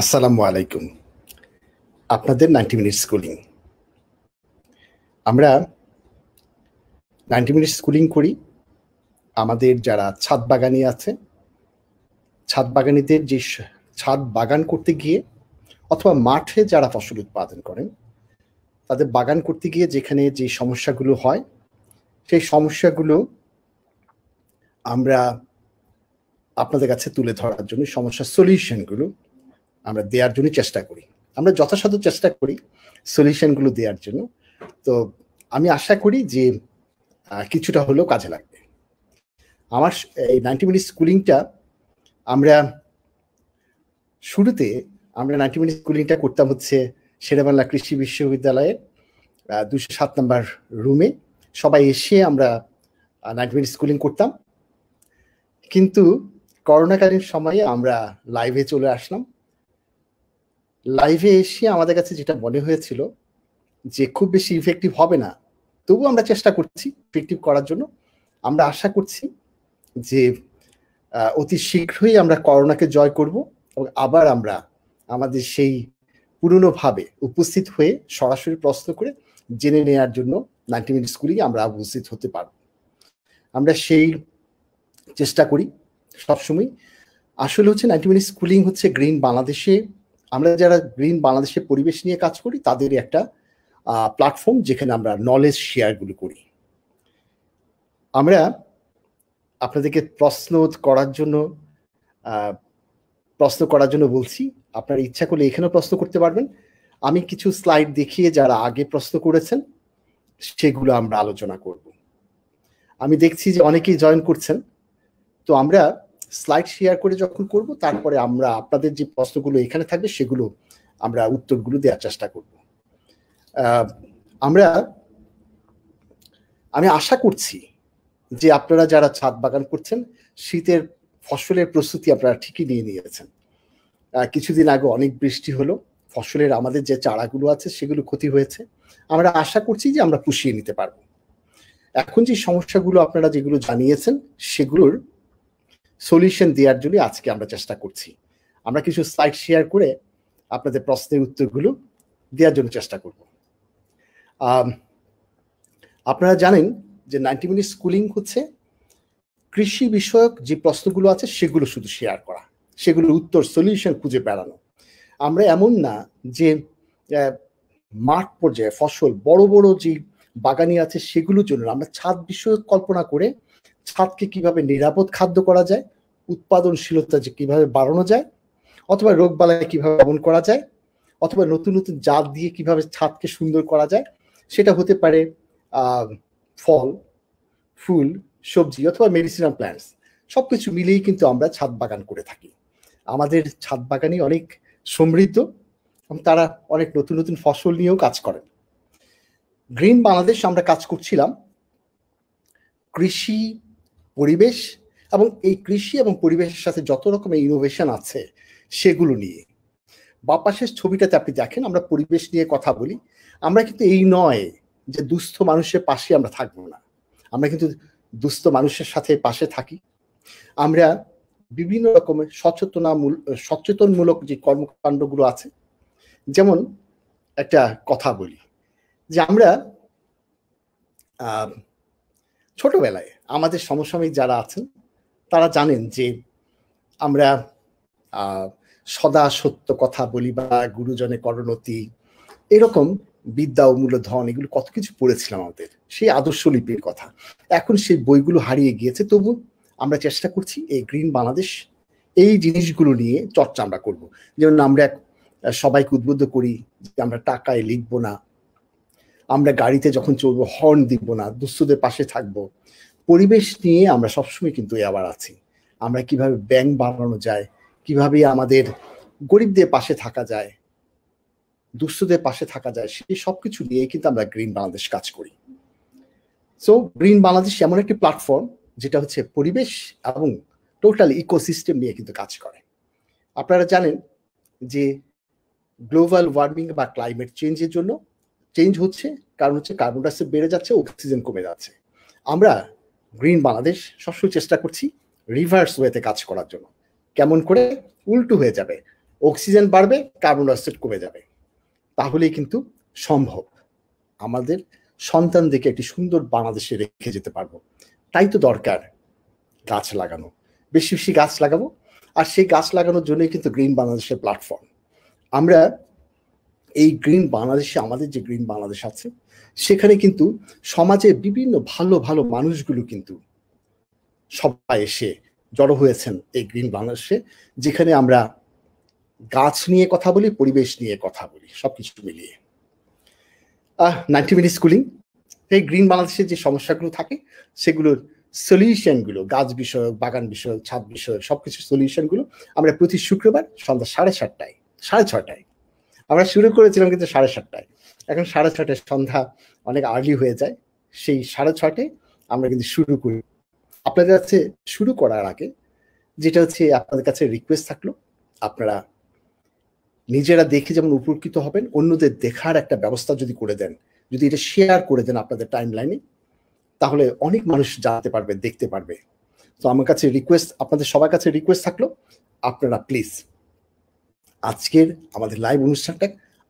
আসসালামু আলাইকুম আপনাদের নাইনটি মিনিট স্কুলিং আমরা নাইনটি মিনিট স্কুলিং করি আমাদের যারা ছাদ বাগানি আছে ছাদ বাগানিদের যে ছাদ বাগান করতে গিয়ে অথবা মাঠে যারা ফসল উৎপাদন করেন তাদের বাগান করতে গিয়ে যেখানে যে সমস্যাগুলো হয় সেই সমস্যাগুলো আমরা আপনাদের কাছে তুলে ধরার জন্য সমস্যার সলিউশনগুলো আমরা দেওয়ার জন্য চেষ্টা করি আমরা যথাসাধ্য চেষ্টা করি সলিউশনগুলো দেওয়ার জন্য তো আমি আশা করি যে কিছুটা হলেও কাজে লাগবে আমার এই নাইনটি মিনিট স্কুলিংটা আমরা শুরুতে আমরা নাইনটি মিনিট স্কুলিংটা করতাম হচ্ছে শেরেবাংলা কৃষি বিশ্ববিদ্যালয়ের দুশো সাত নম্বর রুমে সবাই এসে আমরা নাইনটি মিনিট স্কুলিং করতাম কিন্তু করোনাকালীন সময়ে আমরা লাইভে চলে আসলাম লাইভে এসে আমাদের কাছে যেটা মনে হয়েছিল যে খুব বেশি ইফেক্টিভ হবে না তবু আমরা চেষ্টা করছি ইফেক্টিভ করার জন্য আমরা আশা করছি যে অতি শীঘ্রই আমরা করোনাকে জয় করব এবং আবার আমরা আমাদের সেই পুরনোভাবে উপস্থিত হয়ে সরাসরি প্রশ্ন করে জেনে নেওয়ার জন্য নাইনটি মিনিট স্কুলেই আমরা উপস্থিত হতে পারব আমরা সেই চেষ্টা করি সবসময় আসলে হচ্ছে নাইনটি মিনিট স্কুলিং হচ্ছে গ্রিন বাংলাদেশে আমরা যারা গ্রিন বাংলাদেশের পরিবেশ নিয়ে কাজ করি তাদের একটা প্ল্যাটফর্ম যেখানে আমরা নলেজ শেয়ারগুলো করি আমরা আপনাদেরকে প্রশ্ন করার জন্য প্রশ্ন করার জন্য বলছি আপনারা ইচ্ছা করলে এখানেও প্রশ্ন করতে পারবেন আমি কিছু স্লাইড দেখিয়ে যারা আগে প্রশ্ন করেছেন সেগুলো আমরা আলোচনা করব আমি দেখছি যে অনেকেই জয়েন করছেন তো আমরা স্লাইড শেয়ার করে যখন করব তারপরে আমরা আপনাদের যে প্রশ্নগুলো এখানে থাকবে সেগুলো আমরা উত্তরগুলো দেওয়ার চেষ্টা করব আমরা আমি আশা করছি যে আপনারা যারা ছাদ বাগান করছেন শীতের ফসলের প্রস্তুতি আপনারা ঠিকই নিয়ে নিয়েছেন কিছুদিন আগে অনেক বৃষ্টি হলো ফসলের আমাদের যে চারাগুলো আছে সেগুলো ক্ষতি হয়েছে আমরা আশা করছি যে আমরা পুষিয়ে নিতে পারবো এখন যে সমস্যাগুলো আপনারা যেগুলো জানিয়েছেন সেগুলোর সলিউশন দেওয়ার জন্য আজকে আমরা চেষ্টা করছি আমরা কিছু স্লাইড শেয়ার করে আপনাদের প্রশ্নের উত্তরগুলো দেওয়ার জন্য চেষ্টা করব আপনারা জানেন যে নাইনটি মিনিট স্কুলিং হচ্ছে কৃষি বিষয়ক যে প্রশ্নগুলো আছে সেগুলো শুধু শেয়ার করা সেগুলোর উত্তর সলিউশন খুঁজে বেড়ানো আমরা এমন না যে মাঠ পর্যায়ে ফসল বড় বড় যে বাগানি আছে সেগুলোর জন্য আমরা ছাদ বিষয়ক কল্পনা করে ছাদকে কিভাবে নিরাপদ খাদ্য করা যায় উৎপাদনশীলতা যে কিভাবে বাড়ানো যায় অথবা রোগবালাই কিভাবে দমন করা যায় অথবা নতুন নতুন জাত দিয়ে কিভাবে ছাদকে সুন্দর করা যায় সেটা হতে পারে ফল ফুল সবজি অথবা মেডিসিনাল প্ল্যান্টস সব কিছু মিলিয়েই কিন্তু আমরা ছাদ বাগান করে থাকি আমাদের ছাদ বাগানই অনেক সমৃদ্ধ এবং তারা অনেক নতুন নতুন ফসল নিয়েও কাজ করেন গ্রিন বাংলাদেশ আমরা কাজ করছিলাম কৃষি পরিবেশ এবং এই কৃষি এবং পরিবেশের সাথে যত রকমের ইনোভেশন আছে সেগুলো নিয়ে বাপাসের ছবিটাতে আপনি দেখেন আমরা পরিবেশ নিয়ে কথা বলি আমরা কিন্তু এই নয় যে দুস্থ মানুষের পাশে আমরা থাকবো না আমরা কিন্তু দুস্থ মানুষের সাথে পাশে থাকি আমরা বিভিন্ন রকমের সচেতনামূল সচেতনমূলক যে কর্মকাণ্ডগুলো আছে যেমন একটা কথা বলি যে আমরা ছোটবেলায় আমাদের সমসাময়িক যারা আছেন তারা জানেন যে আমরা সদা সত্য কথা বলি বা গুরুজনে করণতি এরকম বিদ্যা ও ধন এগুলো কত কিছু পড়েছিলাম আমাদের সেই আদর্শ লিপির কথা এখন সেই বইগুলো হারিয়ে গিয়েছে তবু আমরা চেষ্টা করছি এই গ্রিন বাংলাদেশ এই জিনিসগুলো নিয়ে চর্চা আমরা করব যেমন আমরা সবাইকে উদ্বুদ্ধ করি যে আমরা টাকায় লিখবো না আমরা গাড়িতে যখন চলবো হর্ন দিব না দুস্থদের পাশে থাকব পরিবেশ নিয়ে আমরা সবসময় কিন্তু আবার আছি আমরা কিভাবে ব্যাংক বাড়ানো যায় কিভাবে আমাদের গরিবদের পাশে থাকা যায় দুস্থদের পাশে থাকা যায় সেই সব কিছু নিয়ে কিন্তু আমরা গ্রিন বাংলাদেশ কাজ করি সো গ্রিন বাংলাদেশ এমন একটি প্ল্যাটফর্ম যেটা হচ্ছে পরিবেশ এবং টোটাল ইকোসিস্টেম নিয়ে কিন্তু কাজ করে আপনারা জানেন যে গ্লোবাল ওয়ার্মিং বা ক্লাইমেট চেঞ্জের জন্য চেঞ্জ হচ্ছে কারণ হচ্ছে কার্বন ডাইঅক্সাইড বেড়ে যাচ্ছে অক্সিজেন কমে যাচ্ছে আমরা গ্রিন বাংলাদেশ সবসময় চেষ্টা করছি রিভার্স ওয়েতে কাজ করার জন্য কেমন করে উল্টো হয়ে যাবে অক্সিজেন বাড়বে কার্বন ডাইঅক্সাইড কমে যাবে তাহলেই কিন্তু সম্ভব আমাদের সন্তানদেরকে একটি সুন্দর বাংলাদেশে রেখে যেতে পারবো তাই তো দরকার গাছ লাগানো বেশি বেশি গাছ লাগাবো আর সেই গাছ লাগানোর জন্যই কিন্তু গ্রিন বাংলাদেশের প্ল্যাটফর্ম আমরা এই গ্রিন বাংলাদেশে আমাদের যে গ্রিন বাংলাদেশ আছে সেখানে কিন্তু সমাজের বিভিন্ন ভালো ভালো মানুষগুলো কিন্তু সবাই এসে জড়ো হয়েছেন এই গ্রিন বাংলাদেশে যেখানে আমরা গাছ নিয়ে কথা বলি পরিবেশ নিয়ে কথা বলি সব কিছু মিলিয়ে নাইনটি মিনিট স্কুলিং এই গ্রিন বাংলাদেশের যে সমস্যাগুলো থাকে সেগুলোর সলিউশনগুলো গাছ বিষয়ক বাগান বিষয়ক ছাদ বিষয়ক সব কিছু সলিউশনগুলো আমরা প্রতি শুক্রবার সন্ধ্যা সাড়ে সাতটায় সাড়ে ছটায় আমরা শুরু করেছিলাম কিন্তু সাড়ে সাতটায় এখন সাড়ে ছটায় সন্ধ্যা অনেক আর্লি হয়ে যায় সেই সাড়ে ছটায় আমরা কিন্তু শুরু করি আপনাদের কাছে শুরু করার আগে যেটা হচ্ছে আপনাদের কাছে রিকোয়েস্ট থাকলো আপনারা নিজেরা দেখে যেমন উপকৃত হবেন অন্যদের দেখার একটা ব্যবস্থা যদি করে দেন যদি এটা শেয়ার করে দেন আপনাদের টাইম লাইনে তাহলে অনেক মানুষ জানতে পারবে দেখতে পারবে তো আমার কাছে রিকোয়েস্ট আপনাদের সবার কাছে রিকোয়েস্ট থাকলো আপনারা প্লিজ আজকের আমাদের লাইভ অনুষ্ঠানটা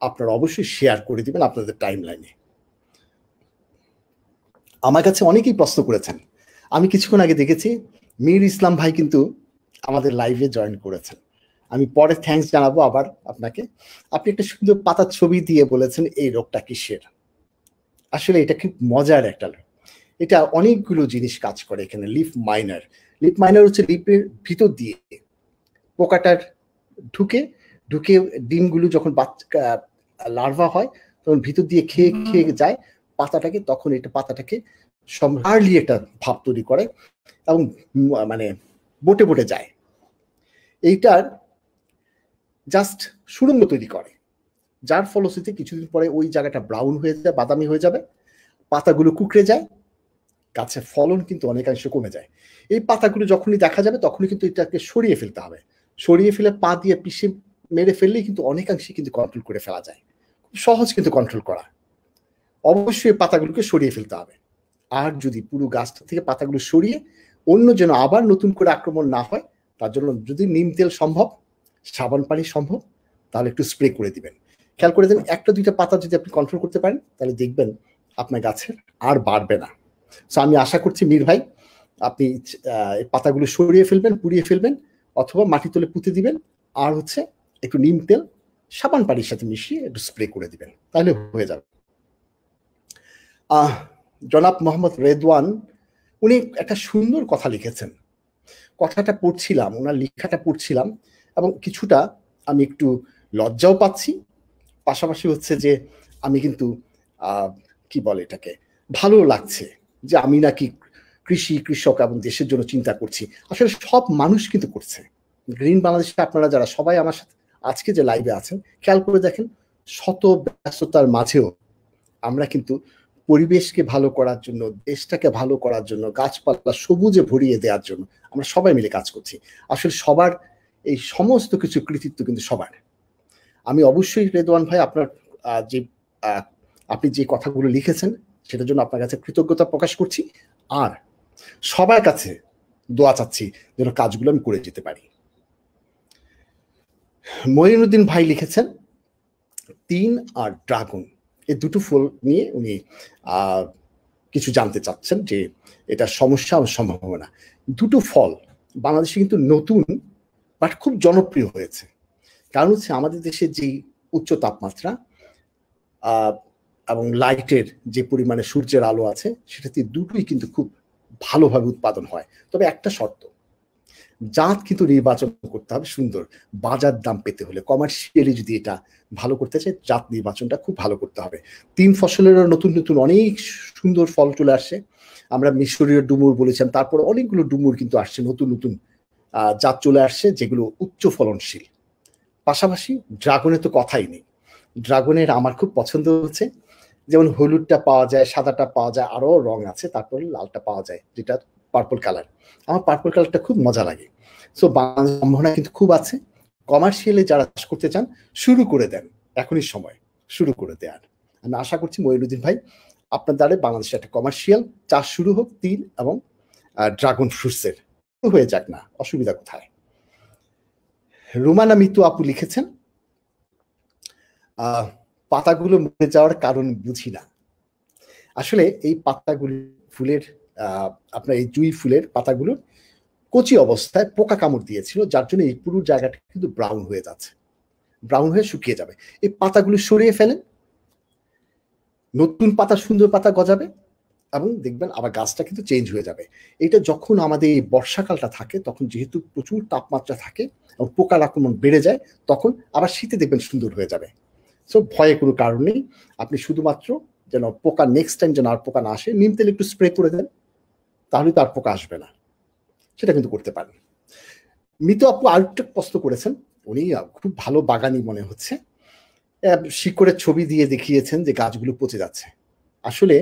আপনারা অবশ্যই শেয়ার করে দিবেন আপনাদের টাইম লাইনে আমার কাছে অনেকেই প্রশ্ন করেছেন আমি কিছুক্ষণ আগে দেখেছি মীর ইসলাম ভাই কিন্তু আমাদের লাইভে জয়েন করেছেন আমি পরে থ্যাংকস জানাবো আবার আপনাকে আপনি একটা সুন্দর পাতার ছবি দিয়ে বলেছেন এই রোগটা কিসের আসলে এটা খুব মজার একটা রোগ এটা অনেকগুলো জিনিস কাজ করে এখানে লিপ মাইনার লিপ মাইনার হচ্ছে লিপের ভিতর দিয়ে পোকাটার ঢুকে ঢুকে ডিমগুলো যখন বাচ্চা লার্ভা হয় তখন ভিতর দিয়ে খেয়ে খেয়ে যায় পাতাটাকে তখন এটা পাতাটাকে আর্লি একটা ভাব তৈরি করে এবং মানে বোটে বোটে যায় এইটার জাস্ট সুরঙ্গ তৈরি করে যার ফলশ্রুতিতে কিছুদিন পরে ওই জায়গাটা ব্রাউন হয়ে যায় বাদামি হয়ে যাবে পাতাগুলো কুকড়ে যায় গাছের ফলন কিন্তু অনেকাংশে কমে যায় এই পাতাগুলো যখনই দেখা যাবে তখনই কিন্তু এটাকে সরিয়ে ফেলতে হবে সরিয়ে ফেলে পা দিয়ে পিষে মেরে ফেললেই কিন্তু অনেকাংশে কিন্তু কন্ট্রোল করে ফেলা যায় খুব সহজ কিন্তু কন্ট্রোল করা অবশ্যই পাতাগুলোকে সরিয়ে ফেলতে হবে আর যদি পুরো গাছটা থেকে পাতাগুলো সরিয়ে অন্য যেন আবার নতুন করে আক্রমণ না হয় তার জন্য যদি নিম তেল সম্ভব সাবান পানি সম্ভব তাহলে একটু স্প্রে করে দিবেন খেয়াল করে দেবেন একটা দুইটা পাতা যদি আপনি কন্ট্রোল করতে পারেন তাহলে দেখবেন আপনার গাছের আর বাড়বে না সো আমি আশা করছি মীর ভাই আপনি পাতাগুলো সরিয়ে ফেলবেন পুড়িয়ে ফেলবেন অথবা মাটি তুলে পুঁতে দিবেন আর হচ্ছে একটু নিম তেল সাবান পানির সাথে মিশিয়ে একটু স্প্রে করে দিবেন তাহলে হয়ে যাবে আহ জনাব মোহাম্মদ রেদওয়ান উনি একটা সুন্দর কথা লিখেছেন কথাটা পড়ছিলাম ওনার লেখাটা পড়ছিলাম এবং কিছুটা আমি একটু লজ্জাও পাচ্ছি পাশাপাশি হচ্ছে যে আমি কিন্তু কি বলে এটাকে ভালো লাগছে যে আমি নাকি কৃষি কৃষক এবং দেশের জন্য চিন্তা করছি আসলে সব মানুষ কিন্তু করছে গ্রিন বাংলাদেশে আপনারা যারা সবাই আমার সাথে আজকে যে লাইভে আছেন খেয়াল করে দেখেন শত ব্যস্ততার মাঝেও আমরা কিন্তু পরিবেশকে ভালো করার জন্য দেশটাকে ভালো করার জন্য গাছপালা সবুজে ভরিয়ে দেওয়ার জন্য আমরা সবাই মিলে কাজ করছি আসলে সবার এই সমস্ত কিছু কৃতিত্ব কিন্তু সবার আমি অবশ্যই রেদওয়ান ভাই আপনার যে আপনি যে কথাগুলো লিখেছেন সেটার জন্য আপনার কাছে কৃতজ্ঞতা প্রকাশ করছি আর সবার কাছে দোয়া চাচ্ছি যেন কাজগুলো আমি করে যেতে পারি মহিনুদ্দিন ভাই লিখেছেন তিন আর ড্রাগন এই দুটো ফুল নিয়ে উনি কিছু জানতে চাচ্ছেন যে এটা সমস্যা সম্ভাবনা দুটো ফল বাংলাদেশে কিন্তু নতুন বাট খুব জনপ্রিয় হয়েছে কারণ হচ্ছে আমাদের দেশে যে উচ্চ তাপমাত্রা এবং লাইটের যে পরিমাণে সূর্যের আলো আছে সেটাতে দুটোই কিন্তু খুব ভালোভাবে উৎপাদন হয় তবে একটা শর্ত জাত কিন্তু নির্বাচন করতে হবে সুন্দর বাজার দাম পেতে হলে কমার্শিয়ালি যদি এটা ভালো করতে চাই জাত নির্বাচনটা খুব ভালো করতে হবে তিন ফসলেরও নতুন নতুন অনেক সুন্দর ফল চলে আসছে আমরা মিশরীয় ডুমুর বলেছিলাম তারপর অনেকগুলো ডুমুর কিন্তু আসছে নতুন নতুন জাত চলে আসছে যেগুলো উচ্চ ফলনশীল পাশাপাশি ড্রাগনের তো কথাই নেই ড্রাগনের আমার খুব পছন্দ হচ্ছে যেমন হলুদটা পাওয়া যায় সাদাটা পাওয়া যায় আরও রং আছে তারপরে লালটা পাওয়া যায় যেটা পার্পল কালার আমার পার্পল কালারটা খুব মজা লাগে সো বাংলা সম্ভাবনা কিন্তু খুব আছে কমার্শিয়ালে যারা চাষ করতে চান শুরু করে দেন এখনই সময় শুরু করে দেওয়ার আমি আশা করছি মহিনুদ্দিন ভাই আপনার দ্বারা বাংলাদেশে একটা কমার্শিয়াল চাষ শুরু হোক তিল এবং ড্রাগন ফ্রুটসের হয়ে যাক না অসুবিধা কোথায় রুমানা মিতু আপু লিখেছেন পাতাগুলো মরে যাওয়ার কারণ বুঝি না আসলে এই পাতাগুলি ফুলের আপনার এই জুই ফুলের পাতাগুলো কচি অবস্থায় পোকা কামড় দিয়েছিল যার জন্য এই পুরো জায়গাটা কিন্তু ব্রাউন হয়ে যাচ্ছে ব্রাউন হয়ে শুকিয়ে যাবে এই পাতাগুলো সরিয়ে ফেলেন নতুন পাতা সুন্দর পাতা গজাবে এবং দেখবেন আবার গাছটা কিন্তু চেঞ্জ হয়ে যাবে এটা যখন আমাদের এই বর্ষাকালটা থাকে তখন যেহেতু প্রচুর তাপমাত্রা থাকে এবং পোকার আক্রমণ বেড়ে যায় তখন আবার শীতে দেখবেন সুন্দর হয়ে যাবে সো ভয়ে কোনো কারণ নেই আপনি শুধুমাত্র যেন পোকা নেক্সট টাইম যেন আর পোকা না আসে নিম তেল একটু স্প্রে করে দেন তাহলে তার পোকা আসবে না সেটা কিন্তু করতে পারেন মৃত আপু আরেকটা প্রশ্ন করেছেন উনি খুব ভালো বাগানি মনে হচ্ছে শিকড়ের ছবি দিয়ে দেখিয়েছেন যে গাছগুলো পচে যাচ্ছে আসলে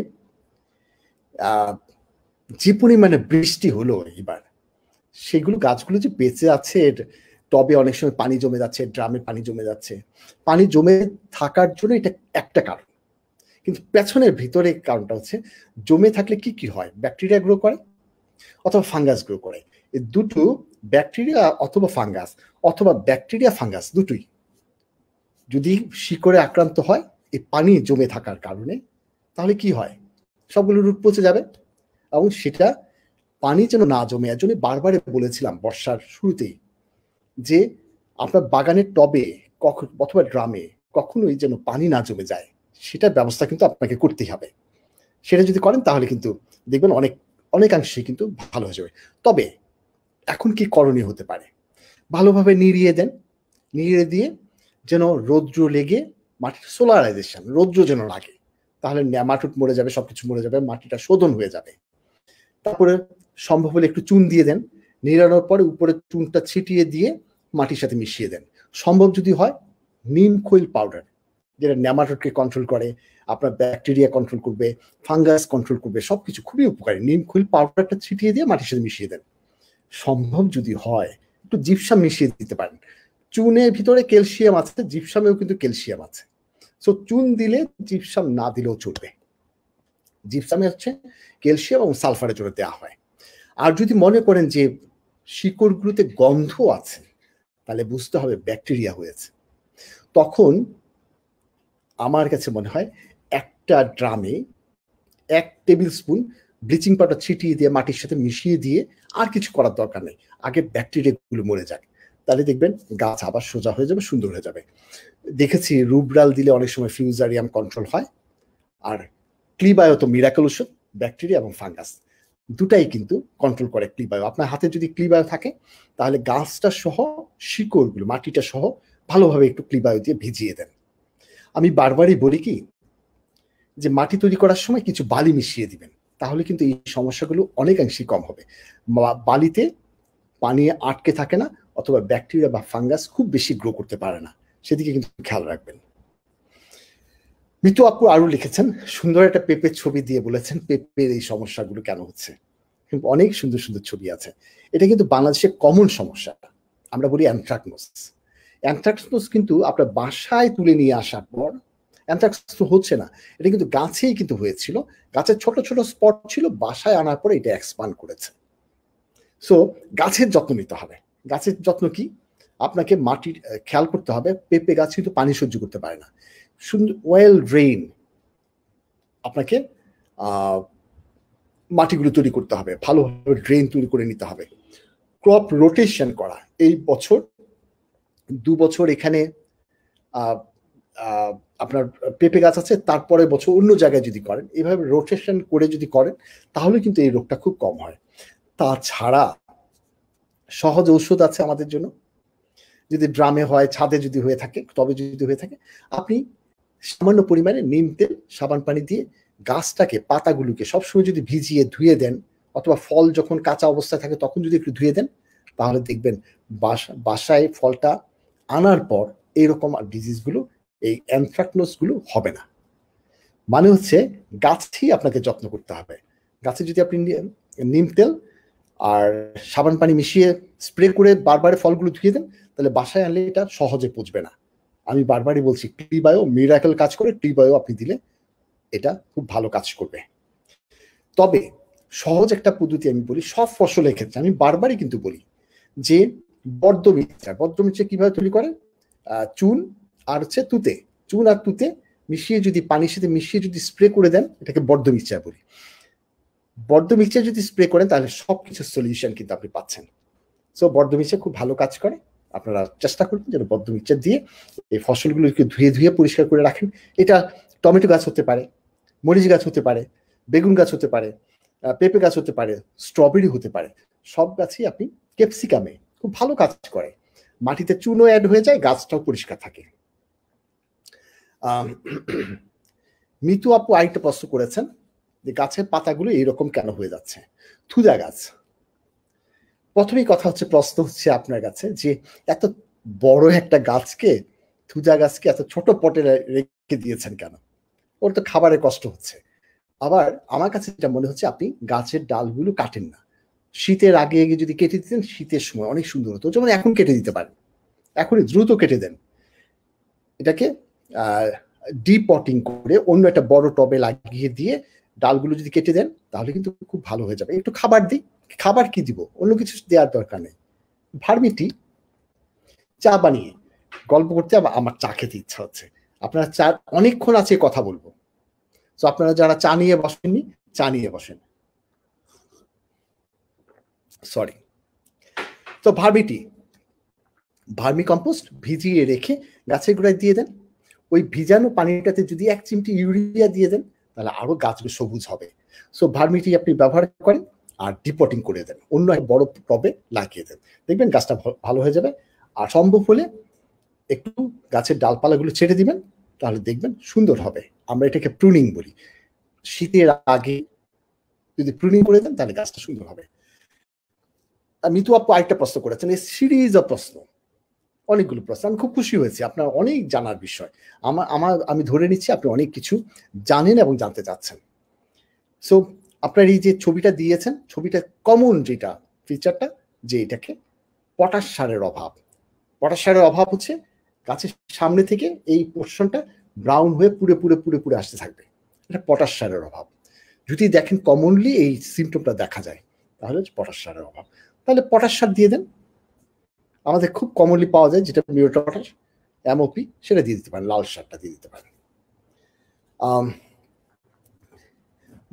যে পরিমাণে বৃষ্টি হলো এবার সেগুলো গাছগুলো যে বেঁচে আছে টবে অনেক সময় পানি জমে যাচ্ছে ড্রামে পানি জমে যাচ্ছে পানি জমে থাকার জন্য এটা একটা কারণ কিন্তু পেছনের ভিতরে কারণটা হচ্ছে জমে থাকলে কি কি হয় ব্যাকটেরিয়া গ্রো করে অথবা ফাঙ্গাস গ্রো করে এই দুটো ব্যাকটেরিয়া অথবা ফাঙ্গাস অথবা ব্যাকটেরিয়া ফাঙ্গাস দুটোই যদি শিকড়ে আক্রান্ত হয় এই পানি জমে থাকার কারণে তাহলে কি হয় সবগুলো রুট পচে যাবে এবং সেটা পানি যেন না জমে এর জন্য বারবার বলেছিলাম বর্ষার শুরুতেই যে আপনার বাগানের টবে কখন অথবা ড্রামে কখনোই যেন পানি না জমে যায় সেটার ব্যবস্থা কিন্তু আপনাকে করতেই হবে সেটা যদি করেন তাহলে কিন্তু দেখবেন অনেক অনেকাংশে কিন্তু ভালো হয়ে যাবে তবে এখন কি করণীয় হতে পারে ভালোভাবে নিড়িয়ে দেন নিড়িয়ে দিয়ে যেন রৌদ্র লেগে মাটির সোলারাইজেশন রৌদ্র যেন লাগে তাহলে মাটুট মরে যাবে সবকিছু মরে যাবে মাটিটা শোধন হয়ে যাবে তারপরে সম্ভব হলে একটু চুন দিয়ে দেন নিড়ানোর পরে উপরে চুনটা ছিটিয়ে দিয়ে মাটির সাথে মিশিয়ে দেন সম্ভব যদি হয় নিম খৈল পাউডার যেটা ন্যামাটোডকে কন্ট্রোল করে আপনার ব্যাকটেরিয়া কন্ট্রোল করবে ফাঙ্গাস কন্ট্রোল করবে সব কিছু খুবই উপকারী নিম খুল পাউডারটা ছিটিয়ে দিয়ে মাটির সাথে মিশিয়ে দেন সম্ভব যদি হয় একটু জিপসাম মিশিয়ে দিতে পারেন চুনের ভিতরে ক্যালসিয়াম আছে জিপসামেও কিন্তু ক্যালসিয়াম আছে সো চুন দিলে জিপসাম না দিলেও চলবে জিপসামে হচ্ছে ক্যালসিয়াম এবং সালফারের জন্য দেওয়া হয় আর যদি মনে করেন যে শিকড়গুলোতে গন্ধ আছে তাহলে বুঝতে হবে ব্যাকটেরিয়া হয়েছে তখন আমার কাছে মনে হয় একটা ড্রামে এক টেবিল স্পুন ব্লিচিং পাউডার ছিটিয়ে দিয়ে মাটির সাথে মিশিয়ে দিয়ে আর কিছু করার দরকার নেই আগে ব্যাকটেরিয়াগুলো মরে যাক তাহলে দেখবেন গাছ আবার সোজা হয়ে যাবে সুন্দর হয়ে যাবে দেখেছি রুবরাল দিলে অনেক সময় ফিউজারিয়াম কন্ট্রোল হয় আর ক্লিবায়ো তো মিরাকল ওষুধ ব্যাকটেরিয়া এবং ফাঙ্গাস দুটাই কিন্তু কন্ট্রোল করে ক্লিবায়ো আপনার হাতে যদি ক্লিবায়ো থাকে তাহলে গাছটা সহ শিকড়গুলো মাটিটা সহ ভালোভাবে একটু ক্লিবায়ো দিয়ে ভিজিয়ে দেন আমি বারবারই বলি কি যে মাটি তৈরি করার সময় কিছু বালি মিশিয়ে দিবেন তাহলে কিন্তু এই সমস্যাগুলো অনেকাংশেই কম হবে বালিতে পানি আটকে থাকে না অথবা ব্যাকটেরিয়া বা ফাঙ্গাস খুব বেশি গ্রো করতে পারে না সেদিকে কিন্তু খেয়াল রাখবেন মিতু আপু আরও লিখেছেন সুন্দর একটা পেঁপের ছবি দিয়ে বলেছেন পেঁপের এই সমস্যাগুলো কেন হচ্ছে অনেক সুন্দর সুন্দর ছবি আছে এটা কিন্তু বাংলাদেশের কমন সমস্যা আমরা বলি অ্যান্থ্রাকনোস অ্যান্থ্রাক্সোস কিন্তু আপনার বাসায় তুলে নিয়ে আসার পর তো হচ্ছে না এটা কিন্তু গাছেই কিন্তু হয়েছিল গাছের ছোট ছোট স্পট ছিল বাসায় আনার পরে এটা এক্সপান্ড করেছে সো গাছের যত্ন নিতে হবে গাছের যত্ন কি আপনাকে মাটির খেয়াল করতে হবে পেঁপে গাছ কিন্তু পানি সহ্য করতে পারে না সুন্দর ওয়েল ড্রেন আপনাকে মাটিগুলো তৈরি করতে হবে ভালোভাবে ড্রেন তৈরি করে নিতে হবে ক্রপ রোটেশন করা এই বছর দু বছর এখানে আপনার পেঁপে গাছ আছে তারপরে বছর অন্য জায়গায় যদি করেন এভাবে রোটেশন করে যদি করেন তাহলে কিন্তু এই রোগটা খুব কম হয় তাছাড়া সহজ ঔষধ আছে আমাদের জন্য যদি ড্রামে হয় ছাদে যদি হয়ে থাকে তবে যদি হয়ে থাকে আপনি সামান্য পরিমাণে নিম তেল সাবান পানি দিয়ে গাছটাকে পাতাগুলোকে সবসময় যদি ভিজিয়ে ধুয়ে দেন অথবা ফল যখন কাঁচা অবস্থায় থাকে তখন যদি একটু ধুয়ে দেন তাহলে দেখবেন বাসায় ফলটা আনার পর এইরকম ডিজিজগুলো এই অ্যানথ্রাকনোসগুলো হবে না মানে হচ্ছে গাছই আপনাকে যত্ন করতে হবে গাছে যদি আপনি নিম তেল আর সাবান পানি মিশিয়ে স্প্রে করে বারবার ফলগুলো ধুয়ে দেন তাহলে বাসায় আনলে এটা সহজে পচবে না আমি বারবারই বলছি বায়ো মিরাকল কাজ করে বায়ো আপনি দিলে এটা খুব ভালো কাজ করবে তবে সহজ একটা পদ্ধতি আমি বলি সব ফসলের ক্ষেত্রে আমি বারবারই কিন্তু বলি যে বদ্ধ মিক্সচার বদ্ধ মিক্সচার কিভাবে তৈরি করে চুন আর হচ্ছে তুতে চুন আর তুতে মিশিয়ে যদি পানির সাথে মিশিয়ে যদি স্প্রে করে দেন এটাকে বদ্ধ মিক্সচার বলি বদ্ধ মিক্সচার যদি স্প্রে করেন তাহলে সব কিছু সলিউশন কিন্তু আপনি পাচ্ছেন সো বদ্ধ মিক্সচার খুব ভালো কাজ করে আপনারা চেষ্টা করবেন যেন বদ্ধ মিক্সচার দিয়ে এই ফসলগুলোকে ধুয়ে ধুয়ে পরিষ্কার করে রাখেন এটা টমেটো গাছ হতে পারে মরিচ গাছ হতে পারে বেগুন গাছ হতে পারে পেঁপে গাছ হতে পারে স্ট্রবেরি হতে পারে সব গাছই আপনি ক্যাপসিকামে খুব ভালো কাজ করে মাটিতে চুনও অ্যাড হয়ে যায় গাছটাও পরিষ্কার থাকে মিতু আপু আরেকটা প্রশ্ন করেছেন যে গাছের পাতাগুলো এইরকম কেন হয়ে যাচ্ছে থুজা গাছ প্রথমেই কথা হচ্ছে প্রশ্ন হচ্ছে আপনার কাছে যে এত বড় একটা গাছকে থুজা গাছকে এত ছোট পটে রেখে দিয়েছেন কেন ওর তো খাবারের কষ্ট হচ্ছে আবার আমার কাছে যেটা মনে হচ্ছে আপনি গাছের ডালগুলো কাটেন না শীতের আগে আগে যদি কেটে দিতেন শীতের সময় অনেক সুন্দর হতো যেমন এখন কেটে দিতে পারেন এখনই দ্রুত কেটে দেন এটাকে ডিপটিং করে অন্য একটা বড় টবে লাগিয়ে দিয়ে ডালগুলো যদি কেটে দেন তাহলে কিন্তু খুব ভালো হয়ে যাবে একটু খাবার দিই খাবার কি দিব অন্য কিছু দেওয়ার দরকার নেই ভার্মিটি চা বানিয়ে গল্প করতে আমার চা খেতে ইচ্ছা হচ্ছে আপনারা চা অনেকক্ষণ আছে কথা বলবো তো আপনারা যারা চা নিয়ে বসেননি চা নিয়ে বসেন সরি তো ভার্মিটি ভার্মি কম্পোস্ট ভিজিয়ে রেখে গাছের গোড়ায় দিয়ে দেন ওই ভিজানো পানিটাতে যদি এক চিমটি ইউরিয়া দিয়ে দেন তাহলে আরও গাছগুলো সবুজ হবে সো ভার্মিটি আপনি ব্যবহার করেন আর ডিপটিং করে দেন অন্য এক বড় টবে লাগিয়ে দেন দেখবেন গাছটা ভালো হয়ে যাবে আর সম্ভব হলে একটু গাছের ডালপালাগুলো ছেড়ে দিবেন তাহলে দেখবেন সুন্দর হবে আমরা এটাকে প্রুনিং বলি শীতের আগে যদি প্রুনিং করে দেন তাহলে গাছটা সুন্দর হবে মিতু আপু আরেকটা প্রশ্ন করেছেন এই সিরিজ অফ প্রশ্ন অনেকগুলো প্রশ্ন আমি খুব খুশি হয়েছি আপনার অনেক জানার বিষয় আমার আমার আমি ধরে নিচ্ছি আপনি অনেক কিছু জানেন এবং জানতে চাচ্ছেন সো আপনার এই যে ছবিটা দিয়েছেন ছবিটা কমন যেটা ফিচারটা যে এটাকে পটাশ সারের অভাব পটাশ সারের অভাব হচ্ছে গাছের সামনে থেকে এই পোর্শনটা ব্রাউন হয়ে পুরে পুরে পুরে পুরে আসতে থাকবে এটা পটাশ সারের অভাব যদি দেখেন কমনলি এই সিমটমটা দেখা যায় তাহলে পটাশ সারের অভাব তাহলে পটাশ সার দিয়ে দেন আমাদের খুব কমনলি পাওয়া যায় যেটা মিউটোটার এমওপি সেটা দিয়ে দিতে পারেন লাল সারটা দিয়ে দিতে পারেন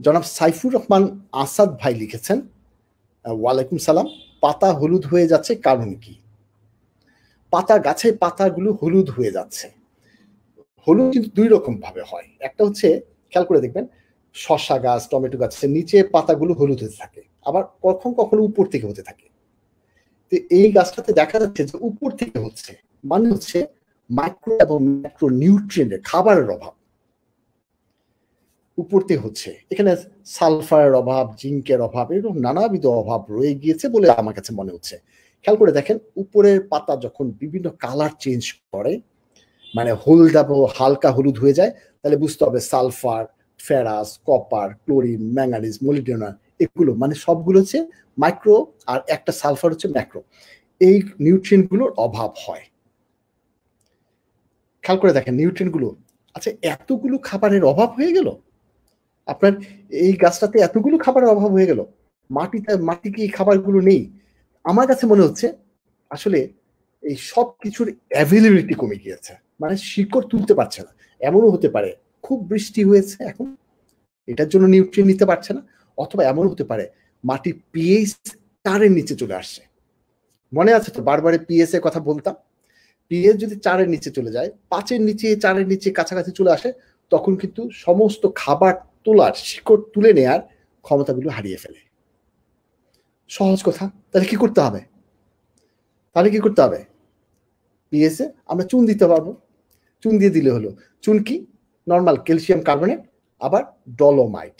জনাব সাইফুর রহমান আসাদ ভাই লিখেছেন ওয়ালাইকুম সালাম পাতা হলুদ হয়ে যাচ্ছে কারণ কি পাতা গাছের পাতাগুলো হলুদ হয়ে যাচ্ছে হলুদ কিন্তু দুই রকম ভাবে হয় একটা হচ্ছে খেয়াল করে দেখবেন শশা গাছ টমেটো গাছের নিচে পাতাগুলো হলুদ হয়ে থাকে আবার কখন কখনো উপর থেকে হতে থাকে তো এই গাছটাতে দেখা যাচ্ছে যে উপর থেকে হচ্ছে মানে হচ্ছে মাইক্রো এবং ম্যাক্রো নিউট্রিয়েন্টের খাবারের অভাব উপর থেকে হচ্ছে এখানে সালফারের অভাব জিঙ্কের অভাব এরকম নানাবিধ অভাব রয়ে গিয়েছে বলে আমার কাছে মনে হচ্ছে খেয়াল করে দেখেন উপরের পাতা যখন বিভিন্ন কালার চেঞ্জ করে মানে হলদাব হালকা হলুদ হয়ে যায় তাহলে বুঝতে হবে sulphur ferrous copper chlorine manganese মলিডিয়ানার এগুলো মানে সবগুলো হচ্ছে মাইক্রো আর একটা সালফার হচ্ছে ম্যাক্রো এই নিউট্রিয়েন্টগুলোর অভাব হয় খেয়াল করে দেখেন নিউট্রিয়েন্টগুলো আচ্ছা এতগুলো খাবারের অভাব হয়ে গেল আপনার এই গাছটাতে এতগুলো খাবারের অভাব হয়ে গেল মাটিতে মাটি কি খাবারগুলো নেই আমার কাছে মনে হচ্ছে আসলে এই সব কিছুর অ্যাভেলেবিলিটি কমে গিয়েছে মানে শিকড় তুলতে পারছে না এমনও হতে পারে খুব বৃষ্টি হয়েছে এখন এটার জন্য নিউট্রিয়েন্ট নিতে পারছে না অথবা এমন হতে পারে মাটির পিএইচ চারের নিচে চলে আসছে মনে আছে তো বারবার পিএস এর কথা বলতাম পিএস যদি চারের নিচে চলে যায় পাঁচের নিচে চারের নিচে কাছাকাছি চলে আসে তখন কিন্তু সমস্ত খাবার তোলার শিকড় তুলে নেয়ার ক্ষমতাগুলো হারিয়ে ফেলে সহজ কথা তাহলে কি করতে হবে তাহলে কি করতে হবে এ আমরা চুন দিতে পারবো চুন দিয়ে দিলে হলো চুন কি নর্মাল ক্যালসিয়াম কার্বনেট আবার ডলোমাইট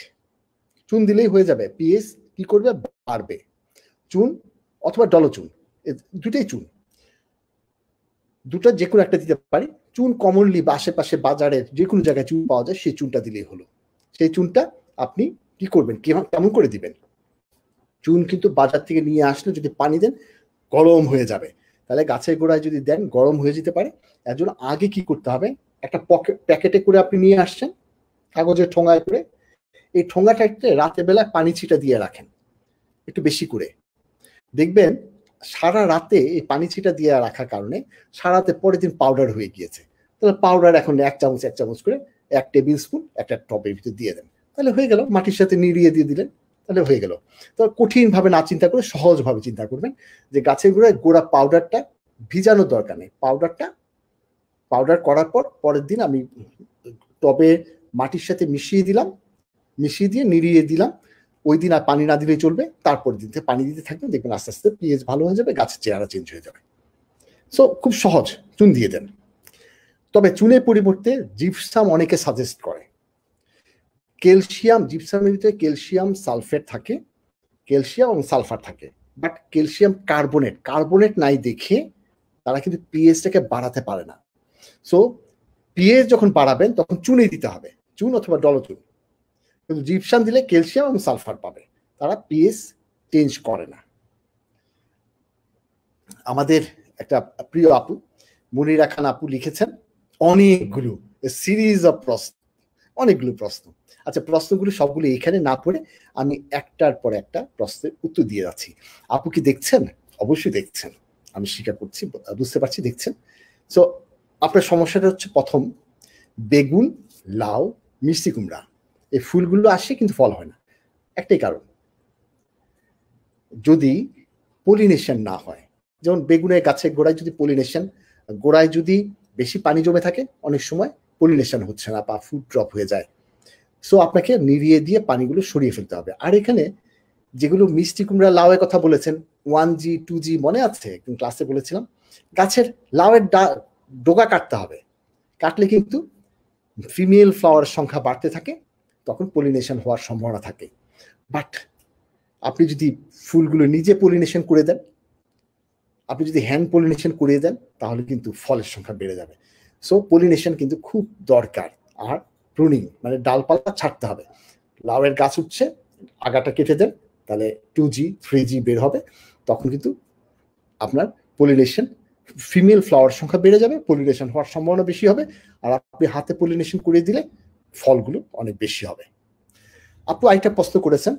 চুন দিলেই হয়ে যাবে পিএস কি করবে বাড়বে চুন অথবা ডলচুন দুটাই চুন দুটা যে কোনো একটা দিতে পারি চুন কমনলি বা আশেপাশে বাজারে যে কোনো জায়গায় চুন পাওয়া যায় সেই চুনটা দিলেই হলো সেই চুনটা আপনি কি করবেন কেমন করে দিবেন চুন কিন্তু বাজার থেকে নিয়ে আসলে যদি পানি দেন গরম হয়ে যাবে তাহলে গাছের গোড়ায় যদি দেন গরম হয়ে যেতে পারে এর জন্য আগে কি করতে হবে একটা প্যাকেটে করে আপনি নিয়ে আসছেন কাগজের ঠোঙায় করে এই ঠোঙাটাতে রাতে বেলায় পানি ছিটা দিয়ে রাখেন একটু বেশি করে দেখবেন সারা রাতে এই পানি ছিটা দিয়ে রাখার কারণে সারাতে পরের দিন পাউডার হয়ে গিয়েছে তাহলে পাউডার এখন এক চামচ এক চামচ করে এক টেবিল স্পুন একটা টপের ভিতরে দিয়ে দেন তাহলে হয়ে গেল মাটির সাথে নিড়িয়ে দিয়ে দিলেন তাহলে হয়ে গেল তো কঠিনভাবে না চিন্তা করে সহজভাবে চিন্তা করবেন যে গাছের গুঁড়ায় গোড়া পাউডারটা ভিজানোর দরকার নেই পাউডারটা পাউডার করার পর পরের দিন আমি টবে মাটির সাথে মিশিয়ে দিলাম মিশিয়ে দিয়ে নিড়িয়ে দিলাম ওই দিন আর পানি না দিলেই চলবে তারপরে দিন থেকে পানি দিতে থাকবেন দেখবেন আস্তে আস্তে পিএইচ ভালো হয়ে যাবে গাছের চেহারা চেঞ্জ হয়ে যাবে সো খুব সহজ চুন দিয়ে দেন তবে চুনের পরিবর্তে জিপসাম অনেকে সাজেস্ট করে ক্যালসিয়াম জিপসামের ভিতরে ক্যালসিয়াম সালফেট থাকে ক্যালসিয়াম এবং সালফার থাকে বাট ক্যালসিয়াম কার্বনেট কার্বনেট নাই দেখে তারা কিন্তু পিএইচটাকে বাড়াতে পারে না সো পিএইচ যখন বাড়াবেন তখন চুনে দিতে হবে চুন অথবা ডলচুন কিন্তু জিপসাম দিলে ক্যালসিয়াম এবং সালফার পাবে তারা পিএস চেঞ্জ করে না আমাদের একটা প্রিয় আপু মুনিরা খান আপু লিখেছেন অনেকগুলো সিরিজ অফ প্রশ্ন অনেকগুলো প্রশ্ন আচ্ছা প্রশ্নগুলো সবগুলো এখানে না পড়ে আমি একটার পর একটা প্রশ্নের উত্তর দিয়ে যাচ্ছি আপু কি দেখছেন অবশ্যই দেখছেন আমি স্বীকার করছি বুঝতে পারছি দেখছেন সো আপনার সমস্যাটা হচ্ছে প্রথম বেগুন লাউ মিষ্টি কুমড়া এই ফুলগুলো আসে কিন্তু ফল হয় না একটাই কারণ যদি পলিনেশন না হয় যেমন বেগুনের গাছের গোড়ায় যদি পলিনেশন গোড়ায় যদি বেশি পানি জমে থাকে অনেক সময় পলিনেশন হচ্ছে না বা ফুড ড্রপ হয়ে যায় সো আপনাকে নিরিয়ে দিয়ে পানিগুলো সরিয়ে ফেলতে হবে আর এখানে যেগুলো মিষ্টি কুমড়া লাউয়ের কথা বলেছেন ওয়ান জি টু জি মনে আছে ক্লাসে বলেছিলাম গাছের লাউয়ের ডা ডোগা কাটতে হবে কাটলে কিন্তু ফিমেল ফ্লাওয়ার সংখ্যা বাড়তে থাকে তখন পলিনেশন হওয়ার সম্ভাবনা থাকে বাট আপনি যদি ফুলগুলো নিজে পলিনেশন করে দেন আপনি যদি হ্যান্ড পলিনেশন করিয়ে দেন তাহলে কিন্তু ফলের সংখ্যা বেড়ে যাবে সো পলিনেশন কিন্তু খুব দরকার আর প্রুনিং মানে ডালপালা ছাড়তে হবে লাউয়ের গাছ উঠছে আগাটা কেটে দেন তাহলে টু জি থ্রি জি বের হবে তখন কিন্তু আপনার পলিনেশন ফিমেল ফ্লাওয়ার সংখ্যা বেড়ে যাবে পলিনেশন হওয়ার সম্ভাবনা বেশি হবে আর আপনি হাতে পলিনেশন করিয়ে দিলে ফলগুলো অনেক বেশি হবে আপু আরেকটা প্রশ্ন করেছেন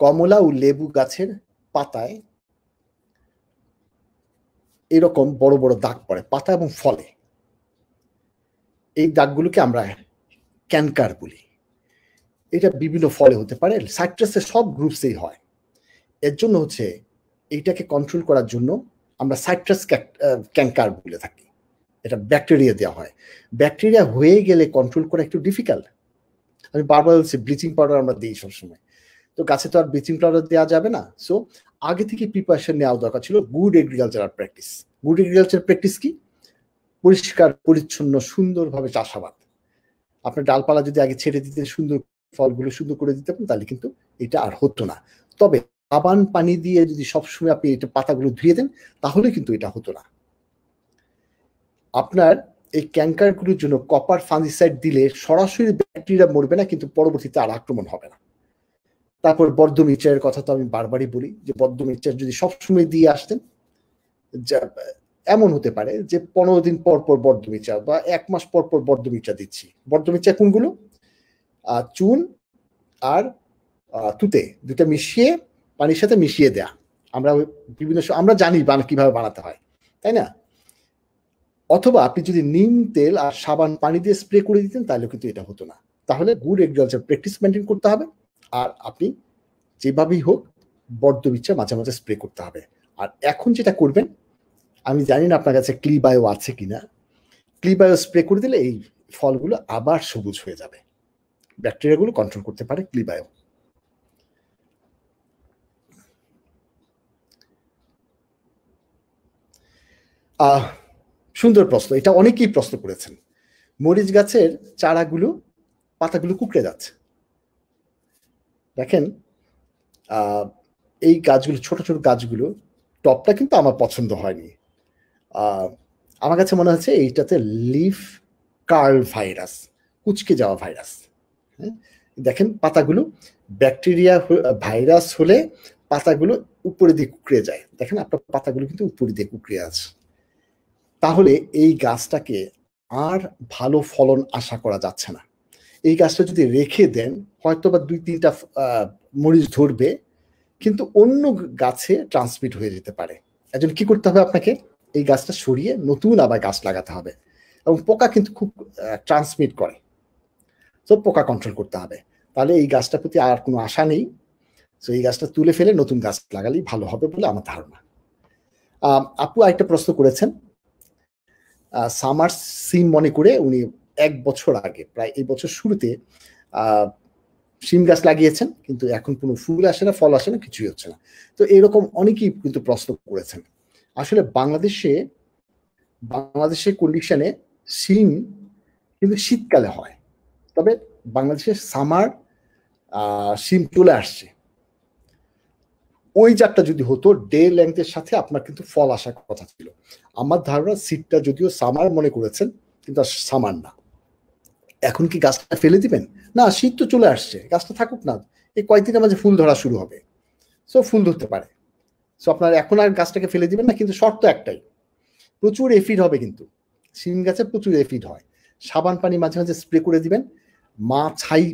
কমলা ও লেবু গাছের পাতায় এরকম বড় বড় দাগ পড়ে পাতা এবং ফলে এই দাগগুলোকে আমরা ক্যানকার বলি এটা বিভিন্ন ফলে হতে পারে সাইট্রাসের সব গ্রুপসেই হয় এর জন্য হচ্ছে এইটাকে কন্ট্রোল করার জন্য আমরা সাইট্রাস ক্যাঙ্কার বলে থাকি এটা ব্যাকটেরিয়া দেওয়া হয় ব্যাকটেরিয়া হয়ে গেলে কন্ট্রোল করা একটু ডিফিকাল্ট আমি বারবার বলছি ব্লিচিং পাউডার আমরা দিই সবসময় তো গাছে তো আর ব্লিচিং পাউডার দেওয়া যাবে না সো আগে থেকে প্রিপারেশন নেওয়া দরকার ছিল good agricultural practice good agriculture practice কি পরিষ্কার পরিচ্ছন্ন সুন্দরভাবে চাষাবাদ আপনার ডালপালা যদি আগে ছেড়ে দিতে সুন্দর ফলগুলো সুন্দর করে দিতে তাহলে কিন্তু এটা আর হতো না তবে সাবান পানি দিয়ে যদি সবসময় আপনি এটা পাতাগুলো ধুয়ে দেন তাহলে কিন্তু এটা হতো না আপনার এই ক্যাঙ্কারগুলোর জন্য কপার ফাঙ্গিসাইড দিলে সরাসরি ব্যাকটেরিয়া মরবে না কিন্তু পরবর্তীতে আর আক্রমণ হবে না তারপর বদ্ধ মিরচারের কথা তো আমি বারবারই বলি যে বদ্ধ মিরচার যদি সবসময় দিয়ে আসতেন এমন হতে পারে যে পনেরো দিন পর পর বদ্ধ বা এক মাস পর পর বদ্ধ মিরচা দিচ্ছি বদ্ধ মিরচা কোনগুলো চুন আর তুতে দুটা মিশিয়ে পানির সাথে মিশিয়ে দেয়া আমরা বিভিন্ন আমরা জানি কিভাবে বানাতে হয় তাই না অথবা আপনি যদি নিম তেল আর সাবান পানি দিয়ে স্প্রে করে দিতেন তাহলে কিন্তু এটা হতো না তাহলে গুড এগ্রিকালচার প্র্যাকটিস মেনটেন করতে হবে আর আপনি যেভাবেই হোক বড্ড বিচ্ছা মাঝে মাঝে স্প্রে করতে হবে আর এখন যেটা করবেন আমি জানি না আপনার কাছে ক্লিবায়ো আছে কি না ক্লিবায়ো স্প্রে করে দিলে এই ফলগুলো আবার সবুজ হয়ে যাবে ব্যাকটেরিয়াগুলো কন্ট্রোল করতে পারে ক্লিবায়ো আহ সুন্দর প্রশ্ন এটা অনেকেই প্রশ্ন করেছেন মরিচ গাছের চারাগুলো পাতাগুলো কুকড়ে যাচ্ছে দেখেন এই গাছগুলো ছোট ছোট গাছগুলো টপটা কিন্তু আমার পছন্দ হয়নি আমার কাছে মনে হচ্ছে এইটাতে লিফ কার্ল ভাইরাস কুচকে যাওয়া ভাইরাস হ্যাঁ, দেখেন পাতাগুলো ব্যাকটেরিয়া ভাইরাস হলে পাতাগুলো উপরে দিয়ে কুকড়ে যায় দেখেন আপনার পাতাগুলো কিন্তু উপরে দিয়ে কুকড়ে আছে তাহলে এই গাছটাকে আর ভালো ফলন আশা করা যাচ্ছে না এই গাছটা যদি রেখে দেন হয়তো বা দুই তিনটা মরিচ ধরবে কিন্তু অন্য গাছে ট্রান্সমিট হয়ে যেতে পারে একজন কি করতে হবে আপনাকে এই গাছটা সরিয়ে নতুন আবার গাছ লাগাতে হবে এবং পোকা কিন্তু খুব ট্রান্সমিট করে তো পোকা কন্ট্রোল করতে হবে তাহলে এই গাছটার প্রতি আর কোনো আশা নেই তো এই গাছটা তুলে ফেলে নতুন গাছ লাগালেই ভালো হবে বলে আমার ধারণা আপু একটা প্রশ্ন করেছেন সামার সিম মনে করে উনি এক বছর আগে প্রায় এই বছর শুরুতে সিম গাছ লাগিয়েছেন কিন্তু এখন কোনো ফুল আসে না ফল আসে না কিছুই হচ্ছে না তো এরকম অনেকেই কিন্তু প্রশ্ন করেছেন আসলে বাংলাদেশে বাংলাদেশের কন্ডিশনে সিম কিন্তু শীতকালে হয় তবে বাংলাদেশের সামার সিম চলে আসছে ওই জাতটা যদি হতো ডে লেংথের সাথে আপনার কিন্তু ফল আসার কথা ছিল আমার ধারণা সিটটা যদিও সামার মনে করেছেন কিন্তু সামার না এখন কি গাছটা ফেলে দিবেন না শীত তো চলে আসছে গাছটা থাকুক না এই কয়েকদিনের মাঝে ফুল ধরা শুরু হবে সো ফুল ধরতে পারে সো আপনার এখন আর গাছটাকে ফেলে দিবেন না কিন্তু শর্ত একটাই প্রচুর এফিড হবে কিন্তু সিম গাছে প্রচুর এফিড হয় সাবান পানি মাঝে মাঝে স্প্রে করে দিবেন মা ছাই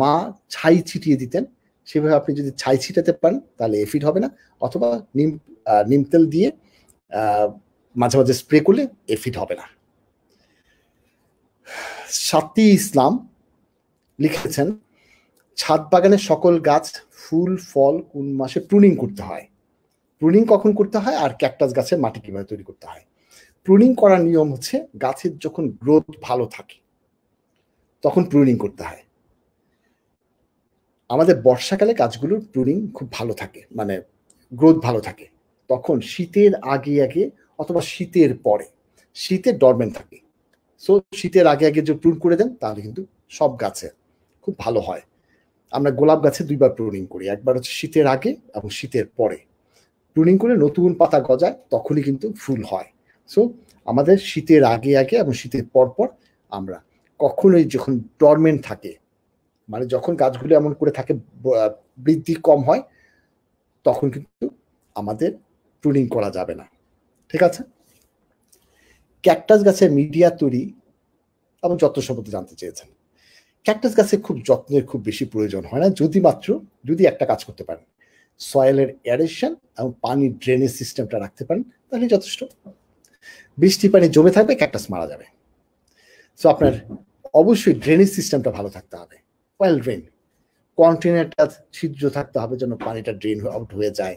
মা ছাই ছিটিয়ে দিতেন সেভাবে আপনি যদি ছাই ছিটাতে পারেন তাহলে এফিড হবে না অথবা নিম নিম তেল দিয়ে মাঝে মাঝে স্প্রে করলে এফিড হবে না সাতি ইসলাম লিখেছেন ছাদ বাগানে সকল গাছ ফুল ফল কোন মাসে প্রুনিং করতে হয় প্রুনিং কখন করতে হয় আর ক্যাকটাস গাছের মাটি কীভাবে তৈরি করতে হয় প্রুনিং করার নিয়ম হচ্ছে গাছের যখন গ্রোথ ভালো থাকে তখন প্রুনিং করতে হয় আমাদের বর্ষাকালে গাছগুলোর প্রুনিং খুব ভালো থাকে মানে গ্রোথ ভালো থাকে তখন শীতের আগে আগে অথবা শীতের পরে শীতে ডরমেন্ট থাকে সো শীতের আগে আগে যে প্রুন করে দেন তাহলে কিন্তু সব গাছে খুব ভালো হয় আমরা গোলাপ গাছে দুইবার প্রুনিং করি একবার হচ্ছে শীতের আগে এবং শীতের পরে প্রুনিং করে নতুন পাতা গজায় তখনই কিন্তু ফুল হয় সো আমাদের শীতের আগে আগে এবং শীতের পরপর আমরা কখনোই যখন ডরমেন্ট থাকে মানে যখন গাছগুলো এমন করে থাকে বৃদ্ধি কম হয় তখন কিন্তু আমাদের প্রুনিং করা যাবে না ঠিক আছে ক্যাকটাস গাছের মিডিয়া তৈরি এবং যত্ন সম্পর্কে জানতে চেয়েছেন ক্যাকটাস গাছে খুব যত্নের খুব বেশি প্রয়োজন হয় না যদি মাত্র যদি একটা কাজ করতে পারেন সয়েলের অ্যারেশন এবং পানির ড্রেনেজ সিস্টেমটা রাখতে পারেন তাহলে যথেষ্ট বৃষ্টি পানি জমে থাকবে ক্যাকটাস মারা যাবে সো আপনার অবশ্যই ড্রেনেজ সিস্টেমটা ভালো থাকতে হবে ওয়েল ড্রেন কন্টেনারটা ছিদ্র থাকতে হবে যেন পানিটা ড্রেন আউট হয়ে যায়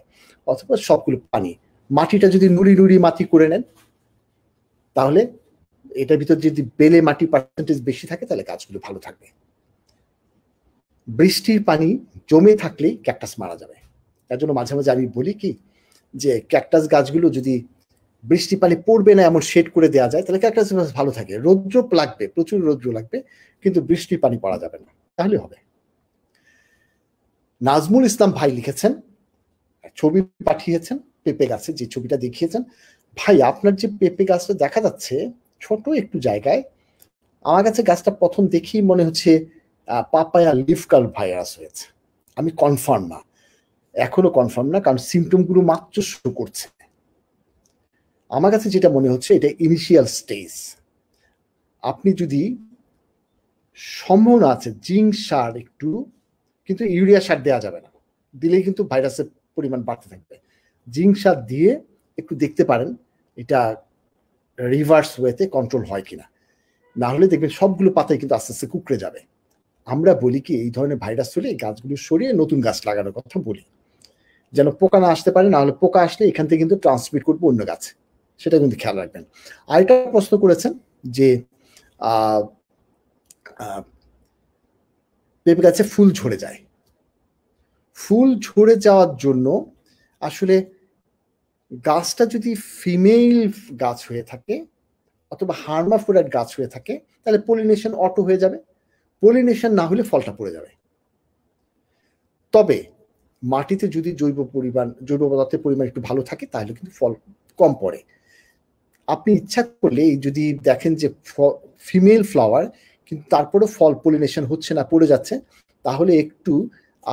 অথবা সবগুলো পানি মাটিটা যদি নুড়ি নুড়ি মাটি করে নেন তাহলে এটার ভিতর যদি বেলে মাটি পার্সেন্টেজ বেশি থাকে তাহলে গাছগুলো ভালো থাকবে বৃষ্টির পানি জমে থাকলেই ক্যাকটাস মারা যাবে তার জন্য মাঝে মাঝে আমি বলি কি যে ক্যাকটাস গাছগুলো যদি বৃষ্টি পানি পড়বে না এমন শেড করে দেওয়া যায় তাহলে ক্যাকটাস ভালো থাকে রৌদ্র লাগবে প্রচুর রৌদ্র লাগবে কিন্তু বৃষ্টির পানি পড়া যাবে না তাহলে হবে নাজমুল ইসলাম ভাই লিখেছেন ছবি পাঠিয়েছেন পেঁপে গাছে যে ছবিটা দেখিয়েছেন ভাই আপনার যে পেঁপে গাছটা দেখা যাচ্ছে ছোট একটু জায়গায় আমার কাছে গাছটা প্রথম দেখেই মনে হচ্ছে পাপায়া লিফকার ভাইরাস হয়েছে আমি কনফার্ম না এখনো কনফার্ম না কারণ সিমটমগুলো মাত্র শুরু করছে আমার কাছে যেটা মনে হচ্ছে এটা ইনিশিয়াল স্টেজ আপনি যদি সম্ভাবনা আছে জিঙ্ক সার একটু কিন্তু ইউরিয়া সার দেওয়া যাবে না দিলেই কিন্তু ভাইরাসের পরিমাণ বাড়তে থাকবে জিঙ্ক সার দিয়ে একটু দেখতে পারেন এটা রিভার্স ওয়েতে কন্ট্রোল হয় কিনা না হলে দেখবেন সবগুলো পাতায় কিন্তু আস্তে আস্তে কুকড়ে যাবে আমরা বলি কি এই ধরনের ভাইরাস হলে এই গাছগুলো সরিয়ে নতুন গাছ লাগানোর কথা বলি যেন পোকা না আসতে পারে নাহলে পোকা আসলে এখান থেকে কিন্তু ট্রান্সমিট করবো অন্য গাছে সেটা কিন্তু খেয়াল রাখবেন আরেকটা প্রশ্ন করেছেন যে পেঁপে গাছে ফুল ঝরে যায় ফুল ঝরে যাওয়ার জন্য আসলে গাছটা যদি ফিমেল গাছ হয়ে থাকে অথবা হার্মাফোরাইড গাছ হয়ে থাকে তাহলে পলিনেশন অটো হয়ে যাবে পলিনেশন না হলে ফলটা পড়ে যাবে তবে মাটিতে যদি জৈব পরিমাণ জৈব পদার্থের পরিমাণ একটু ভালো থাকে তাহলে কিন্তু ফল কম পড়ে আপনি ইচ্ছা করলে যদি দেখেন যে ফিমেল ফ্লাওয়ার কিন্তু তারপরেও ফল পলিনেশন হচ্ছে না পড়ে যাচ্ছে তাহলে একটু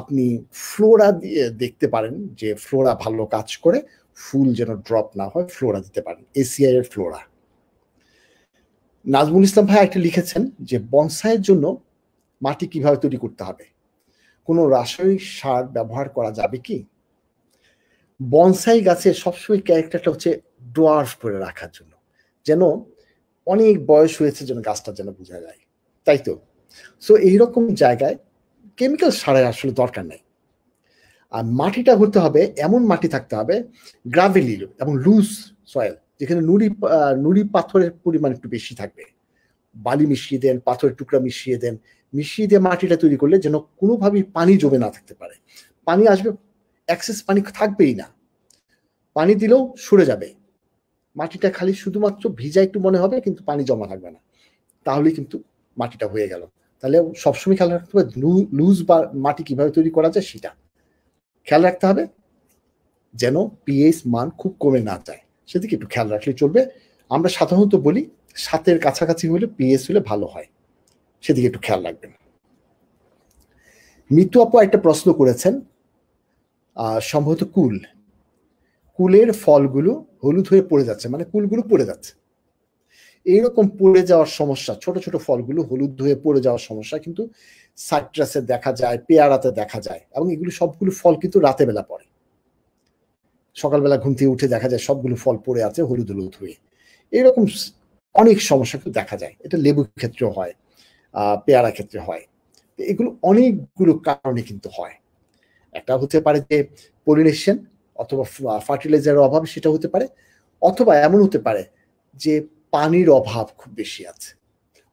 আপনি ফ্লোরা দিয়ে দেখতে পারেন যে ফ্লোরা ভালো কাজ করে ফুল যেন ড্রপ না হয় ফ্লোরা দিতে পারেন এসিআই এর ফ্লোরা নাজমুল ইসলাম ভাই একটা লিখেছেন যে বনসাইয়ের জন্য মাটি কিভাবে তৈরি করতে হবে কোনো রাসায়নিক সার ব্যবহার করা যাবে কি বনসাই গাছের সবসময় ক্যারেক্টারটা হচ্ছে ডোয়ার্ফ করে রাখার জন্য যেন অনেক বয়স হয়েছে যেন গাছটা যেন বোঝা যায় তাই তো সো এইরকম জায়গায় কেমিক্যাল সারের আসলে দরকার নেই আর মাটিটা হতে হবে এমন মাটি থাকতে হবে গ্রাভেলি এবং লুজ সয়েল যেখানে নুড়ি নুড়ি পাথরের পরিমাণ একটু বেশি থাকবে বালি মিশিয়ে দেন পাথরের টুকরা মিশিয়ে দেন মিশিয়ে দিয়ে মাটিটা তৈরি করলে যেন কোনোভাবেই পানি জমে না থাকতে পারে পানি আসবে অ্যাক্সেস পানি থাকবেই না পানি দিলেও সরে যাবে মাটিটা খালি শুধুমাত্র ভিজা একটু মনে হবে কিন্তু পানি জমা থাকবে না তাহলে কিন্তু মাটিটা হয়ে গেল তাহলে সবসময় খেয়াল রাখতে হবে লুজ বা মাটি কিভাবে তৈরি করা যায় সেটা খেয়াল রাখতে হবে যেন পিএইচ মান খুব কমে না যায় সেদিকে একটু খেয়াল রাখলে চলবে আমরা সাধারণত বলি সাতের কাছাকাছি হলে পিএইচ হলে ভালো হয় সেদিকে একটু খেয়াল রাখবেন মিতু আপু একটা প্রশ্ন করেছেন সম্ভবত কুল কুলের ফলগুলো হলুদ হয়ে পড়ে যাচ্ছে মানে কুলগুলো পড়ে যাচ্ছে এইরকম পড়ে যাওয়ার সমস্যা ছোট ছোট ফলগুলো হলুদ হয়ে পড়ে যাওয়ার সমস্যা কিন্তু সাইট্রাসে দেখা যায় পেয়ারাতে দেখা যায় এবং এগুলো সবগুলো ফল কিন্তু রাতে বেলা পড়ে সকালবেলা ঘুম থেকে উঠে দেখা যায় সবগুলো ফল পড়ে আছে হলুদ হলুদ হয়ে এরকম অনেক সমস্যা কিন্তু দেখা যায় এটা লেবুর ক্ষেত্রে হয় পেয়ারা ক্ষেত্রে হয় এগুলো অনেকগুলো কারণে কিন্তু হয় একটা হতে পারে যে পলিনেশন অথবা ফার্টিলাইজারের অভাব সেটা হতে পারে অথবা এমন হতে পারে যে পানির অভাব খুব বেশি আছে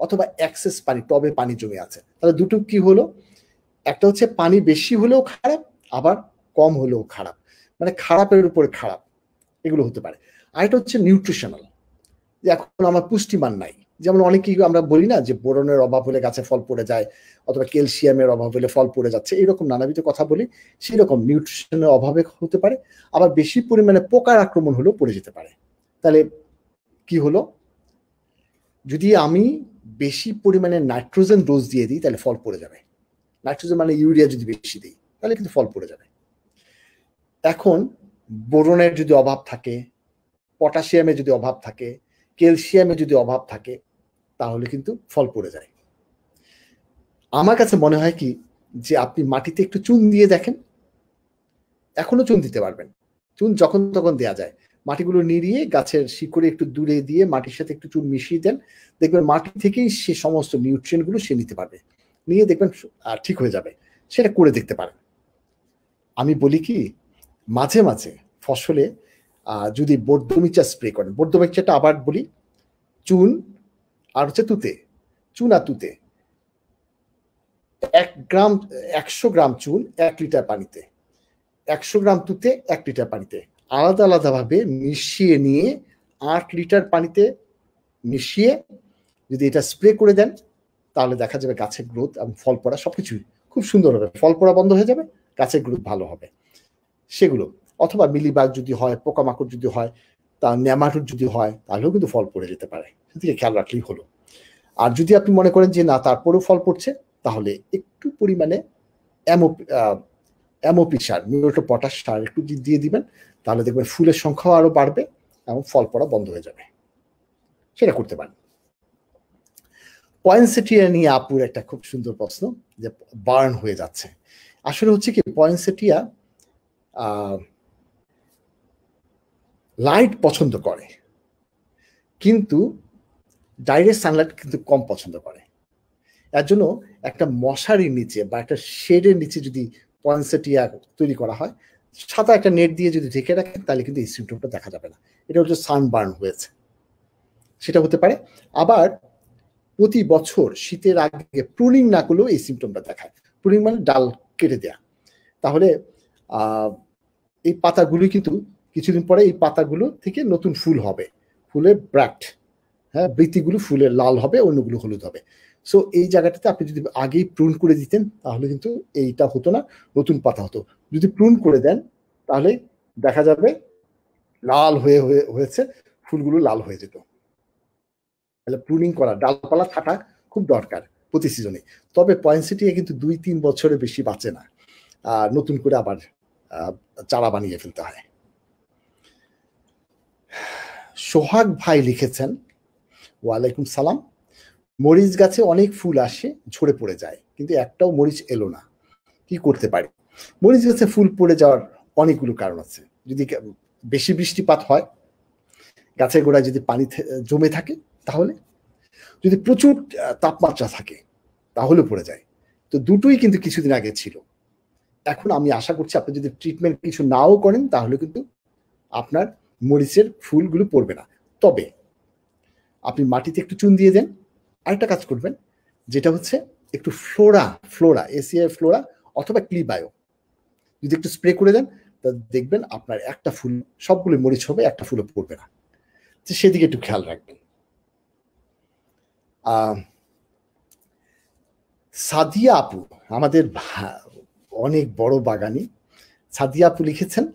অথবা অ্যাক্সেস পানি টবে পানি জমে আছে তাহলে দুটো কি হলো একটা হচ্ছে পানি বেশি হলেও খারাপ আবার কম হলেও খারাপ মানে খারাপের উপরে খারাপ এগুলো হতে পারে আরেকটা হচ্ছে নিউট্রিশনাল যে এখন আমার পুষ্টিমান নাই যেমন অনেকেই আমরা বলি না যে বোরনের অভাব হলে গাছে ফল পড়ে যায় অথবা ক্যালসিয়ামের অভাব হলে ফল পড়ে যাচ্ছে এরকম নানাবিধ কথা বলি সেই রকম নিউট্রিশনের অভাবে হতে পারে আবার বেশি পরিমাণে পোকার আক্রমণ হলেও পড়ে যেতে পারে তাহলে কি হলো যদি আমি বেশি পরিমাণে নাইট্রোজেন ডোজ দিয়ে দিই তাহলে ফল পড়ে যাবে নাইট্রোজেন মানে ইউরিয়া যদি বেশি দিই তাহলে কিন্তু ফল পড়ে যাবে এখন বোরনের যদি অভাব থাকে পটাশিয়ামের যদি অভাব থাকে ক্যালসিয়ামের যদি অভাব থাকে তাহলে কিন্তু ফল পড়ে যায় আমার কাছে মনে হয় কি যে আপনি মাটিতে একটু চুন দিয়ে দেখেন এখনো চুন দিতে পারবেন চুন যখন তখন দেয়া যায় মাটিগুলো নিরিয়ে গাছের শিকড়ে একটু দূরে দিয়ে মাটির সাথে একটু চুন মিশিয়ে দেন দেখবেন মাটি থেকেই সে সমস্ত নিউট্রিয়েন্টগুলো সে নিতে পারবে নিয়ে দেখবেন ঠিক হয়ে যাবে সেটা করে দেখতে পারেন আমি বলি কি মাঝে মাঝে ফসলে যদি বর্ধমিচা স্প্রে করেন বর্ধমিচাটা আবার বলি চুন আর হচ্ছে তুতে চুন আর তুতে এক গ্রাম একশো গ্রাম চুন এক লিটার পানিতে একশো গ্রাম তুতে এক লিটার পানিতে আলাদা আলাদাভাবে মিশিয়ে নিয়ে আট লিটার পানিতে মিশিয়ে যদি এটা স্প্রে করে দেন তাহলে দেখা যাবে গাছের গ্রোথ এবং ফল পড়া সব কিছুই খুব সুন্দর হবে ফল পড়া বন্ধ হয়ে যাবে গাছের গ্রোথ ভালো হবে সেগুলো অথবা মিলিবাগ যদি হয় পোকামাকড় যদি হয় তা ন্যামাটুর যদি হয় তাহলেও কিন্তু ফল পড়ে যেতে পারে সেদিকে খেয়াল রাখলেই হলো আর যদি আপনি মনে করেন যে না তারপরেও ফল পড়ছে তাহলে একটু পরিমাণে অ্যামোপি অ্যামোপি সার মিউরোটো পটাশ সার একটু দিয়ে দিবেন তাহলে দেখবেন ফুলের সংখ্যাও আরও বাড়বে এবং ফল পড়া বন্ধ হয়ে যাবে সেটা করতে পারেন পয়েন্টসেটিয়া নিয়ে আপুর একটা খুব সুন্দর প্রশ্ন যে বার্ন হয়ে যাচ্ছে আসলে হচ্ছে কি পয়েন্টসেটিয়া লাইট পছন্দ করে কিন্তু ডাইরেক্ট সানলাইট কিন্তু কম পছন্দ করে এর জন্য একটা মশারির নিচে বা একটা শেডের নিচে যদি পয়েন্টসেটিয়া তৈরি করা হয় সাদা একটা নেট দিয়ে যদি ঢেকে রাখেন তাহলে কিন্তু এই সিমটমটা দেখা যাবে না এটা হচ্ছে সানবার্ন হয়েছে সেটা হতে পারে আবার প্রতি বছর শীতের আগে প্রুনিং না করলেও এই সিমটমটা দেখায় প্রুনিং মানে ডাল কেটে দেয়া তাহলে এই পাতাগুলো কিন্তু কিছুদিন পরে এই পাতাগুলো থেকে নতুন ফুল হবে ফুলে ব্র্যাট হ্যাঁ বৃত্তিগুলো ফুলে লাল হবে অন্যগুলো হলুদ হবে সো এই জায়গাটাতে আপনি যদি আগেই প্রুন করে দিতেন তাহলে কিন্তু এইটা হতো না নতুন পাতা হতো যদি প্রুন করে দেন তাহলে দেখা যাবে লাল হয়ে হয়ে হয়েছে ফুলগুলো লাল হয়ে যেত তাহলে প্রুনিং করা ডালপালা থাকা খুব দরকার প্রতি সিজনে তবে পয়েন্সিটি কিন্তু দুই তিন বছরে বেশি বাঁচে না আর নতুন করে আবার চারা বানিয়ে ফেলতে হয় সোহাগ ভাই লিখেছেন ওয়ালাইকুম সালাম মরিচ গাছে অনেক ফুল আসে ঝরে পড়ে যায় কিন্তু একটাও মরিচ এলো না কি করতে পারি মরিচ গাছে ফুল পড়ে যাওয়ার অনেকগুলো কারণ আছে যদি বেশি বৃষ্টিপাত হয় গাছের গোড়ায় যদি পানি জমে থাকে তাহলে যদি প্রচুর তাপমাত্রা থাকে তাহলে পড়ে যায় তো দুটোই কিন্তু কিছুদিন আগে ছিল এখন আমি আশা করছি আপনি যদি ট্রিটমেন্ট কিছু নাও করেন তাহলে কিন্তু আপনার মরিচের ফুলগুলো পড়বে না তবে আপনি মাটিতে একটু চুন দিয়ে দেন আরেকটা কাজ করবেন যেটা হচ্ছে একটু ফ্লোরা ফ্লোরা এসিআই ফ্লোরা অথবা ক্লিবায়ো যদি একটু স্প্রে করে দেন তা দেখবেন আপনার একটা ফুল সবগুলো মরিচ হবে একটা ফুলও পড়বে না তো সেদিকে একটু খেয়াল রাখবেন সাদিয়া আপু আমাদের অনেক বড় বাগানি সাদিয়া আপু লিখেছেন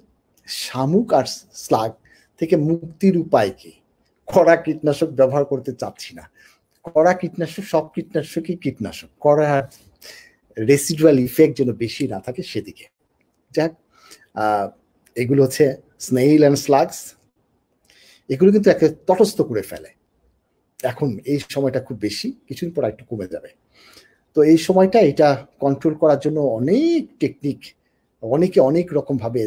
শামুক আর স্লাগ থেকে মুক্তির উপায় কি কড়া কীটনাশক ব্যবহার করতে চাচ্ছি না কড়া কীটনাশক সব কীটনাশকই কীটনাশক কড়া রেসিডুয়াল ইফেক্ট যেন বেশি না থাকে সেদিকে যাক এগুলো হচ্ছে স্নেইল অ্যান্ড স্লাগস এগুলো কিন্তু একে তটস্থ করে ফেলে এখন এই সময়টা খুব বেশি কিছুদিন পর একটু কমে যাবে তো এই সময়টা এটা কন্ট্রোল করার জন্য অনেক টেকনিক অনেকে অনেক রকমভাবে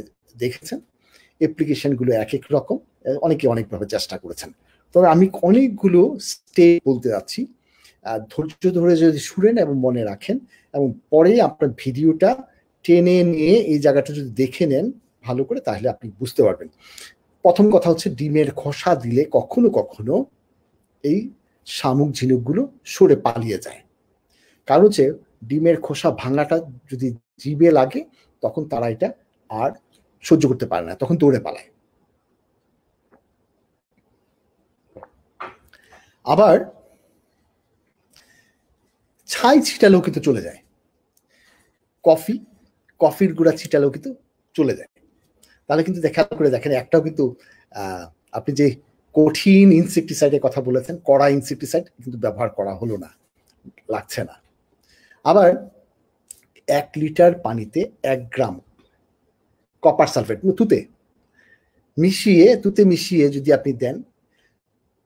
দেখেছেন অ্যাপ্লিকেশনগুলো এক এক রকম অনেকে অনেকভাবে চেষ্টা করেছেন তবে আমি অনেকগুলো স্টেপ বলতে যাচ্ছি ধৈর্য ধরে যদি শুনেন এবং মনে রাখেন এবং পরে আপনার ভিডিওটা টেনে নিয়ে এই জায়গাটা যদি দেখে নেন ভালো করে তাহলে আপনি বুঝতে পারবেন প্রথম কথা হচ্ছে ডিমের খোসা দিলে কখনো কখনো এই শামুক ঝিনুকগুলো সরে পালিয়ে যায় কারণ হচ্ছে ডিমের খোসা ভাঙাটা যদি জিবে লাগে তখন তারা এটা আর সহ্য করতে পারে না তখন দৌড়ে পালায় আবার ছাই ছিটালেও কিন্তু চলে যায় কফি কফির গুঁড়া ছিটালেও কিন্তু চলে যায় তাহলে কিন্তু দেখা করে দেখেন একটাও কিন্তু আপনি যে কঠিন ইনসেকটিসাইডের কথা বলেছেন কড়া ইনসেকটিসাইড কিন্তু ব্যবহার করা হলো না লাগছে না আবার এক লিটার পানিতে এক গ্রাম কপার মানে সালফেট তুতে মিশিয়ে তুতে মিশিয়ে যদি আপনি দেন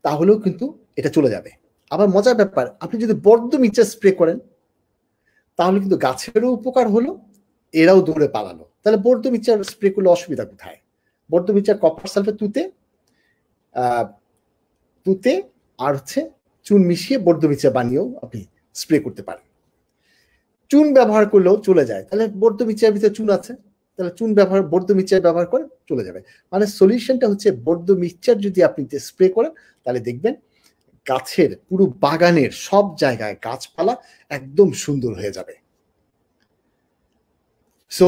তাহলেও কিন্তু এটা চলে যাবে আবার মজার ব্যাপার আপনি যদি বড্ড নিচে স্প্রে করেন তাহলে কিন্তু গাছেরও উপকার হলো এরাও দৌড়ে পালালো তাহলে বৌদ্ধ বিচার স্প্রে করলে অসুবিধা কোথায় বৌদ্ধ বিচার কপার সালফেট তুতে তুতে আর হচ্ছে চুন মিশিয়ে বর্ধ বিচার বানিয়েও আপনি স্প্রে করতে পারেন চুন ব্যবহার করলেও চলে যায় তাহলে বর্ধ বিচার ভিতরে চুন আছে তাহলে চুন ব্যবহার বৌদ্ধ মিক্সচার ব্যবহার করে চলে যাবে মানে সলিউশনটা হচ্ছে বৌদ্ধ মিক্সচার যদি আপনি স্প্রে করেন তাহলে দেখবেন গাছের পুরো বাগানের সব জায়গায় গাছপালা একদম সুন্দর হয়ে যাবে সো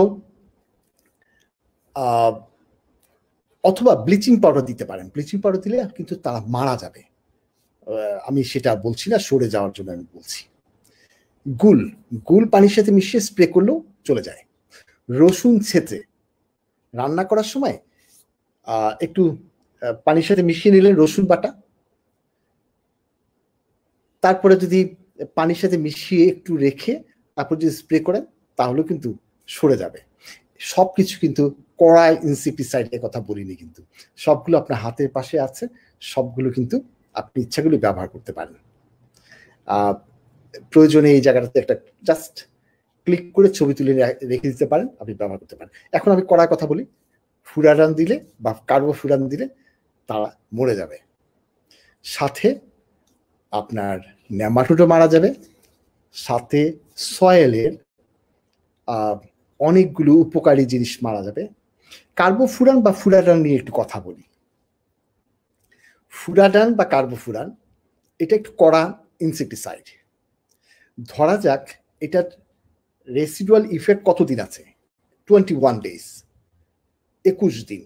অথবা ব্লিচিং পাউডার দিতে পারেন ব্লিচিং পাউডার দিলে কিন্তু তারা মারা যাবে আমি সেটা বলছি না সরে যাওয়ার জন্য আমি বলছি গুল গুল পানির সাথে মিশিয়ে স্প্রে করলেও চলে যায় রসুন ছেঁচে রান্না করার সময় একটু পানির সাথে মিশিয়ে নিলেন রসুন বাটা তারপরে যদি পানির সাথে মিশিয়ে একটু রেখে তারপর যদি স্প্রে করেন তাহলেও কিন্তু সরে যাবে সব কিছু কিন্তু কড়া ইনসেক্টিসাইডের কথা বলিনি কিন্তু সবগুলো আপনার হাতের পাশে আছে সবগুলো কিন্তু আপনি ইচ্ছাগুলো ব্যবহার করতে পারেন প্রয়োজনে এই জায়গাটাতে একটা জাস্ট ক্লিক করে ছবি তুলে রেখে দিতে পারেন আপনি ব্যবহার করতে পারেন এখন আমি কড়ার কথা বলি ফুরারান দিলে বা কার্বো ফুরান দিলে তারা মরে যাবে সাথে আপনার ন্যামাটুটো মারা যাবে সাথে সয়েলের অনেকগুলো উপকারী জিনিস মারা যাবে কার্বোফুরান বা ফুরাডান নিয়ে একটু কথা বলি ফুরাডান বা কার্বোফুরান এটা একটু কড়া ইনসেকটিসাইড ধরা যাক এটার রেসিডুয়াল ইফেক্ট কতদিন আছে টোয়েন্টি ওয়ান ডেজ একুশ দিন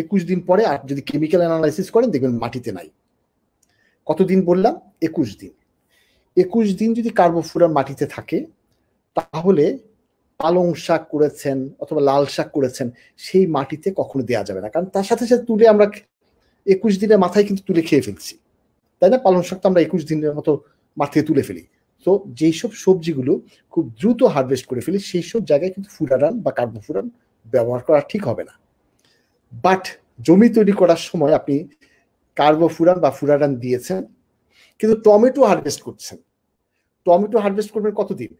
একুশ দিন পরে আর যদি কেমিক্যাল অ্যানালাইসিস করেন দেখবেন মাটিতে নাই কতদিন বললাম একুশ দিন একুশ দিন যদি কার্বোফুরান মাটিতে থাকে তাহলে পালং শাক করেছেন অথবা লাল শাক করেছেন সেই মাটিতে কখনো দেওয়া যাবে না কারণ তার সাথে সাথে তুলে আমরা একুশ দিনের মাথায় কিন্তু তুলে খেয়ে ফেলছি তাই না পালং শাক তো আমরা একুশ দিনের মতো মাটিতে তুলে ফেলি তো সব সবজিগুলো খুব দ্রুত হারভেস্ট করে ফেলি সেই সব জায়গায় কিন্তু ফুরারান বা কার্বোফুরান ব্যবহার করা ঠিক হবে না বাট জমি তৈরি করার সময় আপনি কার্বোফুরান বা ফুরারান দিয়েছেন কিন্তু টমেটো হারভেস্ট করছেন টমেটো হারভেস্ট করবেন কতদিন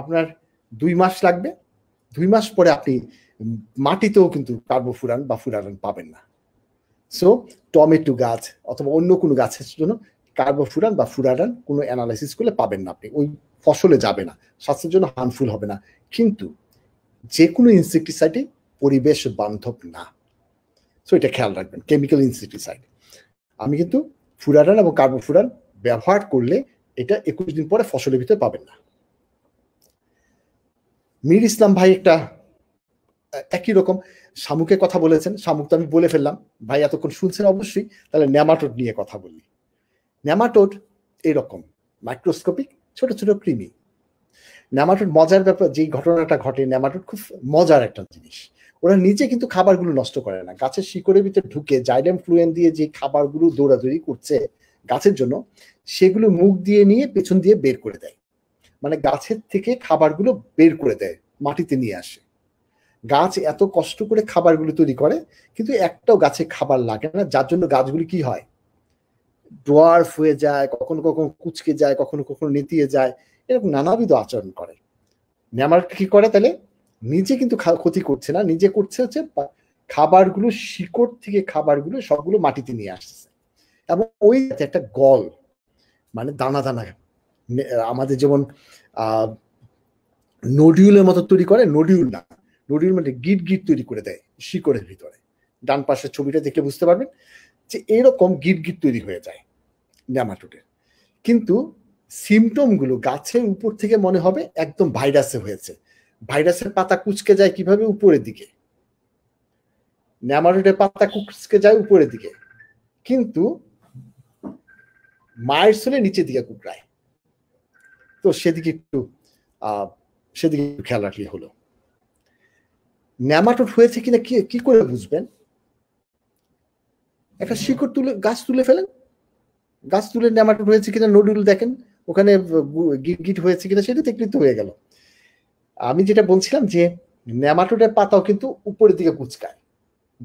আপনার দুই মাস লাগবে দুই মাস পরে আপনি মাটিতেও কিন্তু কার্বোফুরান বা ফুরান পাবেন না সো টমেটো গাছ অথবা অন্য কোনো গাছের জন্য কার্বোফুরান বা ফুরারান কোনো অ্যানালাইসিস করলে পাবেন না আপনি ওই ফসলে যাবে না স্বাস্থ্যের জন্য হার্মফুল হবে না কিন্তু যে কোনো ইনসেকটিসাইডে পরিবেশ বান্ধব না সো এটা খেয়াল রাখবেন কেমিক্যাল ইনসেকটিসাইড আমি কিন্তু ফুরারান এবং কার্বোফুরান ব্যবহার করলে এটা একুশ দিন পরে ফসলের ভিতরে পাবেন না মীর ইসলাম ভাই একটা একই রকম শামুকে কথা বলেছেন শামুক তো আমি বলে ফেললাম ভাই এতক্ষণ শুনছেন অবশ্যই তাহলে ন্যামাটোড নিয়ে কথা বলি ন্যামাটোড এরকম মাইক্রোস্কোপিক ছোট ছোট কৃমি ন্যামাটোড মজার ব্যাপার যেই ঘটনাটা ঘটে ন্যামাটোড খুব মজার একটা জিনিস ওরা নিজে কিন্তু খাবারগুলো নষ্ট করে না গাছের শিকড়ের ভিতরে ঢুকে জাইলেম ফ্লুয়েন দিয়ে যে খাবারগুলো দৌড়াদৌড়ি করছে গাছের জন্য সেগুলো মুখ দিয়ে নিয়ে পেছন দিয়ে বের করে দেয় মানে গাছের থেকে খাবারগুলো বের করে দেয় মাটিতে নিয়ে আসে গাছ এত কষ্ট করে খাবারগুলো তৈরি করে কিন্তু একটাও গাছে খাবার লাগে না যার জন্য গাছগুলি কি হয় ডোয়ার্ফ হয়ে যায় কখনো কখনো কুচকে যায় কখনো কখনো নেতিয়ে যায় এরকম নানাবিধ আচরণ করে নেমার কি করে তাহলে নিজে কিন্তু ক্ষতি করছে না নিজে করছে হচ্ছে খাবারগুলো শিকড় থেকে খাবারগুলো সবগুলো মাটিতে নিয়ে আসছে এবং ওই একটা গল মানে দানা দানা আমাদের যেমন নডিউলের মতো তৈরি করে নডিউল না নডিউল মানে গিট গিট তৈরি করে দেয় শিকড়ের ভিতরে ডান পাশের ছবিটা দেখে বুঝতে পারবেন যে এরকম গিট গিট তৈরি হয়ে যায় ন্যামাটোডের কিন্তু সিমটমগুলো গাছের উপর থেকে মনে হবে একদম ভাইরাসে হয়েছে ভাইরাসের পাতা কুচকে যায় কিভাবে উপরের দিকে ন্যামাটোডের পাতা কুচকে যায় উপরের দিকে কিন্তু মায়ের সোলে নিচের দিকে কুকড়ায় তো সেদিকে একটু সেদিকে একটু খেয়াল রাখলে হলো ন্যামাটোড হয়েছে কিনা কি কি করে বুঝবেন একটা শিকড় তুলে গাছ তুলে ফেলেন গাছ তুলে ন্যামাটোড হয়েছে কিনা নডুল দেখেন ওখানে গিট গিট হয়েছে কিনা সেটা তো হয়ে গেল আমি যেটা বলছিলাম যে ন্যামাটোডের পাতাও কিন্তু উপরের দিকে কুচকায়